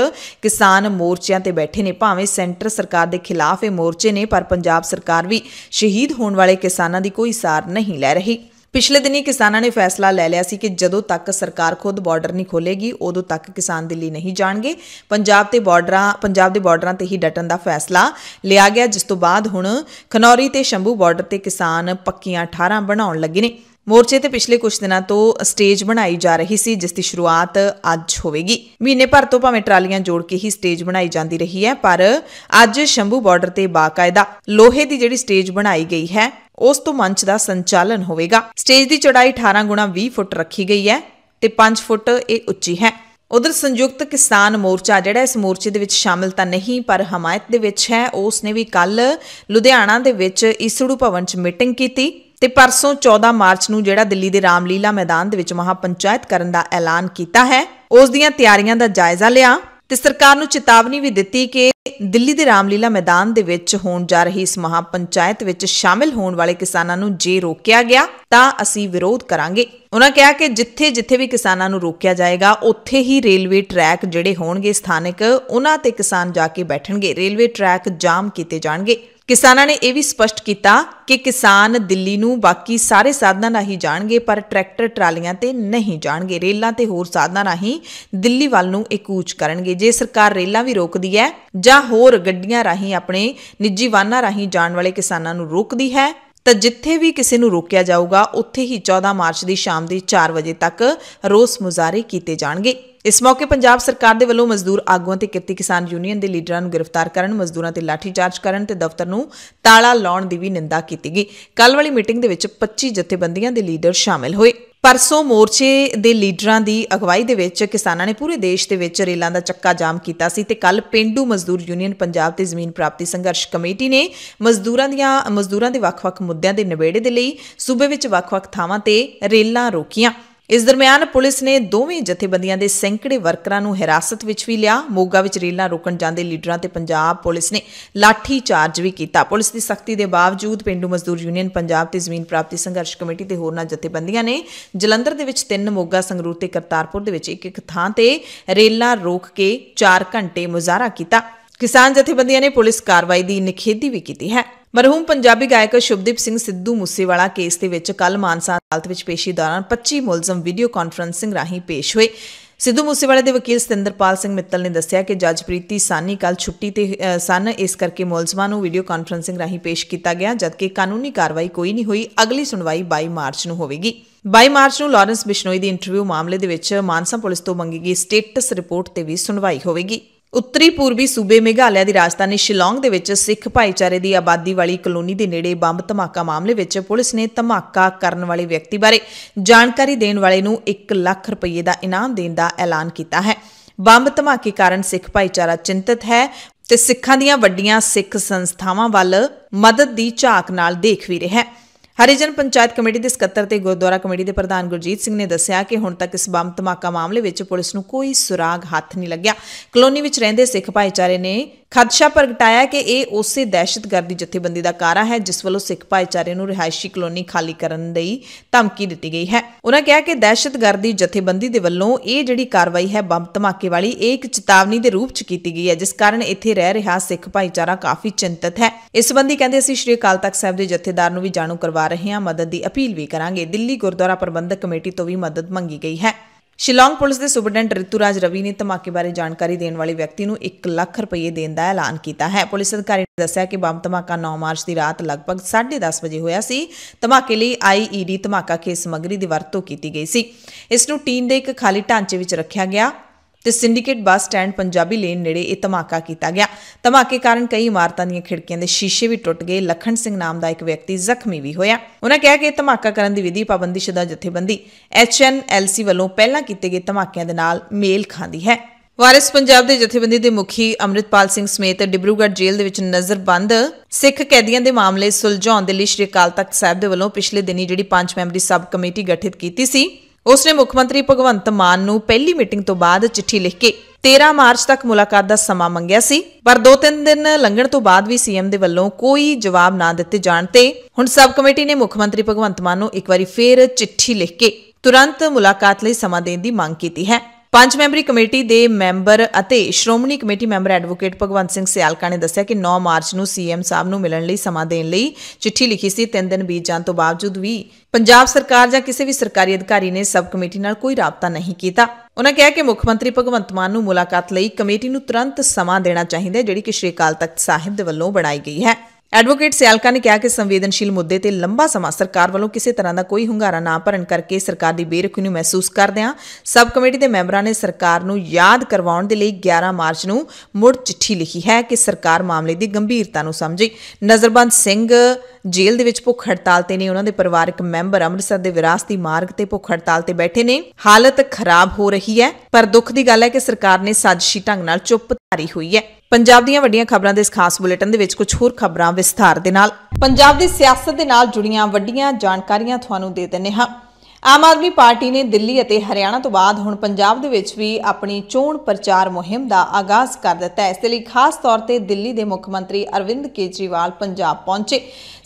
ਕਿਸਾਨ ਮੋਰਚਿਆਂ ਤੇ ਬੈਠੇ ਨੇ ਭਾਵੇਂ ਸੈਂਟਰ ਸਰਕਾਰ ਦੇ ਖਿਲਾਫ ਇਹ ਮੋਰਚੇ ਨੇ ਪਰ ਪੰਜਾਬ ਸਰਕਾਰ ਵੀ ਸ਼ਹੀਦ ਹੋਣ ਵਾਲੇ ਕਿਸਾਨਾਂ ਦੀ ਕੋਈ ਸਾਰ ਨਹੀਂ ਲੈ ਰਹੀ ਪਿਛਲੇ ਦਿਨੀ ਕਿਸਾਨਾਂ ਨੇ ਫੈਸਲਾ ਲੈ ਲਿਆ ਸੀ ਕਿ ਜਦੋਂ ਤੱਕ ਸਰਕਾਰ ਖੁਦ ਬਾਰਡਰ ਨਹੀਂ ਖੋਲੇਗੀ ਉਦੋਂ ਤੱਕ ਕਿਸਾਨ ਦਿੱਲੀ ਨਹੀਂ ਜਾਣਗੇ ਪੰਜਾਬ ਤੇ ਬਾਰਡਰਾਂ ਪੰਜਾਬ ਦੇ ਬਾਰਡਰਾਂ ਤੇ ਹੀ ਡਟਣ ਦਾ ਫੈਸਲਾ ਲਿਆ ਗਿਆ ਜਿਸ ਤੋਂ ਬਾਅਦ ਹੁਣ ਖਨੌਰੀ ਤੇ ਸ਼ੰਭੂ ਬਾਰਡਰ ਤੇ ਕਿਸਾਨ ਪੱਕੀਆਂ 18 ਬਣਾਉਣ ਲੱਗੇ ਨੇ ਮੋਰਚੇ ਤੇ ਪਿਛਲੇ ਕੁਝ ਦਿਨਾਂ ਤੋਂ ਸਟੇਜ ਬਣਾਈ ਜਾ ਰਹੀ ਸੀ ਜਿਸ ਦੀ ਸ਼ੁਰੂਆਤ ਅੱਜ ਹੋਵੇਗੀ ਮਹੀਨੇ ਭਰ ਤੋਂ ਭਾਵੇਂ ਟਰਾਲੀਆਂ ਜੋੜ ਕੇ ਹੀ ਸਟੇਜ ਬਣਾਈ ਜਾਂਦੀ ਰਹੀ ਹੈ ਪਰ ਅੱਜ ਸ਼ੰਭੂ ਬਾਰਡਰ ਤੇ ਬਾਕਾਇਦਾ ਲੋਹੇ ਦੀ ਜਿਹੜੀ ਸਟੇਜ ਬਣਾਈ ਗਈ ਹੈ ਉਸ ਤੋਂ ਮੰਚ ਦਾ ਸੰਚਾਲਨ ਹੋਵੇਗਾ ਸਟੇਜ ਦੀ ਚੌੜਾਈ 18 ਗੁਣਾ 20 ਫੁੱਟ ਰੱਖੀ ਗਈ ਹੈ ਤੇ 5 ਫੁੱਟ ਇਹ ਉੱਚੀ ਹੈ ਉਧਰ ਸੰਯੁਕਤ ਕਿਸਾਨ ਮੋਰਚਾ ਜਿਹੜਾ ਇਸ ਮੋਰਚੇ ਦੇ ਵਿੱਚ ਸ਼ਾਮਿਲ ਤਾਂ ਨਹੀਂ ਪਰ ਹਮਾਇਤ ਦੇ ਵਿੱਚ ਹੈ ਉਸ ਨੇ ਵੀ ਕੱਲ ਲੁਧਿਆਣਾ ਦੇ ਵਿੱਚ ਇਸੜੂ ਭਵਨ 'ਚ ਮੀਟਿੰਗ ਕੀਤੀ ਤੇ ਪਰਸੋਂ 14 ਮਾਰਚ ਨੂੰ ਜਿਹੜਾ ਦਿੱਲੀ ਦੇ ਰਾਮਲੀਲਾ ਮੈਦਾਨ ਦੇ ਵਿੱਚ ਮਹਾਪੰਚਾਇਤ ਕਰਨ ਦਾ ਐਲਾਨ ਕੀਤਾ ਹੈ ਉਸ ਦੀਆਂ ਤਿਆਰੀਆਂ ਦਾ ਜਾਇਜ਼ਾ ਲਿਆ ਤੇ ਸਰਕਾਰ ਨੂੰ ਚੇਤਾਵਨੀ ਵੀ ਦਿੱਤੀ ਕਿ ਦਿੱਲੀ ਦੇ ਰਾਮਲੀਲਾ ਮੈਦਾਨ ਦੇ ਵਿੱਚ ਹੋਣ ਜਾ ਰਹੀ ਇਸ ਮਹਾ ਪੰਚਾਇਤ ਵਿੱਚ ਸ਼ਾਮਿਲ ਹੋਣ ਵਾਲੇ ਕਿਸਾਨਾਂ ਨੂੰ ਜੇ ਰੋਕਿਆ ਗਿਆ ਤਾਂ ਅਸੀਂ ਵਿਰੋਧ ਕਰਾਂਗੇ ਉਹਨਾਂ ਕਿਹਾ ਕਿ ਜਿੱਥੇ-ਜਿੱਥੇ ਵੀ ਕਿਸਾਨਾਂ ਨੂੰ ਰੋਕਿਆ ਜਾਏਗਾ ਉੱਥੇ ਹੀ ਰੇਲਵੇ ਟਰੈਕ ਜਿਹੜੇ ਹੋਣਗੇ ਸਥਾਨਕ ਉਹਨਾਂ ਤੇ ਕਿਸਾਨ ਜਾ ਕੇ ਬੈਠਣਗੇ ਰੇਲਵੇ ਟਰੈਕ ਜਾਮ ਕੀਤੇ ਜਾਣਗੇ ਕਿਸਾਨਾਂ ਨੇ ਇਹ ਵੀ ਸਪਸ਼ਟ ਕੀਤਾ ਕਿ ਕਿਸਾਨ ਦਿੱਲੀ ਨੂੰ ਬਾਕੀ ਸਾਰੇ ਸਾਧਨਾਂ ਰਾਹੀਂ ਜਾਣਗੇ ਪਰ ਟਰੈਕਟਰ ਟਰਾਲੀਆਂ ਤੇ ਨਹੀਂ ਜਾਣਗੇ ਰੇਲਾਂ ਤੇ ਹੋਰ ਸਾਧਨਾਂ ਰਾਹੀਂ ਦਿੱਲੀ ਵੱਲ ਨੂੰ ਇਹ ਕਰਨਗੇ ਜੇ ਸਰਕਾਰ ਰੇਲਾਂ ਵੀ ਰੋਕਦੀ ਹੈ ਜਾਂ ਹੋਰ ਗੱਡੀਆਂ ਰਾਹੀਂ ਆਪਣੇ ਨਿੱਜੀ ਵਾਹਨਾਂ ਰਾਹੀਂ ਜਾਣ ਵਾਲੇ ਕਿਸਾਨਾਂ ਨੂੰ ਰੋਕਦੀ ਹੈ ਤਾਂ ਜਿੱਥੇ ਵੀ ਕਿਸੇ ਨੂੰ ਰੋਕਿਆ ਜਾਊਗਾ ਉੱਥੇ ਹੀ 14 ਮਾਰਚ ਦੀ ਸ਼ਾਮ ਦੇ 4 ਵਜੇ ਤੱਕ ਰੋਸ ਮੁਜ਼ਾਹਰੇ ਕੀਤੇ ਜਾਣਗੇ ਇਸ ਮੌਕੇ ਪੰਜਾਬ ਸਰਕਾਰ ਦੇ ਵੱਲੋਂ ਮਜ਼ਦੂਰ ਆਗੂਆਂ ਤੇ ਕਿਰਤੀ ਕਿਸਾਨ ਯੂਨੀਅਨ ਦੇ ਲੀਡਰਾਂ ਨੂੰ ਗ੍ਰਿਫਤਾਰ ਕਰਨ ਮਜ਼ਦੂਰਾਂ ਤੇ ਲਾਠੀ ਚਾਰਜ ਕਰਨ ਤੇ ਦਫ਼ਤਰ ਨੂੰ ਤਾਲਾ ਲਾਉਣ ਦੀ ਵੀ ਨਿੰਦਾ ਕੀਤੀ ਗਈ ਕੱਲ ਵਾਲੀ ਮੀਟਿੰਗ ਦੇ ਵਿੱਚ 25 ਜਥੇਬੰਦੀਆਂ ਦੇ ਲੀਡਰ ਸ਼ਾਮਿਲ ਹੋਏ ਪਰਸੋਂ ਮੋਰਚੇ ਦੇ ਲੀਡਰਾਂ ਦੀ ਅਗਵਾਈ ਦੇ ਵਿੱਚ ਕਿਸਾਨਾਂ ਨੇ ਪੂਰੇ ਦੇਸ਼ ਦੇ ਵਿੱਚ ਰੇਲਾਂ ਦਾ ਚੱਕਾ ਜਾਮ ਕੀਤਾ ਸੀ ਤੇ ਕੱਲ ਪਿੰਡੂ ਮਜ਼ਦੂਰ ਯੂਨੀਅਨ ਪੰਜਾਬ ਤੇ ਜ਼ਮੀਨ ਪ੍ਰਾਪਤੀ ਸੰਘਰਸ਼ ਕਮੇਟੀ ਨੇ ਮਜ਼ਦੂਰਾਂ ਦੀਆਂ ਮਜ਼ਦੂਰਾਂ ਦੇ ਵੱਖ-ਵੱਖ ਮੁੱਦਿਆਂ ਦੇ ਨਿਬੇੜੇ ਦੇ ਲਈ ਸੂਬੇ ਵਿੱਚ ਵੱਖ-ਵੱਖ ਥਾਵਾਂ ਤੇ ਰੇਲਾਂ ਰੋਕੀਆਂ ਇਸ ਦਰਮਿਆਨ ਪੁਲਿਸ ਨੇ ਦੋਵੇਂ ਜਥੇਬੰਦੀਆਂ ਦੇ ਸੈਂਕੜੇ ਵਰਕਰਾਂ ਨੂੰ ਹਿਰਾਸਤ ਵਿੱਚ ਵੀ ਲਿਆ ਮੋਗਾ ਵਿੱਚ ਰੇਲਾਂ ਰੋਕਣ ਜਾਂਦੇ ਲੀਡਰਾਂ ਤੇ ਪੰਜਾਬ ਪੁਲਿਸ ਨੇ ਲਾਠੀ ਚਾਰਜ ਵੀ ਕੀਤਾ ਪੁਲਿਸ ਦੀ ਸਖਤੀ ਦੇ ਬਾਵਜੂਦ ਪਿੰਡੂ ਮਜ਼ਦੂਰ ਯੂਨੀਅਨ ਪੰਜਾਬ ਤੇ ਜ਼ਮੀਨ ਪ੍ਰਾਪਤੀ ਸੰਘਰਸ਼ ਕਮੇਟੀ ਤੇ ਹੋਰਨਾਂ ਜਥੇਬੰਦੀਆਂ ਨੇ ਜਲੰਧਰ ਦੇ ਵਿੱਚ ਤਿੰਨ ਮੋਗਾ ਸੰਗਰੂਰ ਤੇ ਕਰਤਾਰਪੁਰ ਦੇ ਵਿੱਚ ਇੱਕ ਇੱਕ ਥਾਂ ਤੇ ਰੇਲਾਂ ਰੋਕ ਕੇ 4 ਘੰਟੇ ਮੁਜ਼ਾਹਰਾ ਕੀਤਾ ਕਿਸਾਨ ਜਥੇਬੰਦੀਆਂ ਨੇ ਪੁਲਿਸ ਕਾਰਵਾਈ ਦੀ ਨਿਖੇਧੀ ਵੀ ਕੀਤੀ ਹੈ ਮਰਹੂਮ ਪੰਜਾਬੀ ਗਾਇਕ ਸ਼ੁਭਦੀਪ ਸਿੰਘ ਸਿੱਧੂ ਮੂਸੇਵਾਲਾ ਕੇਸ ਦੇ ਵਿੱਚ ਕੱਲ ਮਾਨਸਾ ਅਦਾਲਤ ਵਿੱਚ ਪੇਸ਼ੀ ਦੌਰਾਨ 25 ਮੁਲਜ਼ਮ ਵੀਡੀਓ ਕਾਨਫਰੈਂਸਿੰਗ ਰਾਹੀਂ ਪੇਸ਼ ਹੋਏ ਸਿੱਧੂ ਮੂਸੇਵਾਲੇ ਦੇ ਵਕੀਲ ਸਤਿੰਦਰਪਾਲ ਸਿੰਘ ਮਿੱਤਲ ਨੇ ਦੱਸਿਆ ਕਿ ਜੱਜ ਪ੍ਰੀਤੀ ਸਾਨੀ ਕੱਲ ਛੁੱਟੀ ਤੇ ਸਨ ਇਸ ਕਰਕੇ ਮੁਲਜ਼ਮਾਂ ਨੂੰ ਵੀਡੀਓ ਕਾਨਫਰੈਂਸਿੰਗ ਰਾਹੀਂ ਪੇਸ਼ ਕੀਤਾ ਗਿਆ ਜਦਕਿ ਕਾਨੂੰਨੀ ਕਾਰਵਾਈ ਕੋਈ ਨਹੀਂ ਹੋਈ ਅਗਲੀ ਸੁਣਵਾਈ 22 ਮਾਰਚ ਨੂੰ ਹੋਵੇਗੀ 22 ਮਾਰਚ ਨੂੰ ਲਾਰੈਂਸ ਬਿਸ਼ਨੋਈ ਦੀ ਇੰਟਰਵਿਊ ਮਾਮਲੇ ਦੇ ਵਿੱਚ ਮਾਨਸਾ ਪੁਲਿਸ ਤੋਂ ਮੰਗੀ ਗਈ ਸਟੇਟਸ ਰਿਪੋਰਟ ਤੇ ਵੀ ਸੁਣਵਾਈ ਹੋਵੇਗੀ ਉੱਤਰੀ ਪੂਰਬੀ ਸੂਬੇ ਮੇਘਾਲਿਆ ਦੀ ਰਾਜਧਾਨੀ ਸ਼ਿਲੌਂਗ ਦੇ ਵਿੱਚ ਸਿੱਖ ਭਾਈਚਾਰੇ ਦੀ ਆਬਾਦੀ ਵਾਲੀ ਕਲੋਨੀ ਦੇ ਨੇੜੇ ਬੰਬ ਧਮਾਕਾ ਮਾਮਲੇ ਵਿੱਚ ਪੁਲਿਸ ਨੇ ਧਮਾਕਾ ਕਰਨ ਵਾਲੇ ਵਿਅਕਤੀ ਬਾਰੇ ਜਾਣਕਾਰੀ ਦੇਣ ਵਾਲੇ ਨੂੰ 1 ਲੱਖ ਰੁਪਏ ਦਾ ਇਨਾਮ ਦੇਣ ਦਾ ਐਲਾਨ ਕੀਤਾ ਹੈ ਬੰਬ ਧਮਾਕੇ ਕਾਰਨ ਸਿੱਖ ਭਾਈਚਾਰਾ ਚਿੰਤਤ ਹੈ ਤੇ ਸਿੱਖਾਂ ਦੀਆਂ ਵੱਡੀਆਂ ਸਿੱਖ ਸੰਸਥਾਵਾਂ ਵੱਲ ਮਦਦ ਦੀ ਝਾਕ ਨਾਲ ਦੇਖ ਵੀ ਰਿਹਾ ਹੈ ਹਰੀਜਨ ਪੰਚਾਇਤ ਕਮੇਟੀ ਦੇ ਸਕੱਤਰ ਤੇ ਗੁਰਦੁਆਰਾ ਕਮੇਟੀ ਦੇ ਪ੍ਰਧਾਨ ਗੁਰਜੀਤ ਸਿੰਘ ਨੇ ਦੱਸਿਆ ਕਿ ਹੁਣ ਤੱਕ ਇਸ ਬੰਬ ਧਮਾਕਾ ਮਾਮਲੇ ਵਿੱਚ ਪੁਲਿਸ ਨੂੰ ਕੋਈ ਸੁਰਾਗ ਹੱਥ ਨਹੀਂ ਲੱਗਿਆ ਕਲੋਨੀ ਵਿੱਚ ਰਹਿੰਦੇ ਸਿੱਖ ਭਾਈਚਾਰੇ ਨੇ ਖਦਸ਼ਾ ਪ੍ਰਗਟਾਇਆ ਕਿ ਇਹ ਉਸੇ ਦਹਿਸ਼ਤਗਰਦੀ ਜਥੇਬੰਦੀ ਦਾ ਕਾਰਾ ਹੈ ਜਿਸ ਵੱਲੋਂ ਸਿੱਖ ਭਾਈਚਾਰੇ ਨੂੰ ਰਿਹਾਇਸ਼ੀ ਕਲੋਨੀ ਖਾਲੀ ਕਰਨ ਲਈ ਧਮਕੀ ਦਿੱਤੀ ਗਈ ਹੈ ਉਹਨਾਂ ਕਿਹਾ ਕਿ ਦਹਿਸ਼ਤਗਰਦੀ ਜਥੇਬੰਦੀ ਦੇ ਵੱਲੋਂ ਇਹ ਜਿਹੜੀ ਕਾਰਵਾਈ ਹੈ ਬੰਬ ਧਮਾਕੇ ਵਾਲੀ ਇਹ ਇੱਕ ਚੇਤਾਵਨੀ ਦੇ ਰੂਪ ਚ ਕੀਤੀ ਗਈ ਹੈ ਜਿਸ ਕਾਰਨ ਇੱਥੇ ਰਹਿ ਰਿਹਾ ਸਿੱਖ ਭਾਈਚਾਰਾ ਕਾਫੀ ਚਿੰਤਤ ਹੈ ਇਸ ਸੰਬੰਧੀ ਕਹਿੰਦੇ ਅਸੀਂ ਸ਼੍ਰੀ ਅਕਾਲ ਤਖਤ ਸਾਹਿਬ ਦੇ ਜਥੇਦਾਰ ਨੂੰ ਵੀ ਜਾਣੂ ਕਰਵਾ ਰਹੇ ਹਾਂ ਮਦਦ ਦੀ ਅਪੀਲ ਵੀ ਕਰਾਂਗੇ ਦਿੱਲੀ ਗੁਰਦੁਆਰਾ ਪ੍ਰਬੰਧਕ ਕਮੇਟੀ ਤੋਂ ਵੀ ਮਦਦ ਮੰਗੀ ਗਈ ਹੈ ਸ਼ਿਲੌਂਗ ਪੁਲਿਸ ਦੇ ਸੁਪਰਡੈਂਟ ਰਿਤੂਰਾਜ ਰਵੀ ਨੇ ਧਮਾਕੇ ਬਾਰੇ ਜਾਣਕਾਰੀ ਦੇਣ ਵਾਲੇ ਵਿਅਕਤੀ ਨੂੰ 1 ਲੱਖ ਰੁਪਏ ਦੇਣ ਦਾ ਐਲਾਨ ਕੀਤਾ ਹੈ ਪੁਲਿਸ ਅਧਿਕਾਰੀ ਨੇ ਦੱਸਿਆ ਕਿ ਬੰਬ ਧਮਾਕਾ 9 ਮਾਰਚ ਦੀ ਰਾਤ ਲਗਭਗ 10:30 ਵਜੇ ਹੋਇਆ ਸੀ ਧਮਾਕੇ ਲਈ ਆਈਈਡੀ ਧਮਾਕਾ ਕੇ ਸਮੱਗਰੀ ਦੀ ਵਰਤੋਂ ਕੀਤੀ ਗਈ ਸੀ ਇਸ ਨੂੰ ਟੀਨ ਦੇ ਇੱਕ ਖਾਲੀ ਢਾਂਚੇ ਵਿੱਚ ਰੱਖਿਆ ਗਿਆ ਤੇ syndicate bus stand Punjabi lane ਨੇੜੇ ਇਹ ਧਮਾਕਾ ਕੀਤਾ ਗਿਆ ਧਮਾਕੇ ਕਾਰਨ ਕਈ ਇਮਾਰਤਾਂ ਦੀਆਂ ਖਿੜਕੀਆਂ ਦੇ ਸ਼ੀਸ਼ੇ ਵੀ ਟੁੱਟ ਗਏ ਲਖਣ ਸਿੰਘ ਨਾਮ ਦਾ ਇੱਕ ਵਿਅਕਤੀ ਜ਼ਖਮੀ ਵੀ ਹੋਇਆ ਉਹਨਾਂ ਕਿਹਾ ਕਿ ਇਹ ਧਮਾਕਾ ਕਰਨ ਦੀ ਵਿਧੀ ਸ਼ਦਾ ਜਥੇਬੰਦੀ ਐਚਐਨਐਲਸੀ ਵੱਲੋਂ ਪਹਿਲਾਂ ਕੀਤੇ ਗਏ ਧਮਾਕਿਆਂ ਦੇ ਨਾਲ ਮੇਲ ਖਾਂਦੀ ਹੈ ਵਾਰਿਸ ਪੰਜਾਬ ਦੇ ਜਥੇਬੰਦੀ ਦੇ ਮੁਖੀ ਅਮਰਿਤਪਾਲ ਸਿੰਘ ਸਮੇਤ ਡਿਬਰੂਗੜ੍ਹ ਜੇਲ੍ਹ ਦੇ ਵਿੱਚ ਨਜ਼ਰਬੰਦ ਸਿੱਖ ਕੈਦੀਆਂ ਦੇ ਮਾਮਲੇ ਸੁਲਝਾਉਣ ਦੇ ਲਈ ਸ਼੍ਰੀ ਅਕਾਲ ਤਖਤ ਸਾਹਿਬ ਦੇ ਵੱਲੋਂ ਪਿਛਲੇ ਦਿਨੀ ਜਿਹੜੀ ਪੰਜ ਮੈਂਬਰੀ ਸਬ ਕਮੇਟੀ ਗਠਿਤ ਕੀਤੀ ਸੀ ਉਸ ਨੇ ਮੁੱਖ ਮੰਤਰੀ ਭਗਵੰਤ ਮਾਨ ਨੂੰ ਪਹਿਲੀ ਮੀਟਿੰਗ ਤੋਂ ਬਾਅਦ ਚਿੱਠੀ ਲਿਖ ਕੇ 13 ਮਾਰਚ ਤੱਕ ਮੁਲਾਕਾਤ ਦਾ ਸਮਾਂ ਮੰਗਿਆ ਸੀ ਪਰ 2-3 ਦਿਨ ਲੰਘਣ ਤੋਂ ਬਾਅਦ ਵੀ ਸੀਐਮ ਦੇ ਵੱਲੋਂ ਕੋਈ ਜਵਾਬ ਨਾ ਦਿੱਤੇ ਜਾਣ ਤੇ ਹੁਣ ਸਬ ਕਮੇਟੀ ਨੇ ਮੁੱਖ ਮੰਤਰੀ ਭਗਵੰਤ ਮਾਨ ਨੂੰ ਇੱਕ ਵਾਰੀ ਫੇਰ ਚਿੱਠੀ ਲਿਖ ਕੇ ਤੁਰੰਤ ਮੁਲਾਕਾਤ ਲਈ ਸਮਾਂ ਦੇਣ ਦੀ ਮੰਗ ਕੀਤੀ ਹੈ ਪੰਜ ਮੈਂਬਰੀ ਕਮੇਟੀ ਦੇ ਮੈਂਬਰ ਅਤੇ Shiromani committee member advocate Bhagwant Singh Sialka ਨੇ ਦੱਸਿਆ ਕਿ 9 ਮਾਰਚ ਨੂੰ ਸੀਐਮ ਸਾਹਿਬ ਨੂੰ ਮਿਲਣ ਲਈ ਸਮਾਂ ਦੇਣ ਲਈ ਚਿੱਠੀ ਲਿਖੀ ਸੀ 3 ਦਿਨ ਬੀਤ ਜਾਣ ਤੋਂ ਬਾਵਜੂਦ ਵੀ ਪੰਜਾਬ ਸਰਕਾਰ ਜਾਂ ਕਿਸੇ ਵੀ ਸਰਕਾਰੀ ਅਧਿਕਾਰੀ ਨੇ ਸਬ ਕਮੇਟੀ ਨਾਲ ਕੋਈ ਰਾਬਤਾ ਨਹੀਂ ਕੀਤਾ ਉਹਨਾਂ ਕਿਹਾ ਕਿ ਮੁੱਖ ਮੰਤਰੀ ਭਗਵੰਤ ਮਾਨ ਨੂੰ ਮੁਲਾਕਾਤ ਲਈ ਕਮੇਟੀ ਨੂੰ ਤੁਰੰਤ ਸਮਾਂ ਦੇਣਾ ਚਾਹੀਦਾ ਹੈ ਜਿਹੜੀ ਕਿ ਸ਼੍ਰੀ ਅਕਾਲ ਤਖਤ ਸਾਹਿਬ ਦੇ ਵੱਲੋਂ ਬਣਾਈ ਗਈ ਹੈ ਐਡਵੋਕੇਟ ਸਿਆਲਕਾ ਨੇ ਕਿਹਾ ਕਿ ਸੰਵੇਦਨਸ਼ੀਲ ਮੁੱਦੇ ਤੇ ਲੰਬਾ ਸਮਾਂ ਸਰਕਾਰ ਵੱਲੋਂ ਕਿਸੇ ਤਰ੍ਹਾਂ ਦਾ ਕੋਈ ਹੰਗਾਰਾ ਨਾ ਭਰਨ ਕਰਕੇ ਸਰਕਾਰ ਦੀ ਬੇਰੁਖੀ ਨੂੰ ਮਹਿਸੂਸ ਕਰਦੇ ਹਾਂ ਸਬ ਕਮੇਟੀ ਦੇ ਮੈਂਬਰਾਂ ਨੇ ਸਰਕਾਰ ਨੂੰ ਯਾਦ ਕਰਵਾਉਣ ਦੇ ਲਈ 11 ਮਾਰਚ ਨੂੰ ਮੁੜ ਚਿੱਠੀ ਲਿਖੀ ਹੈ ਕਿ ਸਰਕਾਰ ਮਾਮਲੇ ਦੀ ਗੰਭੀਰਤਾ ਨੂੰ ਸਮਝੇ ਨਜ਼ਰਬੰਦ ਸਿੰਘ ਜੇਲ੍ਹ ਦੇ ਵਿੱਚ ਭੁੱਖ ਹੜਤਾਲ ਤੇ ਨੇ ਉਹਨਾਂ ਦੇ ਪਰਿਵਾਰਕ ਮੈਂਬਰ ਅੰਮ੍ਰਿਤਸਰ ਦੇ ਵਿਰਾਸਤੀ ਮਾਰਗ ਤੇ ਭੁੱਖ ਹੜਤਾਲ ਤੇ ਬੈਠੇ ਨੇ ਹਾਲਤ ਖਰਾਬ ਹੋ ਰਹੀ ਹੈ ਪਰ ਦੁੱਖ ਦੀ ਗੱਲ ਹੈ ਕਿ ਸਰਕਾਰ ਨੇ ਸਾਜ਼ਿਸ਼ੀ ਢੰਗ ਨਾਲ ਚੁੱਪ ਜਾਰੀ ਹੋਈ ਹੈ ਪੰਜਾਬ ਦੀਆਂ ਵੱਡੀਆਂ ਖਬਰਾਂ ਦੇ ਇਸ ਖਾਸ ਬੁਲੇਟਿਨ ਦੇ ਵਿੱਚ ਕੁਝ ਹੋਰ ਖਬਰਾਂ ਵਿਸਥਾਰ ਦੇ ਨਾਲ ਪੰਜਾਬ ਦੀ ਸਿਆਸਤ ਦੇ ਨਾਲ ਜੁੜੀਆਂ ਵੱਡੀਆਂ ਜਾਣਕਾਰੀਆਂ ਤੁਹਾਨੂੰ ਦੇ ਦਿੰਨੇ ਹਾਂ ਆਮ ਆਦਮੀ ਪਾਰਟੀ ਨੇ ਦਿੱਲੀ ਅਤੇ ਹਰਿਆਣਾ ਤੋਂ ਬਾਅਦ ਹੁਣ ਪੰਜਾਬ ਦੇ ਵਿੱਚ ਵੀ ਆਪਣੀ ਚੋਣ ਪ੍ਰਚਾਰ ਮੁਹਿੰਮ ਦਾ ਆਗਾਜ਼ ਕਰ ਦਿੱਤਾ ਹੈ ਇਸ ਲਈ ਖਾਸ ਤੌਰ ਤੇ ਦਿੱਲੀ ਦੇ ਮੁੱਖ ਮੰਤਰੀ ਅਰਵਿੰਦ ਕੇਜਰੀਵਾਲ ਪੰਜਾਬ ਪਹੁੰਚੇ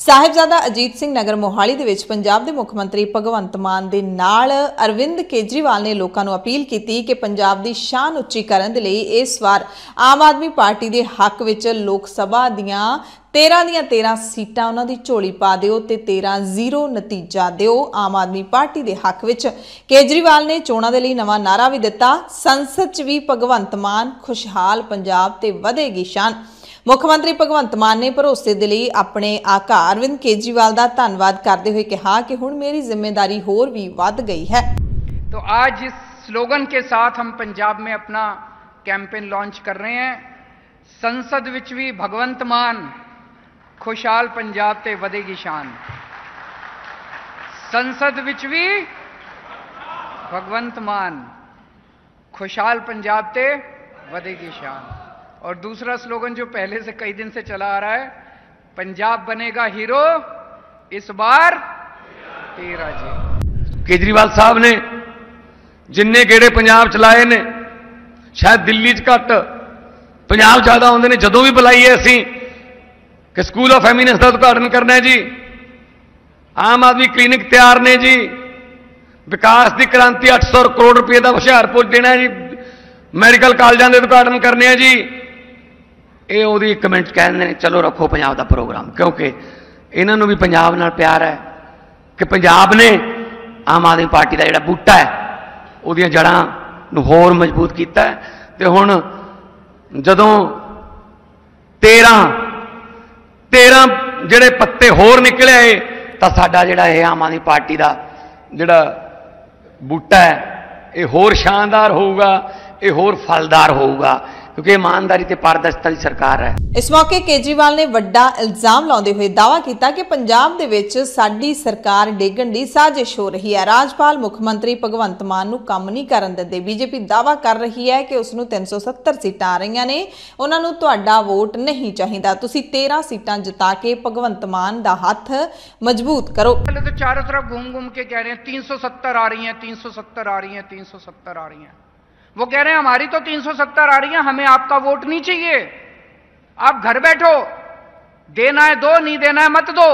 ਸਾਹਿਬਜ਼ਾਦਾ ਅਜੀਤ ਸਿੰਘ ਨਗਰ ਮੋਹਾਲੀ ਦੇ ਵਿੱਚ ਪੰਜਾਬ ਦੇ ਮੁੱਖ ਮੰਤਰੀ ਭਗਵੰਤ ਮਾਨ ਦੇ ਨਾਲ ਅਰਵਿੰਦ ਕੇਜਰੀਵਾਲ ਨੇ ਲੋਕਾਂ ਨੂੰ ਅਪੀਲ ਕੀਤੀ ਕਿ ਪੰਜਾਬ ਦੀ ਸ਼ਾਨ ਉੱਚੀ ਕਰਨ ਦੇ ਲਈ ਇਸ ਵਾਰ ਆਮ ਆਦਮੀ ਪਾਰਟੀ ਦੇ ਹੱਕ ਵਿੱਚ ਲੋਕ ਸਭਾ ਦੀਆਂ 13 ਦੀਆਂ 13 ਸੀਟਾਂ ਉਹਨਾਂ ਦੀ ਝੋਲੀ ਪਾ ਦਿਓ ਤੇ 13 ਜ਼ੀਰੋ ਨਤੀਜਾ ਦਿਓ ਆਮ ਆਦਮੀ ਪਾਰਟੀ ਦੇ ਹੱਕ ਵਿੱਚ ਕੇਜਰੀਵਾਲ ਨੇ ਚੋਣਾਂ ਦੇ ਲਈ ਨਵਾਂ ਨਾਰਾ ਵੀ ਦਿੱਤਾ ਸੰਸਦ 'ਚ ਵੀ ਭਗਵੰਤ ਮਾਨ ਖੁਸ਼ਹਾਲ ਪੰਜਾਬ ਤੇ ਵਧੇਗੀ ਸ਼ਾਨ ਮੁੱਖ ਮੰਤਰੀ ਭਗਵੰਤ ਮਾਨ ਨੇ ਭਰੋਸੇ ਦੇ ਲਈ ਆਪਣੇ ਆਕਾ ਅਰਵਿੰਦ ਕੇਜਰੀਵਾਲ ਦਾ ਧੰਨਵਾਦ ਕਰਦੇ ਹੋਏ ਕਿਹਾ ਕਿ ਹੁਣ ਮੇਰੀ ਜ਼ਿੰਮੇਵਾਰੀ ਹੋਰ ਵੀ ਵੱਧ ਗਈ ਹੈ ਤੋਂ ਅੱਜ ਇਸ ਸਲੋਗਨ ਕੇ ਸਾਥ ਹਮ ਪੰਜਾਬ ਮੇ ਆਪਣਾ ਕੈਂਪੇਨ ਲਾਂਚ ਕਰ ਰਹੇ ਹਾਂ ਸੰਸਦ ਵਿੱਚ ਵੀ ਭਗਵੰਤ ਮਾਨ खुशहाल पंजाब ਤੇ वधेगी शान संसद विच भी भगवंत मान खुशहाल पंजाब ते वधेगी शान और दूसरा स्लोगन जो पहले से कई दिन से चला आ रहा है पंजाब बनेगा हीरो इस बार तेरा जी केजरीवाल साहब ने जिन्ने गेड़े पंजाब चलाए ने शायद दिल्ली च घट पंजाब ज्यादा आते ने जो भी बुलाई है असं ਕਿ ਸਕੂਲ ਆਫ ਫੈਮਿਨਿਸ ਦਾ ਉਦਘਾਟਨ ਕਰਨਾ ਹੈ ਜੀ ਆਮ ਆਦਮੀ ਕਲੀਨਿਕ ਤਿਆਰ ਨੇ ਜੀ ਵਿਕਾਸ ਦੀ ਕ੍ਰਾਂਤੀ 800 ਕਰੋੜ ਰੁਪਏ ਦਾ ਹੁਸ਼ਿਆਰਪੁਰ ਦੇਣਾ ਹੈ ਜੀ ਮੈਡੀਕਲ ਕਾਲਜਾਂ ਦੇ ਉਦਘਾਟਨ ਕਰਨੇ ਆ ਜੀ ਇਹ ਉਹਦੀ ਕਮੈਂਟ ਕਹਿੰਦੇ ਨੇ ਚਲੋ ਰੱਖੋ ਪੰਜਾਬ ਦਾ ਪ੍ਰੋਗਰਾਮ ਕਿਉਂਕਿ ਇਹਨਾਂ ਨੂੰ ਵੀ ਪੰਜਾਬ ਨਾਲ ਪਿਆਰ ਹੈ ਕਿ ਪੰਜਾਬ ਨੇ ਆਮ ਆਦਮੀ ਪਾਰਟੀ ਦਾ ਜਿਹੜਾ ਬੂਟਾ ਹੈ ਉਹਦੀਆਂ ਜੜਾਂ ਨੂੰ ਹੋਰ ਮਜ਼ਬੂਤ ਕੀਤਾ ਤੇ ਹੁਣ ਜਦੋਂ 13 13 ਜਿਹੜੇ ਪੱਤੇ ਹੋਰ ਨਿਕਲੇ ਆਏ ਤਾਂ ਸਾਡਾ ਜਿਹੜਾ ਇਹ ਆਮ ਆਦਮੀ ਪਾਰਟੀ ਦਾ ਜਿਹੜਾ ਬੂਟਾ ਹੈ ਇਹ ਹੋਰ ਸ਼ਾਨਦਾਰ ਹੋਊਗਾ ਇਹ ਹੋਰ ਫਲਦਾਰ ਹੋਊਗਾ ਕਿਉਂਕਿ ਇਮਾਨਦਾਰੀ ਤੇ ਪਾਰਦਰਸ਼ਤਾ ਦੀ ਸਰਕਾਰ ਹੈ ਇਸ ਮੌਕੇ ਕੇਜਰੀਵਾਲ ਨੇ ਵੱਡਾ ਇਲਜ਼ਾਮ ਲਾਉਂਦੇ ਹੋਏ ਦਾਵਾ ਕੀਤਾ ਕਿ ਪੰਜਾਬ ਦੇ ਵਿੱਚ ਸਾਡੀ ਸਰਕਾਰ ਡੇਗਣ ਦੀ ਸਾਜ਼ਿਸ਼ ਹੋ ਰਹੀ ਹੈ ਰਾਜਪਾਲ ਮੁੱਖ ਮੰਤਰੀ ਭਗਵੰਤ ਮਾਨ ਨੂੰ ਕੰਮ ਨਹੀਂ ਕਰਨ ਦਿੰਦੇ ਬੀਜੇਪੀ ਦਾਵਾ ਕਰ ਰਹੀ ਹੈ ਕਿ ਉਸ ਨੂੰ 370 ਸੀਟਾਂ ਆ ਰਹੀਆਂ ਨੇ ਉਹਨਾਂ ਨੂੰ ਤੁਹਾਡਾ ਵੋਟ ਨਹੀਂ ਚਾਹੀਦਾ ਤੁਸੀਂ 13 ਸੀਟਾਂ ਜਿਤਾ ਕੇ ਭਗਵੰਤ ਮਾਨ ਦਾ ਹੱਥ ਮਜ਼ਬੂਤ ਕਰੋ ਪਹਿਲੇ ਤਾਂ ਚਾਰੇ ਤਰਫ ਘੁੰਮ ਘੁੰਮ ਕੇ ਕਹਿ ਰਹੇ 370 ਆ ਰਹੀਆਂ 370 ਆ ਰਹੀਆਂ 370 ਆ ਰਹੀਆਂ वो कह रहे हैं हमारी तो 370 आ रही है हमें आपका वोट नहीं चाहिए आप घर बैठो देना है दो नहीं देना है मत दो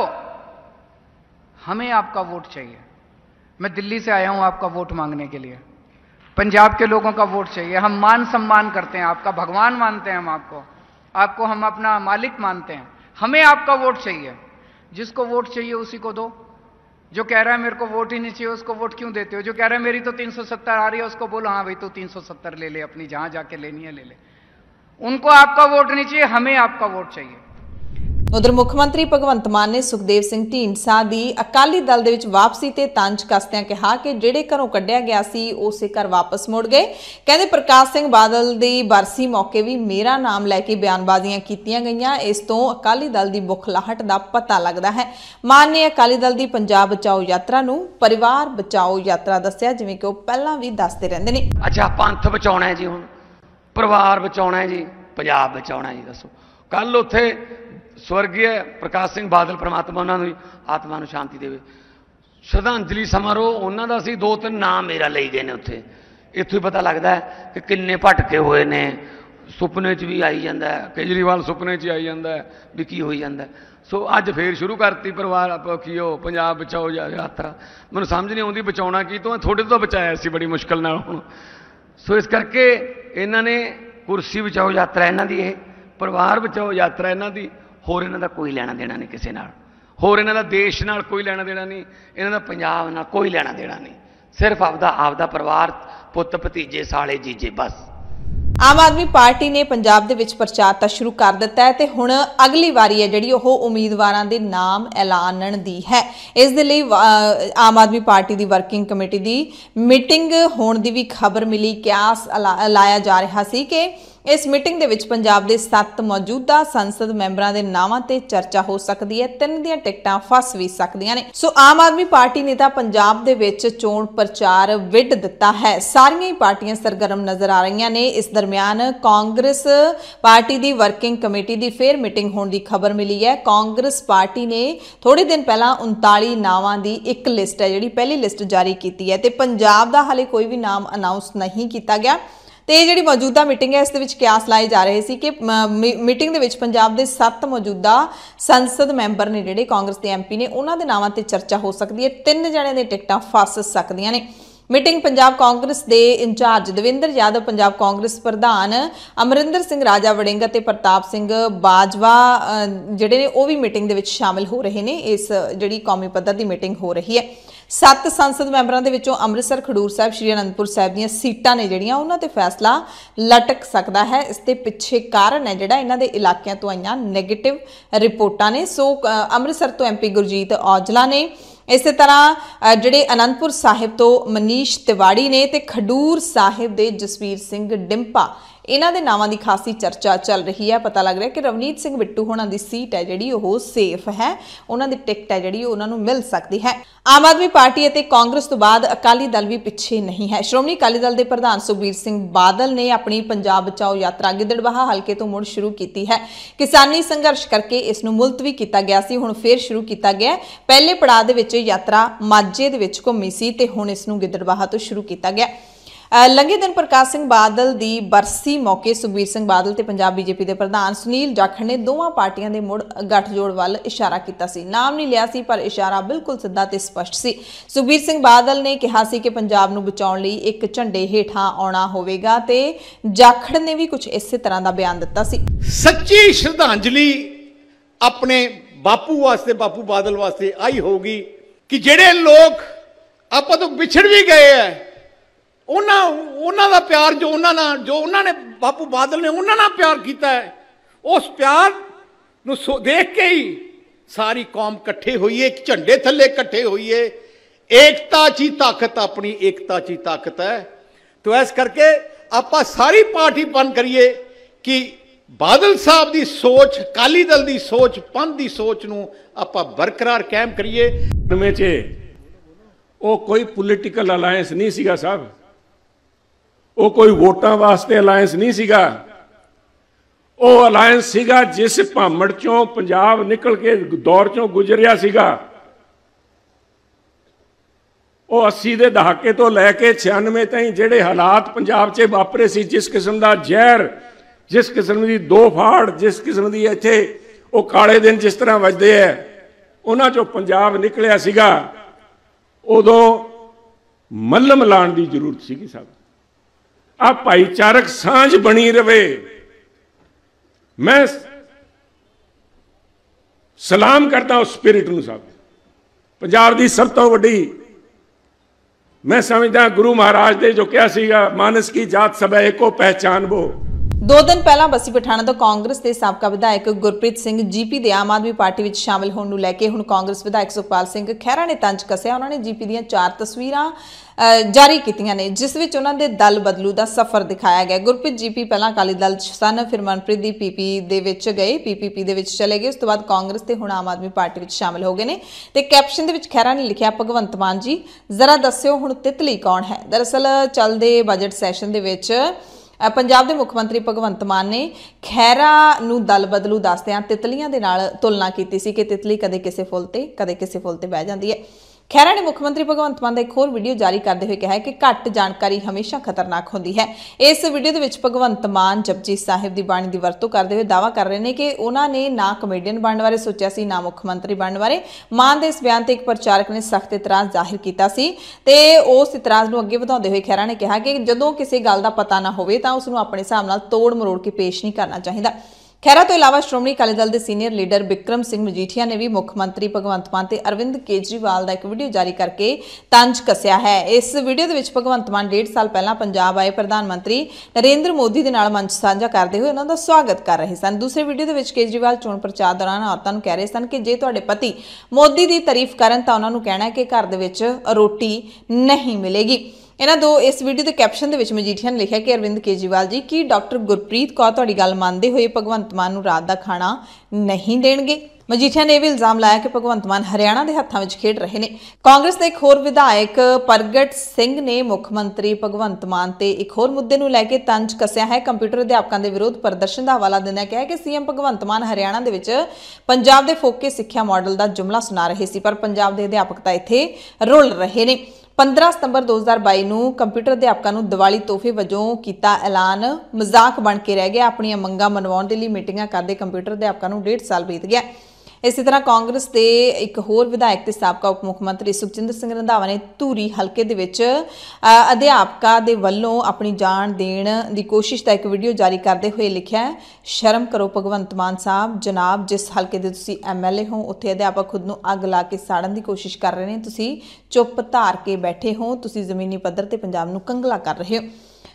हमें आपका वोट चाहिए मैं दिल्ली से आया हूं आपका वोट मांगने के लिए पंजाब के लोगों का वोट चाहिए हम मान सम्मान करते हैं आपका भगवान मानते हैं हम आपको आपको हम अपना मालिक मानते हैं हमें आपका वोट चाहिए जिसको वोट चाहिए उसी को दो जो कह रहा है मेरे को वोट ही नहीं चाहिए उसको वोट क्यों देते हो जो कह रहा है मेरी तो 370 आ रही है उसको बोलो हाँ भाई तो 370 ले ले अपनी जहां जाके लेनी है ले ले उनको आपका वोट नहीं चाहिए हमें आपका वोट चाहिए ਉਧਰ ਮੁੱਖ ਮੰਤਰੀ ਭਗਵੰਤ ਮਾਨ ਨੇ ਸੁਖਦੇਵ ਸਿੰਘ ਢੀਂਡਸਾ ਦੀ ਅਕਾਲੀ ਦਲ ਦੇ ਵਿੱਚ ਵਾਪਸੀ ਤੇ ਤੰਜ ਕਸਦਿਆਂ ਕਿਹਾ ਕਿ ਜਿਹੜੇ ਘਰੋਂ ਕੱਢਿਆ ਗਿਆ ਸੀ ਉਸੇ ਘਰ ਵਾਪਸ ਮੁੜ ਗਏ ਕਹਿੰਦੇ ਪ੍ਰਕਾਸ਼ ਸਿੰਘ ਬਾਦਲ ਦੀ ਬਰਸੀ ਮੌਕੇ ਵੀ ਮੇਰਾ ਨਾਮ ਲੈ ਕੇ ਬਿਆਨਬਾਜ਼ੀਆਂ ਕੀਤੀਆਂ ਗਈਆਂ ਇਸ ਤੋਂ ਅਕਾਲੀ ਦਲ ਦੀ ਬੁਖਲਾਹਟ ਦਾ ਪਤਾ ਲੱਗਦਾ ਹੈ ਮਾਨ ਨੇ ਅਕਾਲੀ ਦਲ ਦੀ ਪੰਜਾਬ ਬਚਾਓ ਯਾਤਰਾ ਨੂੰ ਪਰਿਵਾਰ ਬਚਾਓ ਯਾਤਰਾ ਦੱਸਿਆ ਜਿਵੇਂ ਕਿ ਉਹ ਪਹਿਲਾਂ ਵੀ ਦੱਸਦੇ ਰਹਿੰਦੇ ਨੇ ਅੱਛਾ ਪੰਥ ਬਚਾਉਣਾ ਜੀ ਹੁਣ ਪਰਿਵਾਰ ਬਚਾਉਣਾ ਜੀ ਪੰਜਾਬ ਬਚਾਉਣਾ ਜੀ ਦੱਸੋ ਕੱਲ ਉੱਥੇ ਸਵਰਗੀ ਪ੍ਰਕਾਸ਼ ਸਿੰਘ ਬਾਦਲ ਪ੍ਰਮਾਤਮਾ ਉਹਨਾਂ ਨੂੰ ਆਤਮਾ ਨੂੰ ਸ਼ਾਂਤੀ ਦੇਵੇ ਸ਼ਰਧਾਂਜਲੀ ਸਮਾਰੋਹ ਉਹਨਾਂ ਦਾ ਸੀ ਦੋ ਤਿੰਨ ਨਾਮ ਮੇਰਾ ਲਈ ਗਏ ਨੇ ਉੱਥੇ ਇੱਥੋਂ ਹੀ ਪਤਾ ਲੱਗਦਾ ਹੈ ਕਿ ਕਿੰਨੇ ਭਟਕੇ ਹੋਏ ਨੇ ਸੁਪਨੇ 'ਚ ਵੀ ਆਈ ਜਾਂਦਾ ਹੈ ਕੇਜਰੀਵਾਲ ਸੁਪਨੇ 'ਚ ਆਈ ਜਾਂਦਾ ਹੈ ਵੀ ਕੀ ਹੋਈ ਜਾਂਦਾ ਸੋ ਅੱਜ ਫੇਰ ਸ਼ੁਰੂ ਕਰਤੀ ਪਰਿਵਾਰ ਆਪੋ ਕੀਓ ਪੰਜਾਬ ਬਚਾਓ ਯਾਤਰਾ ਮੈਨੂੰ ਸਮਝ ਨਹੀਂ ਆਉਂਦੀ ਬਚਾਉਣਾ ਕੀ ਤੋਂ ਥੋੜੇ ਤੋਂ ਬਚਾਇਆ ਸੀ ਬੜੀ ਮੁਸ਼ਕਲ ਨਾਲ ਹੁਣ ਸੋ ਇਸ ਕਰਕੇ ਇਹਨਾਂ ਨੇ ਕੁਰਸੀ ਬਚਾਓ ਯਾਤਰਾ ਇਹਨਾਂ ਦੀ ਇਹ ਪਰਿਵਾਰ ਬਚਾਓ ਯਾਤਰਾ ਇਹਨਾਂ ਦੀ ਹੋਰ ਇਹਨਾਂ ਦਾ ਕੋਈ ਲੈਣਾ ਦੇਣਾ ਨਹੀਂ ਕਿਸੇ ਨਾਲ ਹੋਰ ਇਹਨਾਂ ਦਾ ਦੇਸ਼ ਨਾਲ ਕੋਈ ਲੈਣਾ ਦੇਣਾ ਨਹੀਂ ਇਹਨਾਂ ਦਾ ਪੰਜਾਬ ਨਾਲ ਕੋਈ ਲੈਣਾ ਦੇਣਾ ਨਹੀਂ ਸਿਰਫ ਆਪਦਾ ਆਪਦਾ ਪਰਿਵਾਰ ਪੁੱਤ ਭਤੀਜੇ ਸਾਲੇ ਜੀਜੇ ਬਸ ਆਮ ਆਦਮੀ ਪਾਰਟੀ ਨੇ ਪੰਜਾਬ ਦੇ ਵਿੱਚ ਪ੍ਰਚਾਰ ਤਾਂ ਸ਼ੁਰੂ ਕਰ ਦਿੱਤਾ ਹੈ ਤੇ ਹੁਣ ਅਗਲੀ ਵਾਰੀ ਹੈ ਜਿਹੜੀ ਉਹ ਉਮੀਦਵਾਰਾਂ ਦੇ ਨਾਮ ਐਲਾਨਣ ਦੀ ਹੈ ਇਸ ਦੇ ਲਈ ਆਮ ਆਦਮੀ ਪਾਰਟੀ ਦੀ ਵਰਕਿੰਗ ਕਮੇਟੀ ਦੀ ਮੀਟਿੰਗ ਹੋਣ ਦੀ ਵੀ ਖਬਰ ਮਿਲੀ ਕਿਆਸ ਲਾਇਆ ਜਾ ਰਿਹਾ ਸੀ ਕਿ ਇਸ ਮੀਟਿੰਗ ਦੇ ਵਿੱਚ ਪੰਜਾਬ ਦੇ 7 ਮੌਜੂਦਾ ਸੰਸਦ ਮੈਂਬਰਾਂ ਦੇ ਨਾਵਾਂ ਤੇ ਚਰਚਾ ਹੋ ਸਕਦੀ ਹੈ ਤਿੰਨ ਦੀਆਂ ਟਿਕਟਾਂ ਫਸ ਵੀ ਸਕਦੀਆਂ ਨੇ ਸੋ ਆਮ ਆਦਮੀ ਪਾਰਟੀ ਨੇ ਤਾਂ ਪੰਜਾਬ ਦੇ ਵਿੱਚ ਚੋਣ ਪ੍ਰਚਾਰ ਵਿੱਢ ਦਿੱਤਾ ਹੈ ਸਾਰੀਆਂ ਹੀ ਪਾਰਟੀਆਂ ਸਰਗਰਮ ਨਜ਼ਰ ਆ ਰਹੀਆਂ ਨੇ ਇਸ ਦਰਮਿਆਨ ਕਾਂਗਰਸ ਪਾਰਟੀ ਦੀ ਵਰਕਿੰਗ ਕਮੇਟੀ ਦੀ ਫੇਰ ਮੀਟਿੰਗ ਹੋਣ ਦੀ ਖਬਰ ਮਿਲੀ ਹੈ ਕਾਂਗਰਸ ਪਾਰਟੀ ਨੇ ਥੋੜੇ ਦਿਨ ਪਹਿਲਾਂ 39 ਨਾਵਾਂ ਦੀ ਇੱਕ ਲਿਸਟ ਹੈ ਜਿਹੜੀ ਪਹਿਲੀ ਲਿਸਟ ਜਾਰੀ ਕੀਤੀ ਹੈ ਤੇ ਪੰਜਾਬ ਦਾ ਹਾਲੇ ਕੋਈ ਵੀ ਨਾਮ ਅਨਾਉਂਸ ਨਹੀਂ ਕੀਤਾ ਗਿਆ ਤੇ ਇਹ ਜਿਹੜੀ ਮੌਜੂਦਾ ਮੀਟਿੰਗ ਹੈ ਇਸ ਦੇ ਵਿੱਚ ਕਿਆਸ ਲਾਏ ਜਾ ਰਹੇ ਸੀ ਕਿ ਮੀਟਿੰਗ ਦੇ ਵਿੱਚ ਪੰਜਾਬ ਦੇ 7 ਮੌਜੂਦਾ ਸੰਸਦ ਮੈਂਬਰ ਨੇ ਜਿਹੜੇ ਕਾਂਗਰਸ ਦੇ ਐਮਪੀ ਨੇ ਉਹਨਾਂ ਦੇ ਨਾਵਾਂ ਤੇ ਚਰਚਾ ਹੋ ਸਕਦੀ ਹੈ ਤਿੰਨ ਜਣਿਆਂ ਦੇ ਟਿਕਟਾਂ ਫਸ ਸਕਦੀਆਂ ਨੇ ਮੀਟਿੰਗ ਪੰਜਾਬ ਕਾਂਗਰਸ ਦੇ ਇੰਚਾਰਜ ਦਵਿੰਦਰ ਯਾਦਵ ਪੰਜਾਬ ਕਾਂਗਰਸ ਪ੍ਰਧਾਨ ਅਮਰਿੰਦਰ ਸਿੰਘ ਰਾਜਾ ਵੜਿੰਗ ਅਤੇ ਪ੍ਰਤਾਪ ਸਿੰਘ ਬਾਜਵਾ ਜਿਹੜੇ ਨੇ ਉਹ ਵੀ ਮੀਟਿੰਗ ਦੇ ਵਿੱਚ ਸ਼ਾਮਲ ਹੋ ਰਹੇ ਨੇ ਇਸ ਜਿਹੜੀ ਕੌਮੀ ਪੱਧਰ ਦੀ ਮੀਟਿੰਗ ਹੋ ਰਹੀ ਹੈ ਸੱਤ ਸੰਸਦ ਮੈਂਬਰਾਂ ਦੇ ਵਿੱਚੋਂ ਅੰਮ੍ਰਿਤਸਰ ਖਡੂਰ ਸਾਹਿਬ ਸ਼੍ਰੀ ਅਨੰਦਪੁਰ ਸਾਹਿਬ ਦੀਆਂ ਸੀਟਾਂ ਨੇ ਜਿਹੜੀਆਂ ਉਹਨਾਂ ਤੇ ਫੈਸਲਾ ਲਟਕ ਸਕਦਾ ਹੈ ਇਸ ਦੇ ਪਿੱਛੇ ਕਾਰਨ ਹੈ ਜਿਹੜਾ ਇਹਨਾਂ ਦੇ ਇਲਾਕਿਆਂ ਤੋਂ ਆਈਆਂ 네ਗੇਟਿਵ ਰਿਪੋਰਟਾਂ ਨੇ ਸੋ ਅੰਮ੍ਰਿਤਸਰ ਤੋਂ ਐਮਪੀ ਗੁਰਜੀਤ ਔਜਲਾ ਨੇ ਇਸੇ ਤਰ੍ਹਾਂ ਜਿਹੜੇ ਅਨੰਦਪੁਰ ਸਾਹਿਬ ਤੋਂ ਮਨੀਸ਼ ਤਿਵਾੜੀ ਨੇ ਤੇ ਖਡੂਰ ਸਾਹਿਬ ਦੇ ਜਸਵੀਰ ਸਿੰਘ ਡਿੰਪਾ ਇਹਨਾਂ ਦੇ ਨਾਵਾਂ ਦੀ ਖਾਸੀ ਚਰਚਾ ਚੱਲ ਰਹੀ ਹੈ ਪਤਾ ਲੱਗ ਰਿਹਾ ਕਿ ਰਵਨੀਤ ਸਿੰਘ ਬਿੱਟੂ ਹੋਣਾ ਦੀ ਸੀਟ ਹੈ ਜਿਹੜੀ ਉਹ ਸੇਫ ਹੈ ਉਹਨਾਂ ਦੀ ਟਿਕਟ ਹੈ ਜਿਹੜੀ ਉਹਨਾਂ ਨੂੰ ਮਿਲ ਸਕਦੀ ਹੈ ਆਮ ਆਦਮੀ ਪਾਰਟੀ ਅਤੇ ਕਾਂਗਰਸ ਤੋਂ ਬਾਅਦ ਅਕਾਲੀ ਦਲ ਵੀ ਪਿੱਛੇ ਨਹੀਂ ਹੈ ਸ਼੍ਰੋਮਣੀ ਅਕਾਲੀ ਦਲ ਦੇ ਪ੍ਰਧਾਨ ਸੁਖਬੀਰ ਸਿੰਘ ਬਾਦਲ ਨੇ ਆਪਣੀ ਪੰਜਾਬ ਬਚਾਓ ਯਾਤਰਾ ਗਿੱਦੜਵਾਹਾ ਹਲਕੇ ਤੋਂ ਮੁੜ ਸ਼ੁਰੂ ਕੀਤੀ ਹੈ ਕਿਸਾਨੀ ਸੰਘਰਸ਼ ਕਰਕੇ ਇਸ ਨੂੰ ਮੁਲਤਵੀ ਕੀਤਾ ਗਿਆ ਸੀ ਹੁਣ ਫੇਰ ਸ਼ੁਰੂ ਕੀਤਾ ਗਿਆ ਪਹਿਲੇ ਪੜਾਅ ਦੇ ਵਿੱਚ ਯਾਤਰਾ ਮਾਝੇ ਦੇ ਵਿੱਚ ਘੁੰਮੀ ਸੀ ਤੇ ਹੁਣ ਇਸ ਨੂੰ ਗਿੱਦੜਵਾਹਾ ਤੋਂ ਸ਼ੁਰੂ ਕੀਤਾ ਗਿਆ ਲੰਗੇ ਦਿਨ ਪ੍ਰਕਾਸ਼ ਸਿੰਘ ਬਾਦਲ ਦੀ ਬਰਸੀ ਮੌਕੇ ਸੁਖਬੀਰ ਸਿੰਘ ਬਾਦਲ ਤੇ ਪੰਜਾਬ ਬੀਜੇਪੀ ਦੇ ਪ੍ਰਧਾਨ ਸੁਨੀਲ ਜਾਖੜ ਨੇ ਦੋਵਾਂ ਪਾਰਟੀਆਂ ਦੇ ਮੁੜ ਗੱਠਜੋੜ ਵੱਲ ਇਸ਼ਾਰਾ ਕੀਤਾ ਸੀ ਨਾਮ ਨਹੀਂ ਲਿਆ ਸੀ ਪਰ ਇਸ਼ਾਰਾ ਬਿਲਕੁਲ ਸਿੱਧਾ ਤੇ ਸਪਸ਼ਟ ਸੀ ਸੁਖਬੀਰ ਸਿੰਘ ਬਾਦਲ ਨੇ ਕਿਹਾ ਸੀ ਕਿ ਪੰਜਾਬ ਨੂੰ ਬਚਾਉਣ ਲਈ ਇੱਕ ਝੰਡੇ ਹੇਠਾਂ ਆਉਣਾ ਹੋਵੇਗਾ ਤੇ ਜਾਖੜ ਨੇ ਵੀ ਕੁਝ ਇਸੇ ਤਰ੍ਹਾਂ ਦਾ ਬਿਆਨ ਦਿੱਤਾ ਸੀ ਸੱਚੀ ਸ਼ਰਧਾਂਜਲੀ ਆਪਣੇ ਬਾਪੂ ਵਾਸਤੇ ਬਾਪੂ ਬਾਦਲ ਵਾਸਤੇ ਆਈ ਹੋਗੀ ਕਿ ਜਿਹੜੇ ਲੋਕ ਆਪਾਂ ਤੋਂ ਵਿਛੜ ਵੀ ਗਏ ਐ ਉਹਨਾਂ ਉਹਨਾਂ ਦਾ ਪਿਆਰ ਜੋ ਉਹਨਾਂ ਨਾਲ ਜੋ ਉਹਨਾਂ ਨੇ ਬਾਪੂ ਬਾਦਲ ਨੇ ਉਹਨਾਂ ਨਾਲ ਪਿਆਰ ਕੀਤਾ ਹੈ ਉਸ ਪਿਆਰ ਨੂੰ ਦੇਖ ਕੇ ਹੀ ਸਾਰੀ ਕੌਮ ਇਕੱਠੇ ਏ ਇੱਕ ਝੰਡੇ ਥੱਲੇ ਇਕੱਠੇ ਹੋਈਏ ਏਕਤਾ ਦੀ ਤਾਕਤ ਆਪਣੀ ਏਕਤਾ ਦੀ ਤਾਕਤ ਹੈ ਤੋ ਇਸ ਕਰਕੇ ਆਪਾਂ ਸਾਰੀ ਪਾਰਟੀ ਬਨ ਕਰੀਏ ਕਿ ਬਾਦਲ ਸਾਹਿਬ ਦੀ ਸੋਚ ਕਾਲੀ ਦਲ ਦੀ ਸੋਚ ਪੰਥ ਦੀ ਸੋਚ ਨੂੰ ਆਪਾਂ ਬਰਕਰਾਰ ਕਾਇਮ ਕਰੀਏ ਨਵੇਂ 'ਚ ਉਹ ਕੋਈ ਪੋਲੀਟੀਕਲ ਅਲਾਈਅੰਸ ਨਹੀਂ ਸੀਗਾ ਸਾਹਿਬ ਉਹ ਕੋਈ ਵੋਟਾਂ ਵਾਸਤੇ ਅਲਾਈਅੰਸ ਨਹੀਂ ਸੀਗਾ ਉਹ ਅਲਾਈਅੰਸ ਸੀਗਾ ਜਿਸ ਭਾਮੜ ਚੋਂ ਪੰਜਾਬ ਨਿਕਲ ਕੇ ਦੌਰ ਚੋਂ ਗੁਜ਼ਰਿਆ ਸੀਗਾ ਉਹ 80 ਦੇ ਦਹਾਕੇ ਤੋਂ ਲੈ ਕੇ 96 ਤਾਈਂ ਜਿਹੜੇ ਹਾਲਾਤ ਪੰਜਾਬ 'ਚ ਵਾਪਰੇ ਸੀ ਜਿਸ ਕਿਸਮ ਦਾ ਜ਼ਹਿਰ ਜਿਸ ਕਿਸਮ ਦੀ ਦੋ ਫਾੜ ਜਿਸ ਕਿਸਮ ਦੀ ਇੱਥੇ ਉਹ ਕਾਲੇ ਦਿਨ ਜਿਸ ਤਰ੍ਹਾਂ ਵੱਜਦੇ ਐ ਉਹਨਾਂ 'ਚੋਂ ਪੰਜਾਬ ਨਿਕਲਿਆ ਸੀਗਾ ਉਦੋਂ ਮੱਲਮ ਲਾਣ ਦੀ ਜ਼ਰੂਰਤ ਸੀਗੀ ਸਾਹਿਬ ਆ ਭਾਈਚਾਰਕ ਸਾਂਝ ਬਣੀ ਰਵੇ ਮੈਂ ਸਲਾਮ ਕਰਦਾ ਉਸ ਸਪਿਰਿਟ ਨੂੰ ਸਾਹਿਬ ਪੰਜਾਬ ਦੀ ਸਭ ਤੋਂ ਵੱਡੀ ਮੈਂ ਸਮਝਦਾ ਗੁਰੂ ਮਹਾਰਾਜ ਦੇ ਜੋ ਕਿਹਾ ਸੀਗਾ ਮਾਨਸ ਕੀ ਜਾਤ ਇੱਕੋ ਏਕੋ ਬੋ ਦੋ ਦਿਨ ਪਹਿਲਾਂ ਬੱਸੀ ਪਠਾਣਾ ਤੋਂ ਕਾਂਗਰਸ ਦੇ ਸਾਬਕਾ ਵਿਧਾਇਕ ਗੁਰਪ੍ਰੀਤ ਸਿੰਘ ਜੀਪੀ ਦੇ ਆਮ ਆਦਮੀ ਪਾਰਟੀ ਵਿੱਚ ਸ਼ਾਮਲ ਹੋਣ ਨੂੰ ਲੈ ਕੇ ਹੁਣ ਕਾਂਗਰਸ ਵਿਧਾਇਕ ਸੁਖਪਾਲ ਸਿੰਘ ਖਹਿਰਾ ਨੇ ਤੰਜ ਕਸਿਆ ਉਹਨਾਂ ਨੇ ਜੀਪੀ ਦੀਆਂ ਚਾਰ ਤਸਵੀਰਾਂ ਜਾਰੀ ਕੀਤੀਆਂ ਨੇ ਜਿਸ ਵਿੱਚ ਉਹਨਾਂ ਦੇ ਦਲ ਬਦਲੂ ਦਾ ਸਫ਼ਰ ਦਿਖਾਇਆ ਗਿਆ ਗੁਰਪ੍ਰੀਤ ਜੀਪੀ ਪਹਿਲਾਂ ਅਕਾਲੀ ਦਲ ਚ ਸਨ ਫਿਰ ਮਨਪ੍ਰੀਤ ਦੀ ਪੀਪੀ ਦੇ ਵਿੱਚ ਗਏ ਪੀਪੀਪੀ ਦੇ ਵਿੱਚ ਚਲੇ ਗਏ ਉਸ ਤੋਂ ਬਾਅਦ ਕਾਂਗਰਸ ਤੇ ਹੁਣ ਆਮ ਆਦਮੀ ਪਾਰਟੀ ਵਿੱਚ ਸ਼ਾਮਲ ਹੋ ਗਏ ਨੇ ਤੇ ਕੈਪਸ਼ਨ ਦੇ ਵਿੱਚ ਖਹਿਰਾ ਨੇ ਲਿਖਿਆ ਭਗਵੰਤ ਮਾਨ ਜੀ ਜ਼ਰਾ ਦੱਸਿਓ ਹੁਣ ਤਿਤਲੀ ਕੌਣ ਹੈ ਦਰਅਸਲ ਚੱਲਦੇ ਬਜਟ ਸੈਸ਼ਨ ਦੇ ਵਿੱਚ ਪੰਜਾਬ ਦੇ ਮੁੱਖ ਮੰਤਰੀ ਭਗਵੰਤ ਮਾਨ ਨੇ ਖੈਰਾ ਨੂੰ ਦਲ ਬਦਲੂ ਦੱਸਦਿਆਂ ਤਿਤਲੀਆਂ ਦੇ ਨਾਲ ਤੁਲਨਾ ਕੀਤੀ ਸੀ ਕਿ ਤਿਤਲੀ ਕਦੇ ਕਿਸੇ ਫੁੱਲ ਤੇ ਕਦੇ ਕਿਸੇ ਫੁੱਲ ਤੇ ਬਹਿ ਜਾਂਦੀ ਹੈ ਖੈਰਾ ਨੇ ਮੁੱਖ ਮੰਤਰੀ ਭਗਵੰਤ ਮਾਨ ਦਾ ਇੱਕ ਹੋਰ ਵੀਡੀਓ ਜਾਰੀ ਕਰਦੇ ਹੋਏ ਕਿਹਾ ਹੈ ਕਿ ਘੱਟ ਜਾਣਕਾਰੀ ਹਮੇਸ਼ਾ ਖਤਰਨਾਕ ਹੁੰਦੀ ਹੈ ਇਸ ਵੀਡੀਓ ਦੇ ਵਿੱਚ ਭਗਵੰਤ ਮਾਨ ਜਪਜੀ ਸਾਹਿਬ ਦੀ ਬਾਣੀ ਦੀ ਵਰਤੋਂ ਕਰਦੇ ਹੋਏ ਦਾਵਾ ਕਰ ਰਹੇ ਨੇ ਕਿ ਉਹਨਾਂ ਨੇ ਨਾ ਕਮੇਡੀਅਨ ਬਣਨ ਬਾਰੇ ਸੋਚਿਆ ਸੀ ਨਾ ਮੁੱਖ ਮੰਤਰੀ ਬਣਨ ਬਾਰੇ ਮਾਨ ਦੇ ਇਸ ਬਿਆਨ ਤੇ ਇੱਕ ਪ੍ਰਚਾਰਕ ਨੇ ਸਖਤ ਇਤਰਾਜ਼ ਜ਼ਾਹਿਰ ਕੀਤਾ ਸੀ ਤੇ ਉਸ ਇਤਰਾਜ਼ ਨੂੰ ਅੱਗੇ ਵਧਾਉਂਦੇ ਹੋਏ ਖੈਰਾ ਨੇ ਕਿਹਾ ਕਿ ਜਦੋਂ ਕਿਸੇ ਗੱਲ ਦਾ ਪਤਾ ਨਾ ਹੋਵੇ ਤਾਂ ਉਸ ਨੂੰ ਆਪਣੇ ਹਿਸਾਬ ਨਾਲ ਤੋੜ ਮਰੋੜ ਕੇ ਪੇਸ਼ ਨਹੀਂ ਕਰਨਾ ਚਾਹੀਦਾ ਖੈਰਾ ਤੋਂ ਇਲਾਵਾ ਸ਼੍ਰੋਮਣੀ ਅਕਾਲੀ ਦਲ ਦੇ ਸੀਨੀਅਰ ਲੀਡਰ ਵਿਕਰਮ ਸਿੰਘ ਮਜੀਠੀਆ ਨੇ ਵੀ ਮੁੱਖ ਮੰਤਰੀ ਭਗਵੰਤ ਮਾਨ ਤੇ ਅਰਵਿੰਦ ਕੇਜਰੀਵਾਲ ਦਾ ਇੱਕ ਵੀਡੀਓ ਜਾਰੀ ਕਰਕੇ ਤੰਜ ਕੱਸਿਆ ਹੈ ਇਸ ਵੀਡੀਓ ਦੇ ਵਿੱਚ ਭਗਵੰਤ ਮਾਨ 1.5 ਸਾਲ ਪਹਿਲਾਂ ਪੰਜਾਬ ਆਏ ਪ੍ਰਧਾਨ ਮੰਤਰੀ ਨਰਿੰਦਰ ਮੋਦੀ ਦੇ ਨਾਲ ਮੰਚ ਸਾਂਝਾ ਕਰਦੇ ਹੋਏ ਉਹਨਾਂ ਦਾ ਸਵਾਗਤ ਕਰ ਰਹੇ ਸਨ ਦੂਸਰੇ ਵੀਡੀਓ ਦੇ ਵਿੱਚ ਕੇਜਰੀਵਾਲ ਚੋਣ ਪ੍ਰਚਾਰ ਦੌਰਾਨ ਔਰਤਾਂ ਨੂੰ ਕਹਿ ਰਹੇ ਸਨ ਕਿ ਜੇ ਤੁਹਾਡੇ ਪਤੀ ਮੋਦੀ ਦੀ ਤਾਰੀਫ ਕਰਨ ਤਾਂ ਉਹਨਾਂ ਨੂੰ ਕਹਿਣਾ ਹੈ ਕਿ ਘਰ ਦੇ ਵਿੱਚ ਰੋਟੀ ਨਹੀਂ ਮਿਲੇਗੀ ਇਹਨਾਂ ਦੋ ਇਸ ਵੀਡੀਓ ਦੇ ਕੈਪਸ਼ਨ ਦੇ ਵਿੱਚ ਮਜੀਠੀਆ ਨੇ ਲਿਖਿਆ ਕਿ ਅਰਵਿੰਦ ਕੇਜੀਵਾਲ ਜੀ ਕੀ ਡਾਕਟਰ ਗੁਰਪ੍ਰੀਤ ਕੌਰ ਤੁਹਾਡੀ ਗੱਲ ਮੰਨਦੇ ਹੋਏ ਭਗਵੰਤ ਮਾਨ ਨੂੰ ਰਾਤ ਦਾ ਖਾਣਾ ਨਹੀਂ ਦੇਣਗੇ ਮਜੀਠੀਆ ਨੇ ਵੀ ਇਲਜ਼ਾਮ ਲਾਇਆ ਕਿ ਭਗਵੰਤ ਮਾਨ ਹਰਿਆਣਾ ਦੇ ਹੱਥਾਂ ਵਿੱਚ ਖੇਡ ਰਹੇ ਨੇ ਕਾਂਗਰਸ ਦੇ ਇੱਕ ਹੋਰ ਵਿਧਾਇਕ ਪ੍ਰਗਟ ਸਿੰਘ ਨੇ ਮੁੱਖ ਮੰਤਰੀ ਭਗਵੰਤ ਮਾਨ ਤੇ ਇੱਕ ਹੋਰ ਮੁੱਦੇ ਨੂੰ ਲੈ ਕੇ ਤੰਜ ਕੱਸਿਆ ਹੈ ਕੰਪਿਊਟਰ ਅਧਿਆਪਕਾਂ ਦੇ ਵਿਰੋਧ ਪ੍ਰਦਰਸ਼ਨ ਦਾ ਹਵਾਲਾ ਦਿੰਦਾ ਕਿਹਾ ਕਿ ਸੀਐਮ ਭਗਵੰਤ ਮਾਨ ਹਰਿਆਣਾ ਦੇ ਵਿੱਚ ਪੰਜਾਬ ਦੇ ਫੋਕੇ ਸਿੱਖਿਆ ਮਾਡਲ ਦਾ ਜੁਮਲਾ ਸੁਣਾ ਰਹੇ ਸੀ ਪਰ ਪੰਜਾਬ ਦੇ ਅਧਿਆਪਕ ਤਾਂ ਇੱਥੇ ਰੁੱਲ ਰਹੇ ਨੇ 15 ਸਤੰਬਰ 2022 ਨੂੰ ਕੰਪਿਊਟਰ ਅਧਿਆਪਕਾਂ ਨੂੰ ਦੀਵਾਲੀ ਤੋਹਫੇ ਵਜੋਂ ਕੀਤਾ ਐਲਾਨ ਮਜ਼ਾਕ ਬਣ ਕੇ ਰਹਿ ਗਿਆ ਆਪਣੀਆਂ ਮੰਗਾਂ ਮਨਵਾਉਣ ਦੇ ਲਈ ਮੀਟਿੰਗਾਂ ਕਰਦੇ ਕੰਪਿਊਟਰ ਅਧਿਆਪਕਾਂ ਨੂੰ 1.5 ਸਾਲ ਬੀਤ ਗਿਆ ਇਸੇ ਤਰ੍ਹਾਂ ਕਾਂਗਰਸ ਦੇ ਇੱਕ ਹੋਰ ਵਿਧਾਇਕ ਤੇ ਸਾਬਕਾ ਉਪ ਮੁੱਖ ਮੰਤਰੀ ਸੁਖਜਿੰਦਰ ਸਿੰਘ ਰੰਧਾਵਾ ਨੇ ਧੂਰੀ ਹਲਕੇ ਦੇ ਵਿੱਚ ਅਧਿਆਪਕਾ ਦੇ ਵੱਲੋਂ ਆਪਣੀ ਜਾਨ ਦੇਣ ਦੀ ਕੋਸ਼ਿਸ਼ ਦਾ ਇੱਕ ਵੀਡੀਓ ਜਾਰੀ ਕਰਦੇ ਹੋਏ ਲਿਖਿਆ ਸ਼ਰਮ ਕਰੋ ਭਗਵੰਤ ਮਾਨ ਸਾਹਿਬ ਜਨਾਬ ਜਿਸ ਹਲਕੇ ਦੇ ਤੁਸੀਂ ਐਮਐਲਏ ਹੋ ਉੱਥੇ ਅਧਿਆਪਕ ਖੁਦ ਨੂੰ ਅੱਗ ਲਾ ਕੇ ਸਾੜਨ ਦੀ ਕੋਸ਼ਿਸ਼ ਕਰ ਰਹੇ ਨੇ ਤੁਸੀਂ ਚੁੱਪ ਧਾਰ ਕੇ ਬੈਠੇ ਹੋ ਤੁਸੀਂ ਜ਼ਮੀਨੀ ਪੱਧਰ ਤੇ ਪੰਜਾਬ ਨੂੰ ਕੰਗਲਾ ਕਰ ਰਹੇ ਹੋ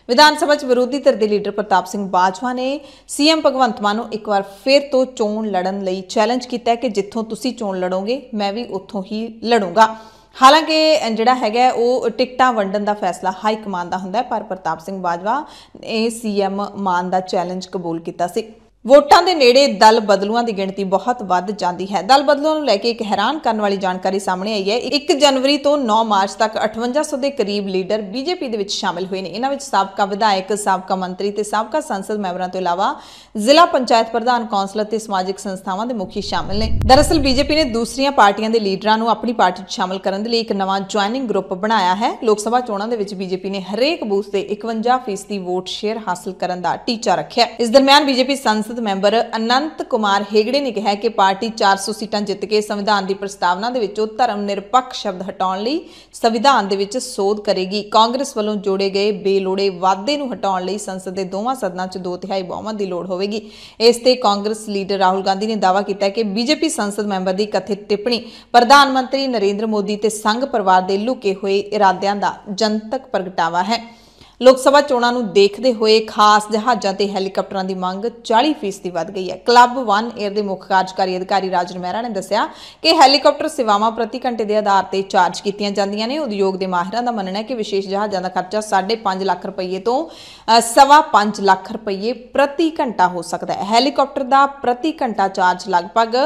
ਵਿਧਾਨ ਸਭਾ 'ਚ ਵਿਰੋਧੀ ਧਿਰ ਦੇ ਲੀਡਰ ਪ੍ਰਤਾਪ ਸਿੰਘ ਬਾਜਵਾ ਨੇ ਸੀਐਮ ਭਗਵੰਤ ਮਾਨ ਨੂੰ ਇੱਕ ਵਾਰ ਫੇਰ ਤੋਂ ਚੋਣ ਲੜਨ ਲਈ ਚੈਲੰਜ ਕੀਤਾ ਕਿ ਜਿੱਥੋਂ ਤੁਸੀਂ ਚੋਣ ਲੜੋਗੇ ਮੈਂ ਵੀ ਉੱਥੋਂ ਹੀ ਲੜੂੰਗਾ ਹਾਲਾਂਕਿ ਜਿਹੜਾ ਹੈਗਾ ਉਹ ਟਿਕਟਾਂ ਵੰਡਣ ਦਾ ਫੈਸਲਾ ਹਾਈ ਕਮਾਂਡ ਦਾ ਹੁੰਦਾ ਪਰ ਪ੍ਰਤਾਪ ਸਿੰਘ ਬਾਜਵਾ ਨੇ ਸੀਐਮ ਮਾਨ ਦਾ ਚੈਲੰਜ ਕਬੂਲ ਕੀਤਾ ਸੀ ਵੋਟਾਂ ਦੇ ਨੇੜੇ ਦਲ ਬਦਲੂਆਂ ਦੀ ਗਿਣਤੀ ਬਹੁਤ ਵੱਧ ਜਾਂਦੀ ਹੈ ਦਲ ਬਦਲੂਆਂ ਨੂੰ ਲੈ ਕੇ ਇੱਕ ਹੈਰਾਨ ਕਰਨ ਵਾਲੀ ਜਾਣਕਾਰੀ ਸਾਹਮਣੇ ਆਈ ਹੈ 1 ਜਨਵਰੀ ਤੋਂ 9 ਮਾਰਚ ਤੱਕ 5800 ਦੇ ਕਰੀਬ ਲੀਡਰ ਬੀਜੇਪੀ ਦੇ ਵਿੱਚ ਸ਼ਾਮਲ ਹੋਏ ਨੇ ਇਹਨਾਂ ਵਿੱਚ ਸਾਬਕਾ ਵਿਧਾਇਕ ਸਾਬਕਾ ਮੰਤਰੀ ਤੇ ਸਾਬਕਾ ਸੰਸਦ ਮੈਂਬਰਾਂ ਤੋਂ ਇਲਾਵਾ ਜ਼ਿਲ੍ਹਾ ਪੰਚਾਇਤ ਪ੍ਰਧਾਨ ਕੌਂਸਲਰ ਤੇ ਸਮਾਜਿਕ ਸੰਸਥਾਵਾਂ ਦੇ ਮੁਖੀ ਸ਼ਾਮਲ ਨੇ ਦਰਅਸਲ ਬੀਜੇਪੀ ਨੇ ਦੂਸਰੀਆਂ ਪਾਰਟੀਆਂ ਦੇ ਲੀਡਰਾਂ ਨੂੰ ਆਪਣੀ ਪਾਰਟੀ 'ਚ ਸ਼ਾਮਲ ਕਰਨ ਦੇ ਲਈ ਇੱਕ ਨਵਾਂ ਜੁਆਇਨਿੰਗ ਗਰੁੱਪ ਬਣਾਇਆ ਹੈ ਲੋਕ ਸਭਾ ਚੋਣਾਂ ਦੇ ਵਿੱਚ ਬੀਜੇਪੀ ਨੇ ਹਰੇਕ ਬੂਥ ਤੇ 51% ਵੋਟ ਸ਼ੇਅਰ ਹਾਸਲ ਕਰਨ ਦਾ ਟੀਚਾ ਰੱਖਿਆ ਇਸ ਦਰਮਿਆਨ ਬੀਜੇਪੀ ਸੰਸਦ ਸੰਸਦ ਮੈਂਬਰ ਅਨੰਤ ਕੁਮਾਰ ਹੇਗੜੇ ਨੇ ਕਿਹਾ ਕਿ ਪਾਰਟੀ 400 ਸੀਟਾਂ ਜਿੱਤ ਕੇ ਸੰਵਿਧਾਨ ਦੀ ਪ੍ਰਸਤਾਵਨਾ ਦੇ ਵਿੱਚੋਂ ਧਰਮ ਨਿਰਪੱਖ ਸ਼ਬਦ ਹਟਾਉਣ ਲਈ ਸੰਵਿਧਾਨ ਦੇ ਵਿੱਚ ਸੋਧ ਕਰੇਗੀ ਕਾਂਗਰਸ ਵੱਲੋਂ ਜੋੜੇ ਗਏ ਬੇਲੋੜੇ ਵਾਅਦੇ ਨੂੰ ਹਟਾਉਣ ਲਈ ਸੰਸਦ ਦੇ ਦੋਵਾਂ ਸਦਨਾਂ 'ਚ ਦੋ ਤਿਹਾਈ ਬਹੁਮਤ ਦੀ ਲੋੜ ਹੋਵੇਗੀ ਇਸ ਤੇ ਕਾਂਗਰਸ ਲੀਡਰ ਰਾਹੁਲ ਗਾਂਧੀ ਨੇ ਦਾਅਵਾ ਕੀਤਾ ਕਿ ਬੀਜੇਪੀ ਸੰਸਦ ਮੈਂਬਰ ਦੀ ਕਥਿਤ ਟਿੱਪਣੀ ਪ੍ਰਧਾਨ ਮੰਤਰੀ ਨਰਿੰਦਰ ਮੋਦੀ ਤੇ ਸੰਘ ਪਰਿਵਾਰ ਦੇ ਲੁਕੇ ਹੋਏ ਇਰਾਦਿਆਂ ਦਾ ਜਨਤਕ ਪ੍ਰਗਟਾਵਾ ਹੈ ਲੋਕ ਸਭਾ ਚੋਣਾਂ ਨੂੰ ਦੇਖਦੇ ਹੋਏ ਖਾਸ ਜਹਾਜ਼ਾਂ ਤੇ ਹੈਲੀਕਾਪਟਰਾਂ ਦੀ ਮੰਗ 40% ਦੀ ਵੱਧ ਗਈ ਹੈ ਕਲੱਬ 1 ਏਅਰ ਦੇ ਮੁੱਖ ਕਾਰਜਕਾਰੀ ਅਧਿਕਾਰੀ ਰਾਜਨ ਮਹਿਰਾ ਨੇ ਦੱਸਿਆ ਕਿ ਹੈਲੀਕਾਪਟਰ ਸੇਵਾਵਾਂ ਪ੍ਰਤੀ ਘੰਟੇ ਦੇ ਆਧਾਰ ਤੇ ਚਾਰਜ ਕੀਤੀਆਂ ਜਾਂਦੀਆਂ ਨੇ ਉਦਯੋਗ ਦੇ ਮਾਹਿਰਾਂ ਦਾ ਮੰਨਣਾ ਹੈ ਕਿ ਵਿਸ਼ੇਸ਼ ਜਹਾਜ਼ਾਂ ਦਾ ਖਰਚਾ 5.5 ਲੱਖ ਰੁਪਏ ਤੋਂ 5.5 ਲੱਖ ਰੁਪਏ ਪ੍ਰਤੀ ਘੰਟਾ ਹੋ ਸਕਦਾ ਹੈ ਹੈਲੀਕਾਪਟਰ ਦਾ ਪ੍ਰਤੀ ਘੰਟਾ ਚਾਰਜ ਲਗਭਗ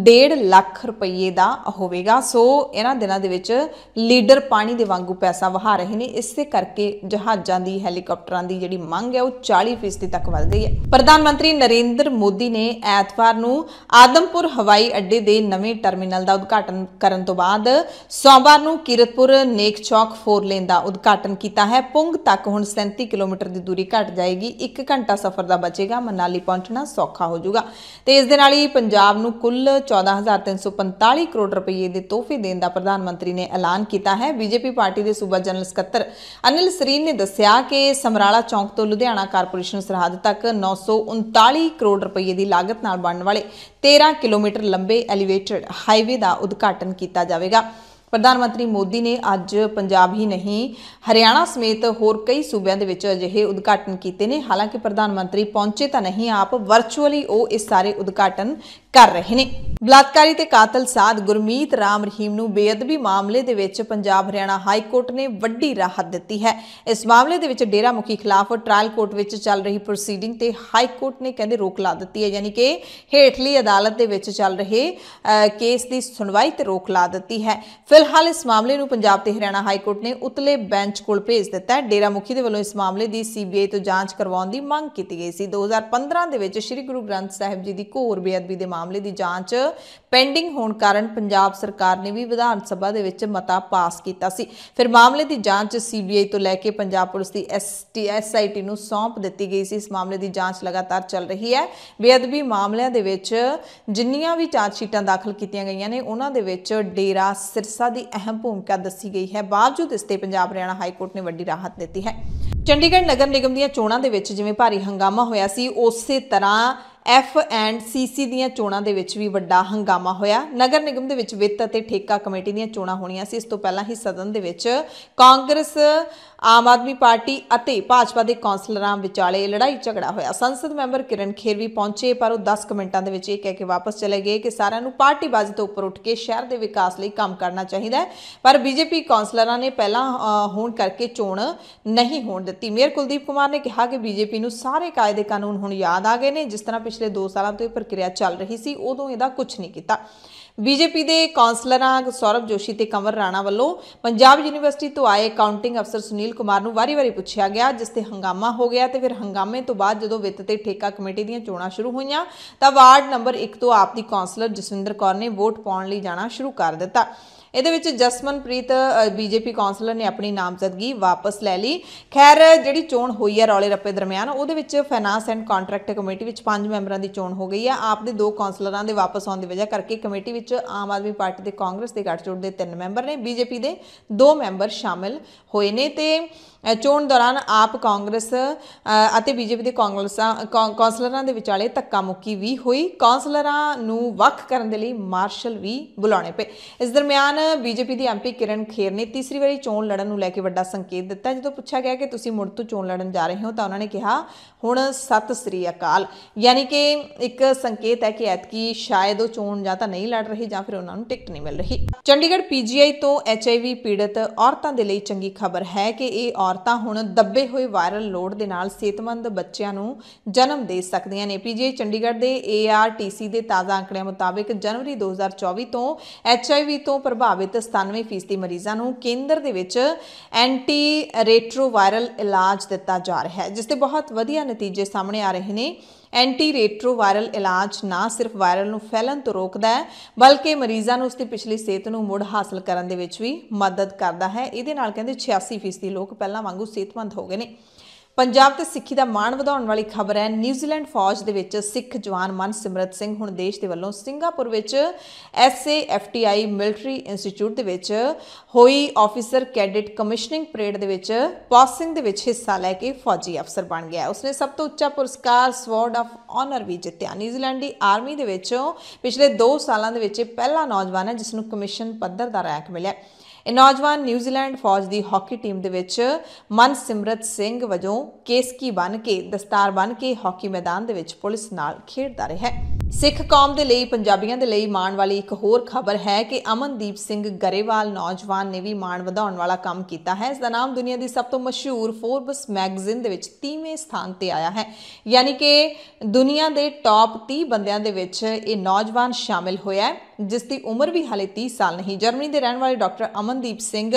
1.5 ਲੱਖ ਰੁਪਏ ਦਾ ਹੋਵੇਗਾ ਸੋ ਇਹਨਾਂ ਦਿਨਾਂ ਦੇ ਵਿੱਚ ਲੀਡਰ ਪਾਣੀ ਦੇ ਵਾਂਗੂ ਪੈਸਾ ਵਹਾ ਰਹੇ ਨੇ ਇਸੇ ਕਰਕੇ ਜਹਾਜ਼ ਜਹਾਜ਼ਾਂ ਦੀ ਹੈਲੀਕਾਪਟਰਾਂ ਦੀ ਜਿਹੜੀ ਮੰਗ ਹੈ ਉਹ 40% ਤੱਕ ਵੱਧ ਗਈ ਹੈ ਪ੍ਰਧਾਨ ਮੰਤਰੀ ਨਰਿੰਦਰ ਮੋਦੀ ਨੇ ਐਤਵਾਰ ਨੂੰ ਆਦਮਪੁਰ ਹਵਾਈ ਅੱਡੇ ਦੇ ਨਵੇਂ ਟਰਮੀਨਲ ਦਾ ਉਦਘਾਟਨ ਕਰਨ ਤੋਂ ਬਾਅਦ ਸੋਮਵਾਰ ਨੂੰ ਕੀਰਤਪੁਰ ਨੇਕ ਚੌਕ 4 ਲੇਨ ਦਾ ਉਦਘਾਟਨ ਕੀਤਾ ਹੈ ਪੁੰਗ ਤੱਕ ਹੁਣ 37 ਕਿਲੋਮੀਟਰ ਦੀ ਦੂਰੀ ਘਟ ਜਾਏਗੀ 1 ਘੰਟਾ ਸਫ਼ਰ ਦਾ ਬਚੇਗਾ ਮਨਾਲੀ ਪਹੁੰਚਣਾ ਸੌਖਾ ਹੋ ਜਾਊਗਾ ਤੇ ਇਸ ਦੇ ਨਾਲ ਹੀ ਪੰਜਾਬ ਨੂੰ ਕੁੱਲ 14345 ਕਰੋੜ ਰੁਪਏ ਦੇ ਤੋਹਫੇ ਦੇਣ ਦਾ ਪ੍ਰਧਾਨ ਮੰਤਰੀ ਨੇ ਐਲਾਨ ਕੀਤਾ ਹੈ ਬੀਜੇਪੀ ਪਾਰਟੀ ਦੇ ਸੂਬਾ ਜਨਰਲ ਸਕੱਤਰ ਅਨਿਲ ਸਰੀਨ ਨੇ ਦੱਸਿਆ ਦੱਸਿਆ ਕਿ ਸਮਰਾਲਾ ਚੌਂਕ ਤੋਂ ਲੁਧਿਆਣਾ ਕਾਰਪੋਰੇਸ਼ਨ ਸਰਹੱਦ ਤੱਕ 939 ਕਰੋੜ ਰੁਪਏ ਦੀ ਲਾਗਤ ਨਾਲ ਬਣਨ ਵਾਲੇ 13 ਕਿਲੋਮੀਟਰ ਲੰਬੇ ਐਲੀਵੇਟਡ ਹਾਈਵੇ ਦਾ ਉਦਘਾਟਨ ਕੀਤਾ ਜਾਵੇਗਾ ਪ੍ਰਧਾਨ ਮੰਤਰੀ ਮੋਦੀ ਨੇ ਅੱਜ ਪੰਜਾਬ ਹੀ ਨਹੀਂ ਹਰਿਆਣਾ ਸਮੇਤ ਹੋਰ ਕਈ ਸੂਬਿਆਂ ਦੇ ਵਿੱਚ ਅਜਿਹੇ ਉਦਘਾਟਨ ਕੀਤੇ ਨੇ ਹਾਲਾਂਕਿ ਪ੍ਰਧਾਨ ਮੰਤਰੀ ਪਹੁੰਚੇ ਤਾਂ ਨਹੀਂ ਆਪ ਵਰਚੁਅਲੀ ਉਹ ਇਸ ਸਾਰੇ ਉਦਘਾਟਨ ਕਰ ਰਹੇ ਨੇ ਬਲਾਤਕਾਰੀ ਤੇ ਕਾਤਲ ਸਾਧ ਗੁਰਮੀਤ ਰਾਮ ਰਹੀਮ ਨੂੰ ਬੇਅਦਬੀ ਮਾਮਲੇ ਦੇ ਵਿੱਚ ਪੰਜਾਬ ਹਰਿਆਣਾ ਹਾਈ ਕੋਰਟ ਨੇ ਵੱਡੀ ਰਾਹਤ ਦਿੱਤੀ ਹੈ ਇਸ ਮਾਮਲੇ ਦੇ ਵਿੱਚ ਡੇਰਾ ਮੁਖੀ ਖਿਲਾਫ ਟ੍ਰਾਇਲ ਕੋਰਟ ਵਿੱਚ ਚੱਲ ਰਹੀ ਪ੍ਰੋਸੀਡਿੰਗ ਤੇ ਹਾਈ ਕੋਰਟ ਨੇ ਕਹਿੰਦੇ ਰੋਕ ਲਾ ਦਿੱਤੀ ਹੈ ਯਾਨੀ ਕਿ ਹੇਠਲੀ ਅਦਾਲਤ ਦੇ ਵਿੱਚ ਚੱਲ ਰਹੇ ਕੇਸ ਦੀ ਸੁਣਵਾਈ ਤੇ ਰੋਕ ਲਾ ਦਿੱਤੀ ਹੈ ਫਿਲਹਾਲ ਇਸ ਮਾਮਲੇ ਨੂੰ ਪੰਜਾਬ ਤੇ ਹਰਿਆਣਾ ਹਾਈ ਕੋਰਟ ਨੇ ਉਤਲੇ ਬੈਂਚ ਕੋਲ ਭੇਜ ਦਿੱਤਾ ਹੈ ਡੇਰਾ ਮੁਖੀ ਦੇ ਵੱਲੋਂ ਇਸ ਮਾਮਲੇ ਦੀ ਸੀਬੀਆਈ ਤੋਂ ਜਾਂਚ ਕਰਵਾਉਣ ਦੀ ਮੰਗ ਕੀਤੀ ਗਈ ਸੀ 2015 ਦੇ ਵਿੱਚ ਸ੍ਰੀ ਗੁਰੂ ਗ੍ਰੰਥ ਸਾਹਿਬ ਜੀ ਦੀ ਘੋਰ ਬੇਅਦਬੀ ਦੇ ਮਾਮਲੇ ਦੀ ਜਾਂਚ ਪੈਂਡਿੰਗ ਹੋਣ ਕਾਰਨ ਪੰਜਾਬ ਸਰਕਾਰ ਨੇ ਵੀ ਵਿਧਾਨ ਸਭਾ ਦੇ ਵਿੱਚ ਮਤਾ ਪਾਸ ਕੀਤਾ ਸੀ ਫਿਰ ਮਾਮਲੇ ਦੀ ਜਾਂਚ ਸੀਬੀਆਈ ਤੋਂ ਲੈ ਕੇ ਪੰਜਾਬ ਪੁਲਿਸ ਦੀ ਐਸਟੀਐਸਆਈਟੀ ਨੂੰ ਸੌਂਪ ਦਿੱਤੀ ਗਈ ਸੀ ਇਸ ਮਾਮਲੇ ਦੀ ਜਾਂਚ ਲਗਾਤਾਰ ਚੱਲ ਰਹੀ ਹੈ ਬੇਅਦਬੀ ਮਾਮਲਿਆਂ ਦੇ ਵਿੱਚ ਜਿੰਨੀਆਂ ਵੀ ਚਾਰਜ ਸ਼ੀਟਾਂ ਦਾਖਲ ਕੀਤੀਆਂ ਗਈਆਂ ਨੇ ਉਹਨਾਂ ਦੇ ਵਿੱਚ ਡੇਰਾ ਸਿਰਸਾ ਦੀ ਅਹਿਮ ਭੂਮਿਕਾ ਦੱਸੀ ਗਈ ਹੈ ਬਾਵਜੂਦ ਇਸ ਤੇ ਪੰਜਾਬ ਹਰਿਆਣਾ ਹਾਈ ਕੋਰਟ ਨੇ ਵੱਡੀ ਰਾਹਤ ਦਿੱਤੀ ਹੈ ਚੰਡੀਗੜ੍ਹ ਨਗਰ ਨਿਗਮ ਦੀਆਂ ਚੋਣਾਂ ਦੇ ਵਿੱਚ ਜਿਵੇਂ ਭਾਰੀ ਹੰਗਾਮਾ ਹੋਇਆ ਸੀ ਉਸੇ ਤਰ੍ਹਾਂ ਐਫ ਐਂਡ ਸੀਸੀ ਦੀਆਂ ਚੋਣਾਂ ਦੇ ਵਿੱਚ ਵੀ ਵੱਡਾ ਹੰਗਾਮਾ ਹੋਇਆ ਨਗਰ ਨਿਗਮ ਦੇ ਵਿੱਚ ਵਿੱਤ ਅਤੇ ਠੇਕਾ ਕਮੇਟੀ ਦੀਆਂ ਚੋਣਾਂ ਹੋਣੀਆਂ ਸੀ ਇਸ ਤੋਂ ਪਹਿਲਾਂ ਹੀ ਸਦਨ ਦੇ ਵਿੱਚ ਕਾਂਗਰਸ ਆਮ ਆਦਮੀ ਪਾਰਟੀ ਅਤੇ ਭਾਜਪਾ ਦੇ ਕੌਂਸਲਰਾਂ ਵਿਚਾਲੇ ਲੜਾਈ ਝਗੜਾ ਹੋਇਆ ਸੰਸਦ ਮੈਂਬਰ ਕਿਰਨ ਖੇਰ ਵੀ ਪਹੁੰਚੇ ਪਰ ਉਹ 10 ਮਿੰਟਾਂ ਦੇ ਵਿੱਚ ਇਹ ਕਹਿ ਕੇ ਵਾਪਸ ਚਲੇ ਗਏ ਕਿ ਸਾਰਿਆਂ ਨੂੰ ਪਾਰਟੀਬਾਜ਼ੀ ਤੋਂ ਉੱਪਰ ਉੱਠ ਕੇ ਸ਼ਹਿਰ ਦੇ ਵਿਕਾਸ ਲਈ ਕੰਮ ਕਰਨਾ ਚਾਹੀਦਾ ਹੈ ਪਰ ਬੀਜੇਪੀ ਕੌਂਸਲਰਾਂ ਨੇ ਪਹਿਲਾਂ ਹੋਣ ਕਰਕੇ ਚੋਣ ਨਹੀਂ ਹੋਣ ਦਿੱਤੀ ਮੇਅਰ ਕੁਲਦੀਪ ਕੁਮਾਰ ਨੇ ਕਿਹਾ ਕਿ ਬੀਜੇਪੀ ਨੂੰ ਸਾਰੇ ਕਾਇਦੇ ਕਾਨੂੰਨ ਹੁਣ ਯਾਦ ਆ ਗਏ ਨੇ ਜਿਸ ਤਰ੍ਹਾਂ ਪਿਛਲੇ 2 ਸਾਲਾਂ ਤੋਂ ਇਹ ਪ੍ਰਕਿਰਿਆ ਚੱਲ ਰਹੀ ਸੀ ਉਦੋਂ ਇਹਦਾ ਕੁਝ ਨਹੀਂ ਕੀਤਾ ਬੀਜੇਪੀ ਦੇ ਕਾਉਂਸਲਰਾਂ ਸੌਰਵ ਜੋਸ਼ੀ ਤੇ ਕੰਵਰ ਰਾਣਾ ਵੱਲੋਂ ਪੰਜਾਬ ਯੂਨੀਵਰਸਿਟੀ ਤੋਂ ਆਏ ਅਕਾਊਂਟਿੰਗ ਅਫਸਰ ਸੁਨੀਲ ਕੁਮਾਰ ਨੂੰ ਵਾਰੀ-ਵਾਰੀ ਪੁੱਛਿਆ ਗਿਆ ਜਿਸ ਤੇ ਹੰਗਾਮਾ ਹੋ ਗਿਆ ਤੇ ਫਿਰ ਹੰਗਾਮੇ ਤੋਂ ਬਾਅਦ ਜਦੋਂ ਵਿੱਤ ਤੇ ਠੇਕਾ ਕਮੇਟੀ ਦੀਆਂ ਚੋਣਾਂ ਸ਼ੁਰੂ ਹੋਈਆਂ ਤਾਂ ਵਾਰਡ ਨੰਬਰ 1 ਤੋਂ ਆਪ ਦੀ ਕਾਉਂਸਲਰ ਜਸਵਿੰਦਰ ਕੌਰ ਨੇ ਵੋਟ ਪਾਉਣ ਲਈ ਜਾਣਾ ਸ਼ੁਰੂ ਕਰ ਦਿੱਤਾ ਇਹਦੇ ਵਿੱਚ ਜਸਮਨਪ੍ਰੀਤ ਬੀਜੇਪੀ ਕਾਉਂਸਲਰ ਨੇ ਆਪਣੀ ਨਾਮਜ਼ਦਗੀ ਵਾਪਸ ਲੈ ਲਈ ਖੈਰ ਜਿਹੜੀ ਚੋਣ ਹੋਈ ਹੈ ਰੌਲੇ ਰੱਪੇ ਦਰਮਿਆਨ ਉਹਦੇ ਵਿੱਚ ਫਾਈਨਾਂਸ ਐਂਡ ਕੰਟਰੈਕਟ ਕਮੇਟੀ ਵਿੱਚ ਪੰਜ ਮੈਂਬਰਾਂ ਦੀ ਚੋਣ ਹੋ ਗਈ ਹੈ ਆਪ ਦੇ ਦੋ ਕਾਉਂਸਲਰਾਂ ਦੇ ਵਾਪਸ ਆਉਣ ਦੀ ਵਜ੍ਹਾ ਕਰਕੇ ਕਮੇਟੀ ਵਿੱਚ ਆਮ ਆਦਮੀ ਪਾਰਟੀ ਦੇ ਕਾਂਗਰਸ ਦੇ ਗੱਠਜੋੜ ਦੇ ਤਿੰਨ ਮੈਂਬਰ ਨੇ ਬੀਜੇਪੀ ਦੇ ਦੋ ਮੈਂਬਰ ਸ਼ਾਮਿਲ ਹੋਏ ਨੇ ਤੇ ਚੋਣ ਦੌਰਾਨ ਆਪ ਕਾਂਗਰਸ ਅਤੇ ਬੀਜੇਪੀ ਦੇ ਕਾਂਗਰਸਾਂ ਕੌਂਸਲਰਾਂ ਦੇ ਵਿਚਾਲੇ ਧੱਕਾ ਮੁੱਕੀ ਵੀ ਹੋਈ ਕੌਂਸਲਰਾਂ ਨੂੰ ਵੱਖ ਕਰਨ ਦੇ ਲਈ ਮਾਰਸ਼ਲ ਵੀ ਬੁਲਾਉਣੇ ਪਏ ਇਸ ਦਰਮਿਆਨ ਬੀਜੇਪੀ ਦੀ ਐਮਪੀ ਕਿਰਨ ਖੇਰ ਨੇ ਤੀਸਰੀ ਵਾਰੀ ਚੋਣ ਲੜਨ ਨੂੰ ਲੈ ਕੇ ਵੱਡਾ ਸੰਕੇਤ ਦਿੱਤਾ ਜਦੋਂ ਪੁੱਛਿਆ ਗਿਆ ਕਿ ਤੁਸੀਂ ਮੁੜ ਤੋਂ ਚੋਣ ਲੜਨ ਜਾ ਰਹੇ ਹੋ ਤਾਂ ਉਹਨਾਂ ਨੇ ਕਿਹਾ ਹੁਣ ਸਤਿ ਸ੍ਰੀ ਅਕਾਲ ਯਾਨੀ ਕਿ ਇੱਕ ਸੰਕੇਤ ਹੈ ਕਿ ਐਤਕੀ ਸ਼ਾਇਦ ਉਹ ਚੋਣ ਜਾਂ ਤਾਂ ਨਹੀਂ ਲੜ ਰਹੇ ਜਾਂ ਫਿਰ ਉਹਨਾਂ ਨੂੰ ਟਿਕਟ ਨਹੀਂ ਮਿਲ ਰਹੀ ਚੰਡੀਗੜ੍ਹ ਪੀਜੀਆਈ ਤੋਂ ਐਚਆਈਵੀ ਪੀੜਤ ਔਰਤਾਂ ਦੇ ਲਈ ਚੰਗੀ ਖਬਰ ਹੈ ਕਿ ਇਹ ਔਰ ਔਰਤਾਂ ਹੁਣ ਦੱਬੇ ਹੋਏ ਵਾਇਰਲ ਲੋਡ ਦੇ ਨਾਲ ਸਿਹਤਮੰਦ ਬੱਚਿਆਂ ਨੂੰ ਜਨਮ ਦੇ ਸਕਦੀਆਂ ਨੇ ਪੀਜੀਆਈ ਚੰਡੀਗੜ੍ਹ ਦੇ ਏਆਰਟੀਸੀ ਦੇ ਤਾਜ਼ਾ ਅੰਕੜਿਆਂ ਮੁਤਾਬਕ ਜਨਵਰੀ 2024 ਤੋਂ ਐਚਆਈਵੀ ਤੋਂ ਪ੍ਰਭਾਵਿਤ 97% ਮਰੀਜ਼ਾਂ ਨੂੰ ਕੇਂਦਰ ਦੇ ਵਿੱਚ ਐਂਟੀ ਰੈਟਰੋਵਾਇਰਲ ਇਲਾਜ ਦਿੱਤਾ ਜਾ ਰਿਹਾ ਹੈ ਜਿਸ ਦੇ ਬਹੁਤ ਵਧੀਆ ਨਤੀਜੇ ਸਾਹਮਣੇ ਆ ਰਹੇ ਨੇ ਐਂਟੀ ਰੇਟਰੋਵਾਇਰਲ ਇਲਾਜ ਨਾ ਸਿਰਫ ਵਾਇਰਲ ਨੂੰ ਫੈਲਣ ਤੋਂ ਰੋਕਦਾ ਹੈ ਬਲਕਿ ਮਰੀਜ਼ਾਂ ਨੂੰ ਉਸਦੀ ਪਿਛਲੀ ਸਿਹਤ ਨੂੰ ਮੁੜ ਹਾਸਲ ਕਰਨ ਦੇ ਵਿੱਚ ਵੀ ਮਦਦ ਕਰਦਾ ਹੈ ਇਹਦੇ ਨਾਲ ਕਹਿੰਦੇ 86% ਲੋਕ ਪਹਿਲਾਂ ਵਾਂਗੂ ਸਿਹਤਮੰਦ ਹੋ ਗਏ ਨੇ ਪੰਜਾਬ ਤੇ ਸਿੱਖੀ ਦਾ ਮਾਣ ਵਧਾਉਣ ਵਾਲੀ ਖਬਰ ਹੈ ਨਿਊਜ਼ੀਲੈਂਡ ਫੌਜ ਦੇ ਵਿੱਚ ਸਿੱਖ ਜਵਾਨ ਮਨਸਿਮਰਤ ਸਿੰਘ ਹੁਣ ਦੇਸ਼ ਦੇ ਵੱਲੋਂ ਸਿੰਗਾਪੁਰ ਵਿੱਚ ਐਸਏਐਫਟੀਆਈ ਮਿਲਟਰੀ ਇੰਸਟੀਚਿਊਟ ਦੇ ਵਿੱਚ ਹੋਈ ਆਫੀਸਰ ਕੈਡਟ ਕਮਿਸ਼ਨਿੰਗ ਪਰੇਡ ਦੇ ਵਿੱਚ ਪਾਸਿੰਗ ਦੇ ਵਿੱਚ ਹਿੱਸਾ ਲੈ ਕੇ ਫੌਜੀ ਅਫਸਰ ਬਣ ਗਿਆ ਉਸਨੇ ਸਭ ਤੋਂ ਉੱਚਾ ਪੁਰਸਕਾਰ ਸਵਾਰਡ ਆਫ ਆਨਰ ਵੀ ਜਿੱਤਿਆ ਨਿਊਜ਼ੀਲੈਂਡੀ ਆਰਮੀ ਦੇ ਵਿੱਚੋਂ ਪਿਛਲੇ 2 ਸਾਲਾਂ ਦੇ ਵਿੱਚ ਪਹਿਲਾ ਨੌਜਵਾਨ ਹੈ ਜਿਸ ਨੂੰ ਕਮਿਸ਼ਨ ਪੱਧਰ ਦਾ ਰੈਂਕ ਮਿਲਿਆ ਇਹ ਨੌਜਵਾਨ ਨਿਊਜ਼ੀਲੈਂਡ ਫੌਜ ਦੀ ਹਾਕੀ ਟੀਮ ਦੇ ਵਿੱਚ ਮਨਸਿਮਰਤ ਸਿੰਘ ਵਜੋਂ ਕੇਸਕੀ ਬਣ ਕੇ ਦਸਤਾਰ ਬਣ ਕੇ ਹਾਕੀ ਮੈਦਾਨ ਦੇ ਵਿੱਚ ਪੁਲਿਸ ਨਾਲ ਖੇਡਦਾ ਰਿਹਾ ਹੈ ਸਿੱਖ ਕੌਮ ਦੇ ਲਈ ਪੰਜਾਬੀਆਂ ਦੇ ਲਈ ਮਾਣ ਵਾਲੀ ਇੱਕ ਹੋਰ ਖਬਰ ਹੈ ਕਿ ਅਮਨਦੀਪ ਸਿੰਘ ਗਰੇਵਾਲ ਨੌਜਵਾਨ ਨੇ ਵੀ ਮਾਣ ਵਧਾਉਣ ਵਾਲਾ ਕੰਮ ਕੀਤਾ ਹੈ ਇਸ ਦਾ ਨਾਮ ਦੁਨੀਆ ਦੀ ਸਭ ਤੋਂ ਮਸ਼ਹੂਰ ਫੋਰਬਸ ਮੈਗਜ਼ੀਨ ਦੇ ਵਿੱਚ 30ਵੇਂ ਸਥਾਨ ਤੇ ਆਇਆ ਹੈ ਯਾਨੀ ਕਿ ਦੁਨੀਆ ਦੇ ਟੌਪ 30 ਬੰਦਿਆਂ ਦੇ ਵਿੱਚ ਇਹ ਨੌਜਵਾਨ ਸ਼ਾਮਿਲ ਹੋਇਆ ਹੈ ਜਿਸ ਦੀ ਉਮਰ ਵੀ ਹਾਲੇ 30 ਸਾਲ ਨਹੀਂ ਜਰਮਨੀ ਦੇ ਰਹਿਣ ਵਾਲੇ doctor Amandeep Singh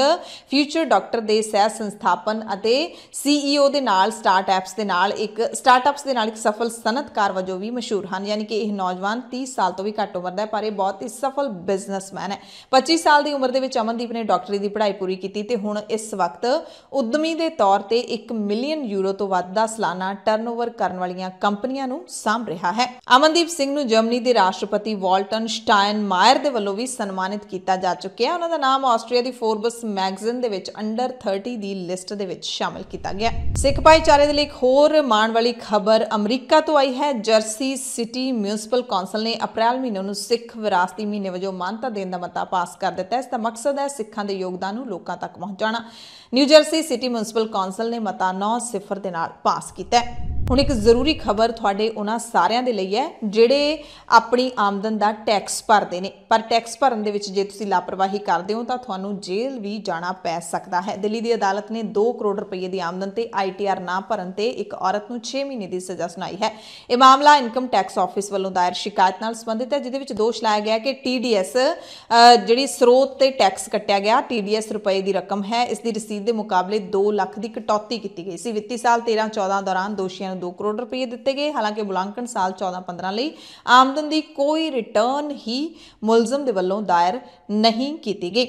future doctor ਦੇ ਸਹਿ ਸੰਸਥਾਪਨ ਅਤੇ ਸੀਈਓ e ਦੇ ਨਾਲ ਸਟਾਰਟਅਪਸ ਦੇ ਨਾਲ ਇੱਕ ਸਟਾਰਟਅਪਸ ਦੇ ਨਾਲ ਇੱਕ ਸਫਲ ਸਨਤਕਾਰ ਵਜੋਂ ਵੀ ਮਸ਼ਹੂਰ ਹਨ ਯਾਨੀ ਕਿ ਇਹ ਨੌਜਵਾਨ 30 ਸਾਲ ਤੋਂ ਵੀ ਘੱਟ ਉਮਰ ਦਾ ਹੈ ਪਰ ਇਹ ਬਹੁਤ ਹੀ ਸਫਲ ਬਿਜ਼ਨਸਮੈਨ ਹੈ 25 ਸਾਲ ਦੀ ਉਮਰ ਦੇ ਵਿੱਚ ਅਮਨਦੀਪ ਨੇ ਡਾਕਟਰੀ ਦੀ ਪੜ੍ਹਾਈ ਪੂਰੀ ਕੀਤੀ ਤੇ ਹੁਣ ਇਸ ਵਕਤ ਉਦਮੀ ਦੇ ਤੌਰ ਤੇ 1 ਮਿਲੀਅਨ ਯੂਰੋ ਤੋਂ ਵੱਧ ਦਾ ਸਾਲਾਨਾ ਟਰਨਓਵਰ ਕਰਨ ਵਾਲੀਆਂ ਕੰਪਨੀਆਂ ਨੂੰ ਸਾਂਭ ਰਿਹਾ ਹੈ ਅਮਨਦੀਪ ਸਿੰਘ ਨੂੰ ਜਰਮਨੀ ਦੇ ਰਾਸ਼ਟਰਪਤੀ ਵਾਲਟਨ ਸ਼ਟਾਈਨ ਮਾਇਰ ਦੇ ਵੱਲੋਂ ਵੀ ਸਨਮਾਨਿਤ ਕੀਤਾ ਜਾ ਚੁੱਕਿਆ ਉਹਨਾਂ ਦਾ ਨਾਮ ਆਸਟਰੀਆ ਦੀ ਫੋਰਬਸ ਮੈਗਜ਼ੀਨ ਦੇ ਵਿੱਚ ਅੰਡਰ 30 ਦੀ ਲਿਸਟ ਦੇ ਵਿੱਚ ਸ਼ਾਮਲ ਕੀਤਾ ਗਿਆ ਸਿੱਖ ਭਾਈਚਾਰੇ ਦੇ ਲਈ ਇੱਕ ਹੋਰ ਮਾਣ ਵਾਲੀ ਖਬਰ ਅਮਰੀਕਾ ਤੋਂ ਆਈ ਹੈ ਜਰਸੀ ਸਿਟੀ ਮਿਊਨਿਸਪਲ ਕੌਂਸਲ ਨੇ ਅਪ੍ਰੈਲ ਮਹੀਨੇ ਨੂੰ ਸਿੱਖ ਵਿਰਾਸਤੀ ਮਹੀਨੇ ਵਜੋਂ ਮਾਨਤਾ ਦੇਣ ਦਾ ਮਤਾ ਪਾਸ ਕਰ ਦਿੱਤਾ ਇਸ ਦਾ ਮਕਸਦ ਹੈ ਸਿੱਖਾਂ ਦੇ ਯੋਗਦਾਨ ਨੂੰ ਲੋਕਾਂ ਤੱਕ ਪਹੁੰਚਾਉਣਾ ਨਿਊਜਰਸੀ ਸਿਟੀ ਮਿਊਨਿਸਪਲ ਕੌਂਸਲ ਨੇ ਮਤਾ 9-0 ਦੇ ਨਾਲ ਪਾਸ ਕੀਤਾ ਹੈ ਹੁਣ ਇੱਕ ਜ਼ਰੂਰੀ ਖਬਰ ਤੁਹਾਡੇ ਉਹਨਾਂ ਸਾਰਿਆਂ ਦੇ ਲਈ ਹੈ ਜਿਹੜੇ ਆਪਣੀ ਆਮਦਨ ਦਾ ਟੈਕਸ ਭਰਦੇ ਨੇ ਪਰ ਟੈਕਸ ਭਰਨ ਦੇ ਵਿੱਚ ਜੇ ਤੁਸੀਂ ਲਾਪਰਵਾਹੀ ਕਰਦੇ ਹੋ ਤਾਂ ਤੁਹਾਨੂੰ ਜੇਲ੍ਹ ਵੀ ਜਾਣਾ ਪੈ ਸਕਦਾ ਹੈ ਦਿੱਲੀ ਦੀ ਅਦਾਲਤ ਨੇ 2 ਕਰੋੜ ਰੁਪਏ ਦੀ ਆਮਦਨ ਤੇ ਆਈਟੀਆਰ ਨਾ ਭਰਨ ਤੇ ਇੱਕ ਔਰਤ ਨੂੰ 6 ਮਹੀਨੇ ਦੀ ਸਜ਼ਾ ਸੁਣਾਈ ਹੈ ਇਹ ਮਾਮਲਾ ਇਨਕਮ ਟੈਕਸ ਆਫਿਸ ਵੱਲੋਂ ਦਾਇਰ ਸ਼ਿਕਾਇਤ ਨਾਲ ਸੰਬੰਧਿਤ ਹੈ ਜਿਹਦੇ ਵਿੱਚ ਦੋਸ਼ ਲਾਇਆ ਗਿਆ ਕਿ ਟੀਡੀਐਸ ਜਿਹੜੀ ਸਰੋਤ ਤੇ ਟੈਕਸ ਕੱਟਿਆ ਗਿਆ ਟੀਡੀਐਸ ਰੁਪਏ ਦੀ ਰਕਮ ਹੈ ਇਸ ਦੀ ਰਸੀਦ ਦੇ ਮੁਕਾਬਲੇ 2 ਲੱਖ ਦੀ ਕਟੌਤੀ ਕੀਤੀ ਗਈ ਸੀ ਵਿੱਤੀ ਸਾਲ 13-14 ਦੌਰਾਨ ਦੋਸ਼ੀਆਂ ਨੂੰ 2 ਕਰੋੜ ਰੁਪਏ ਦਿੱਤੇ ਗਏ ਹਾਲਾਂਕਿ ਬੁਲਾਂਕਣ ਸਾਲ 14-15 ਲਈ ਆਮਦਨ ਦੀ ਕੋਈ ਰਿਟਰਨ ਹੀ ਮੁਲਜ਼ਮ ਦੇ ਵੱਲੋਂ ਦਾਇਰ ਨਹੀਂ ਕੀਤੀ ਗਈ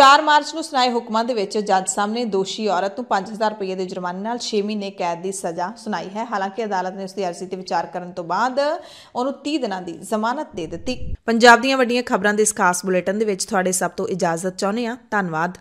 4 ਮਾਰਚ ਨੂੰ ਸੁਣਾਏ ਹੁਕਮਾਂ ਦੇ ਵਿੱਚ ਜੱਜ ਸਾਹਮਣੇ ਦੋਸ਼ੀ ਔਰਤ ਨੂੰ 5000 ਰੁਪਏ ਦੇ ਜੁਰਮਾਨੇ ਨਾਲ 6 ਮਹੀਨੇ ਕੈਦ ਦੀ ਸਜ਼ਾ ਸੁਣਾਈ ਹੈ ਹਾਲਾਂਕਿ ਅਦਾਲਤ ਨੇ ਉਸ ਦੀ ਅਰਜ਼ੀ ਤੇ ਵਿਚਾਰ ਕਰਨ ਤੋਂ ਬਾਅਦ ਉਹਨੂੰ 30 ਦਿਨਾਂ ਦੀ ਜ਼ਮਾਨਤ ਦੇ ਦਿੱਤੀ ਪੰਜਾਬ ਦੀਆਂ ਵੱਡੀਆਂ ਖਬਰਾਂ ਦੇ ਇਸ ਖਾਸ ਬੁਲੇਟਿਨ ਦੇ ਵਿੱਚ ਤੁਹਾਡੇ ਸਭ ਤੋਂ ਇਜਾਜ਼ਤ ਚਾਹੁੰਦੇ ਹਾਂ ਧੰਨਵਾਦ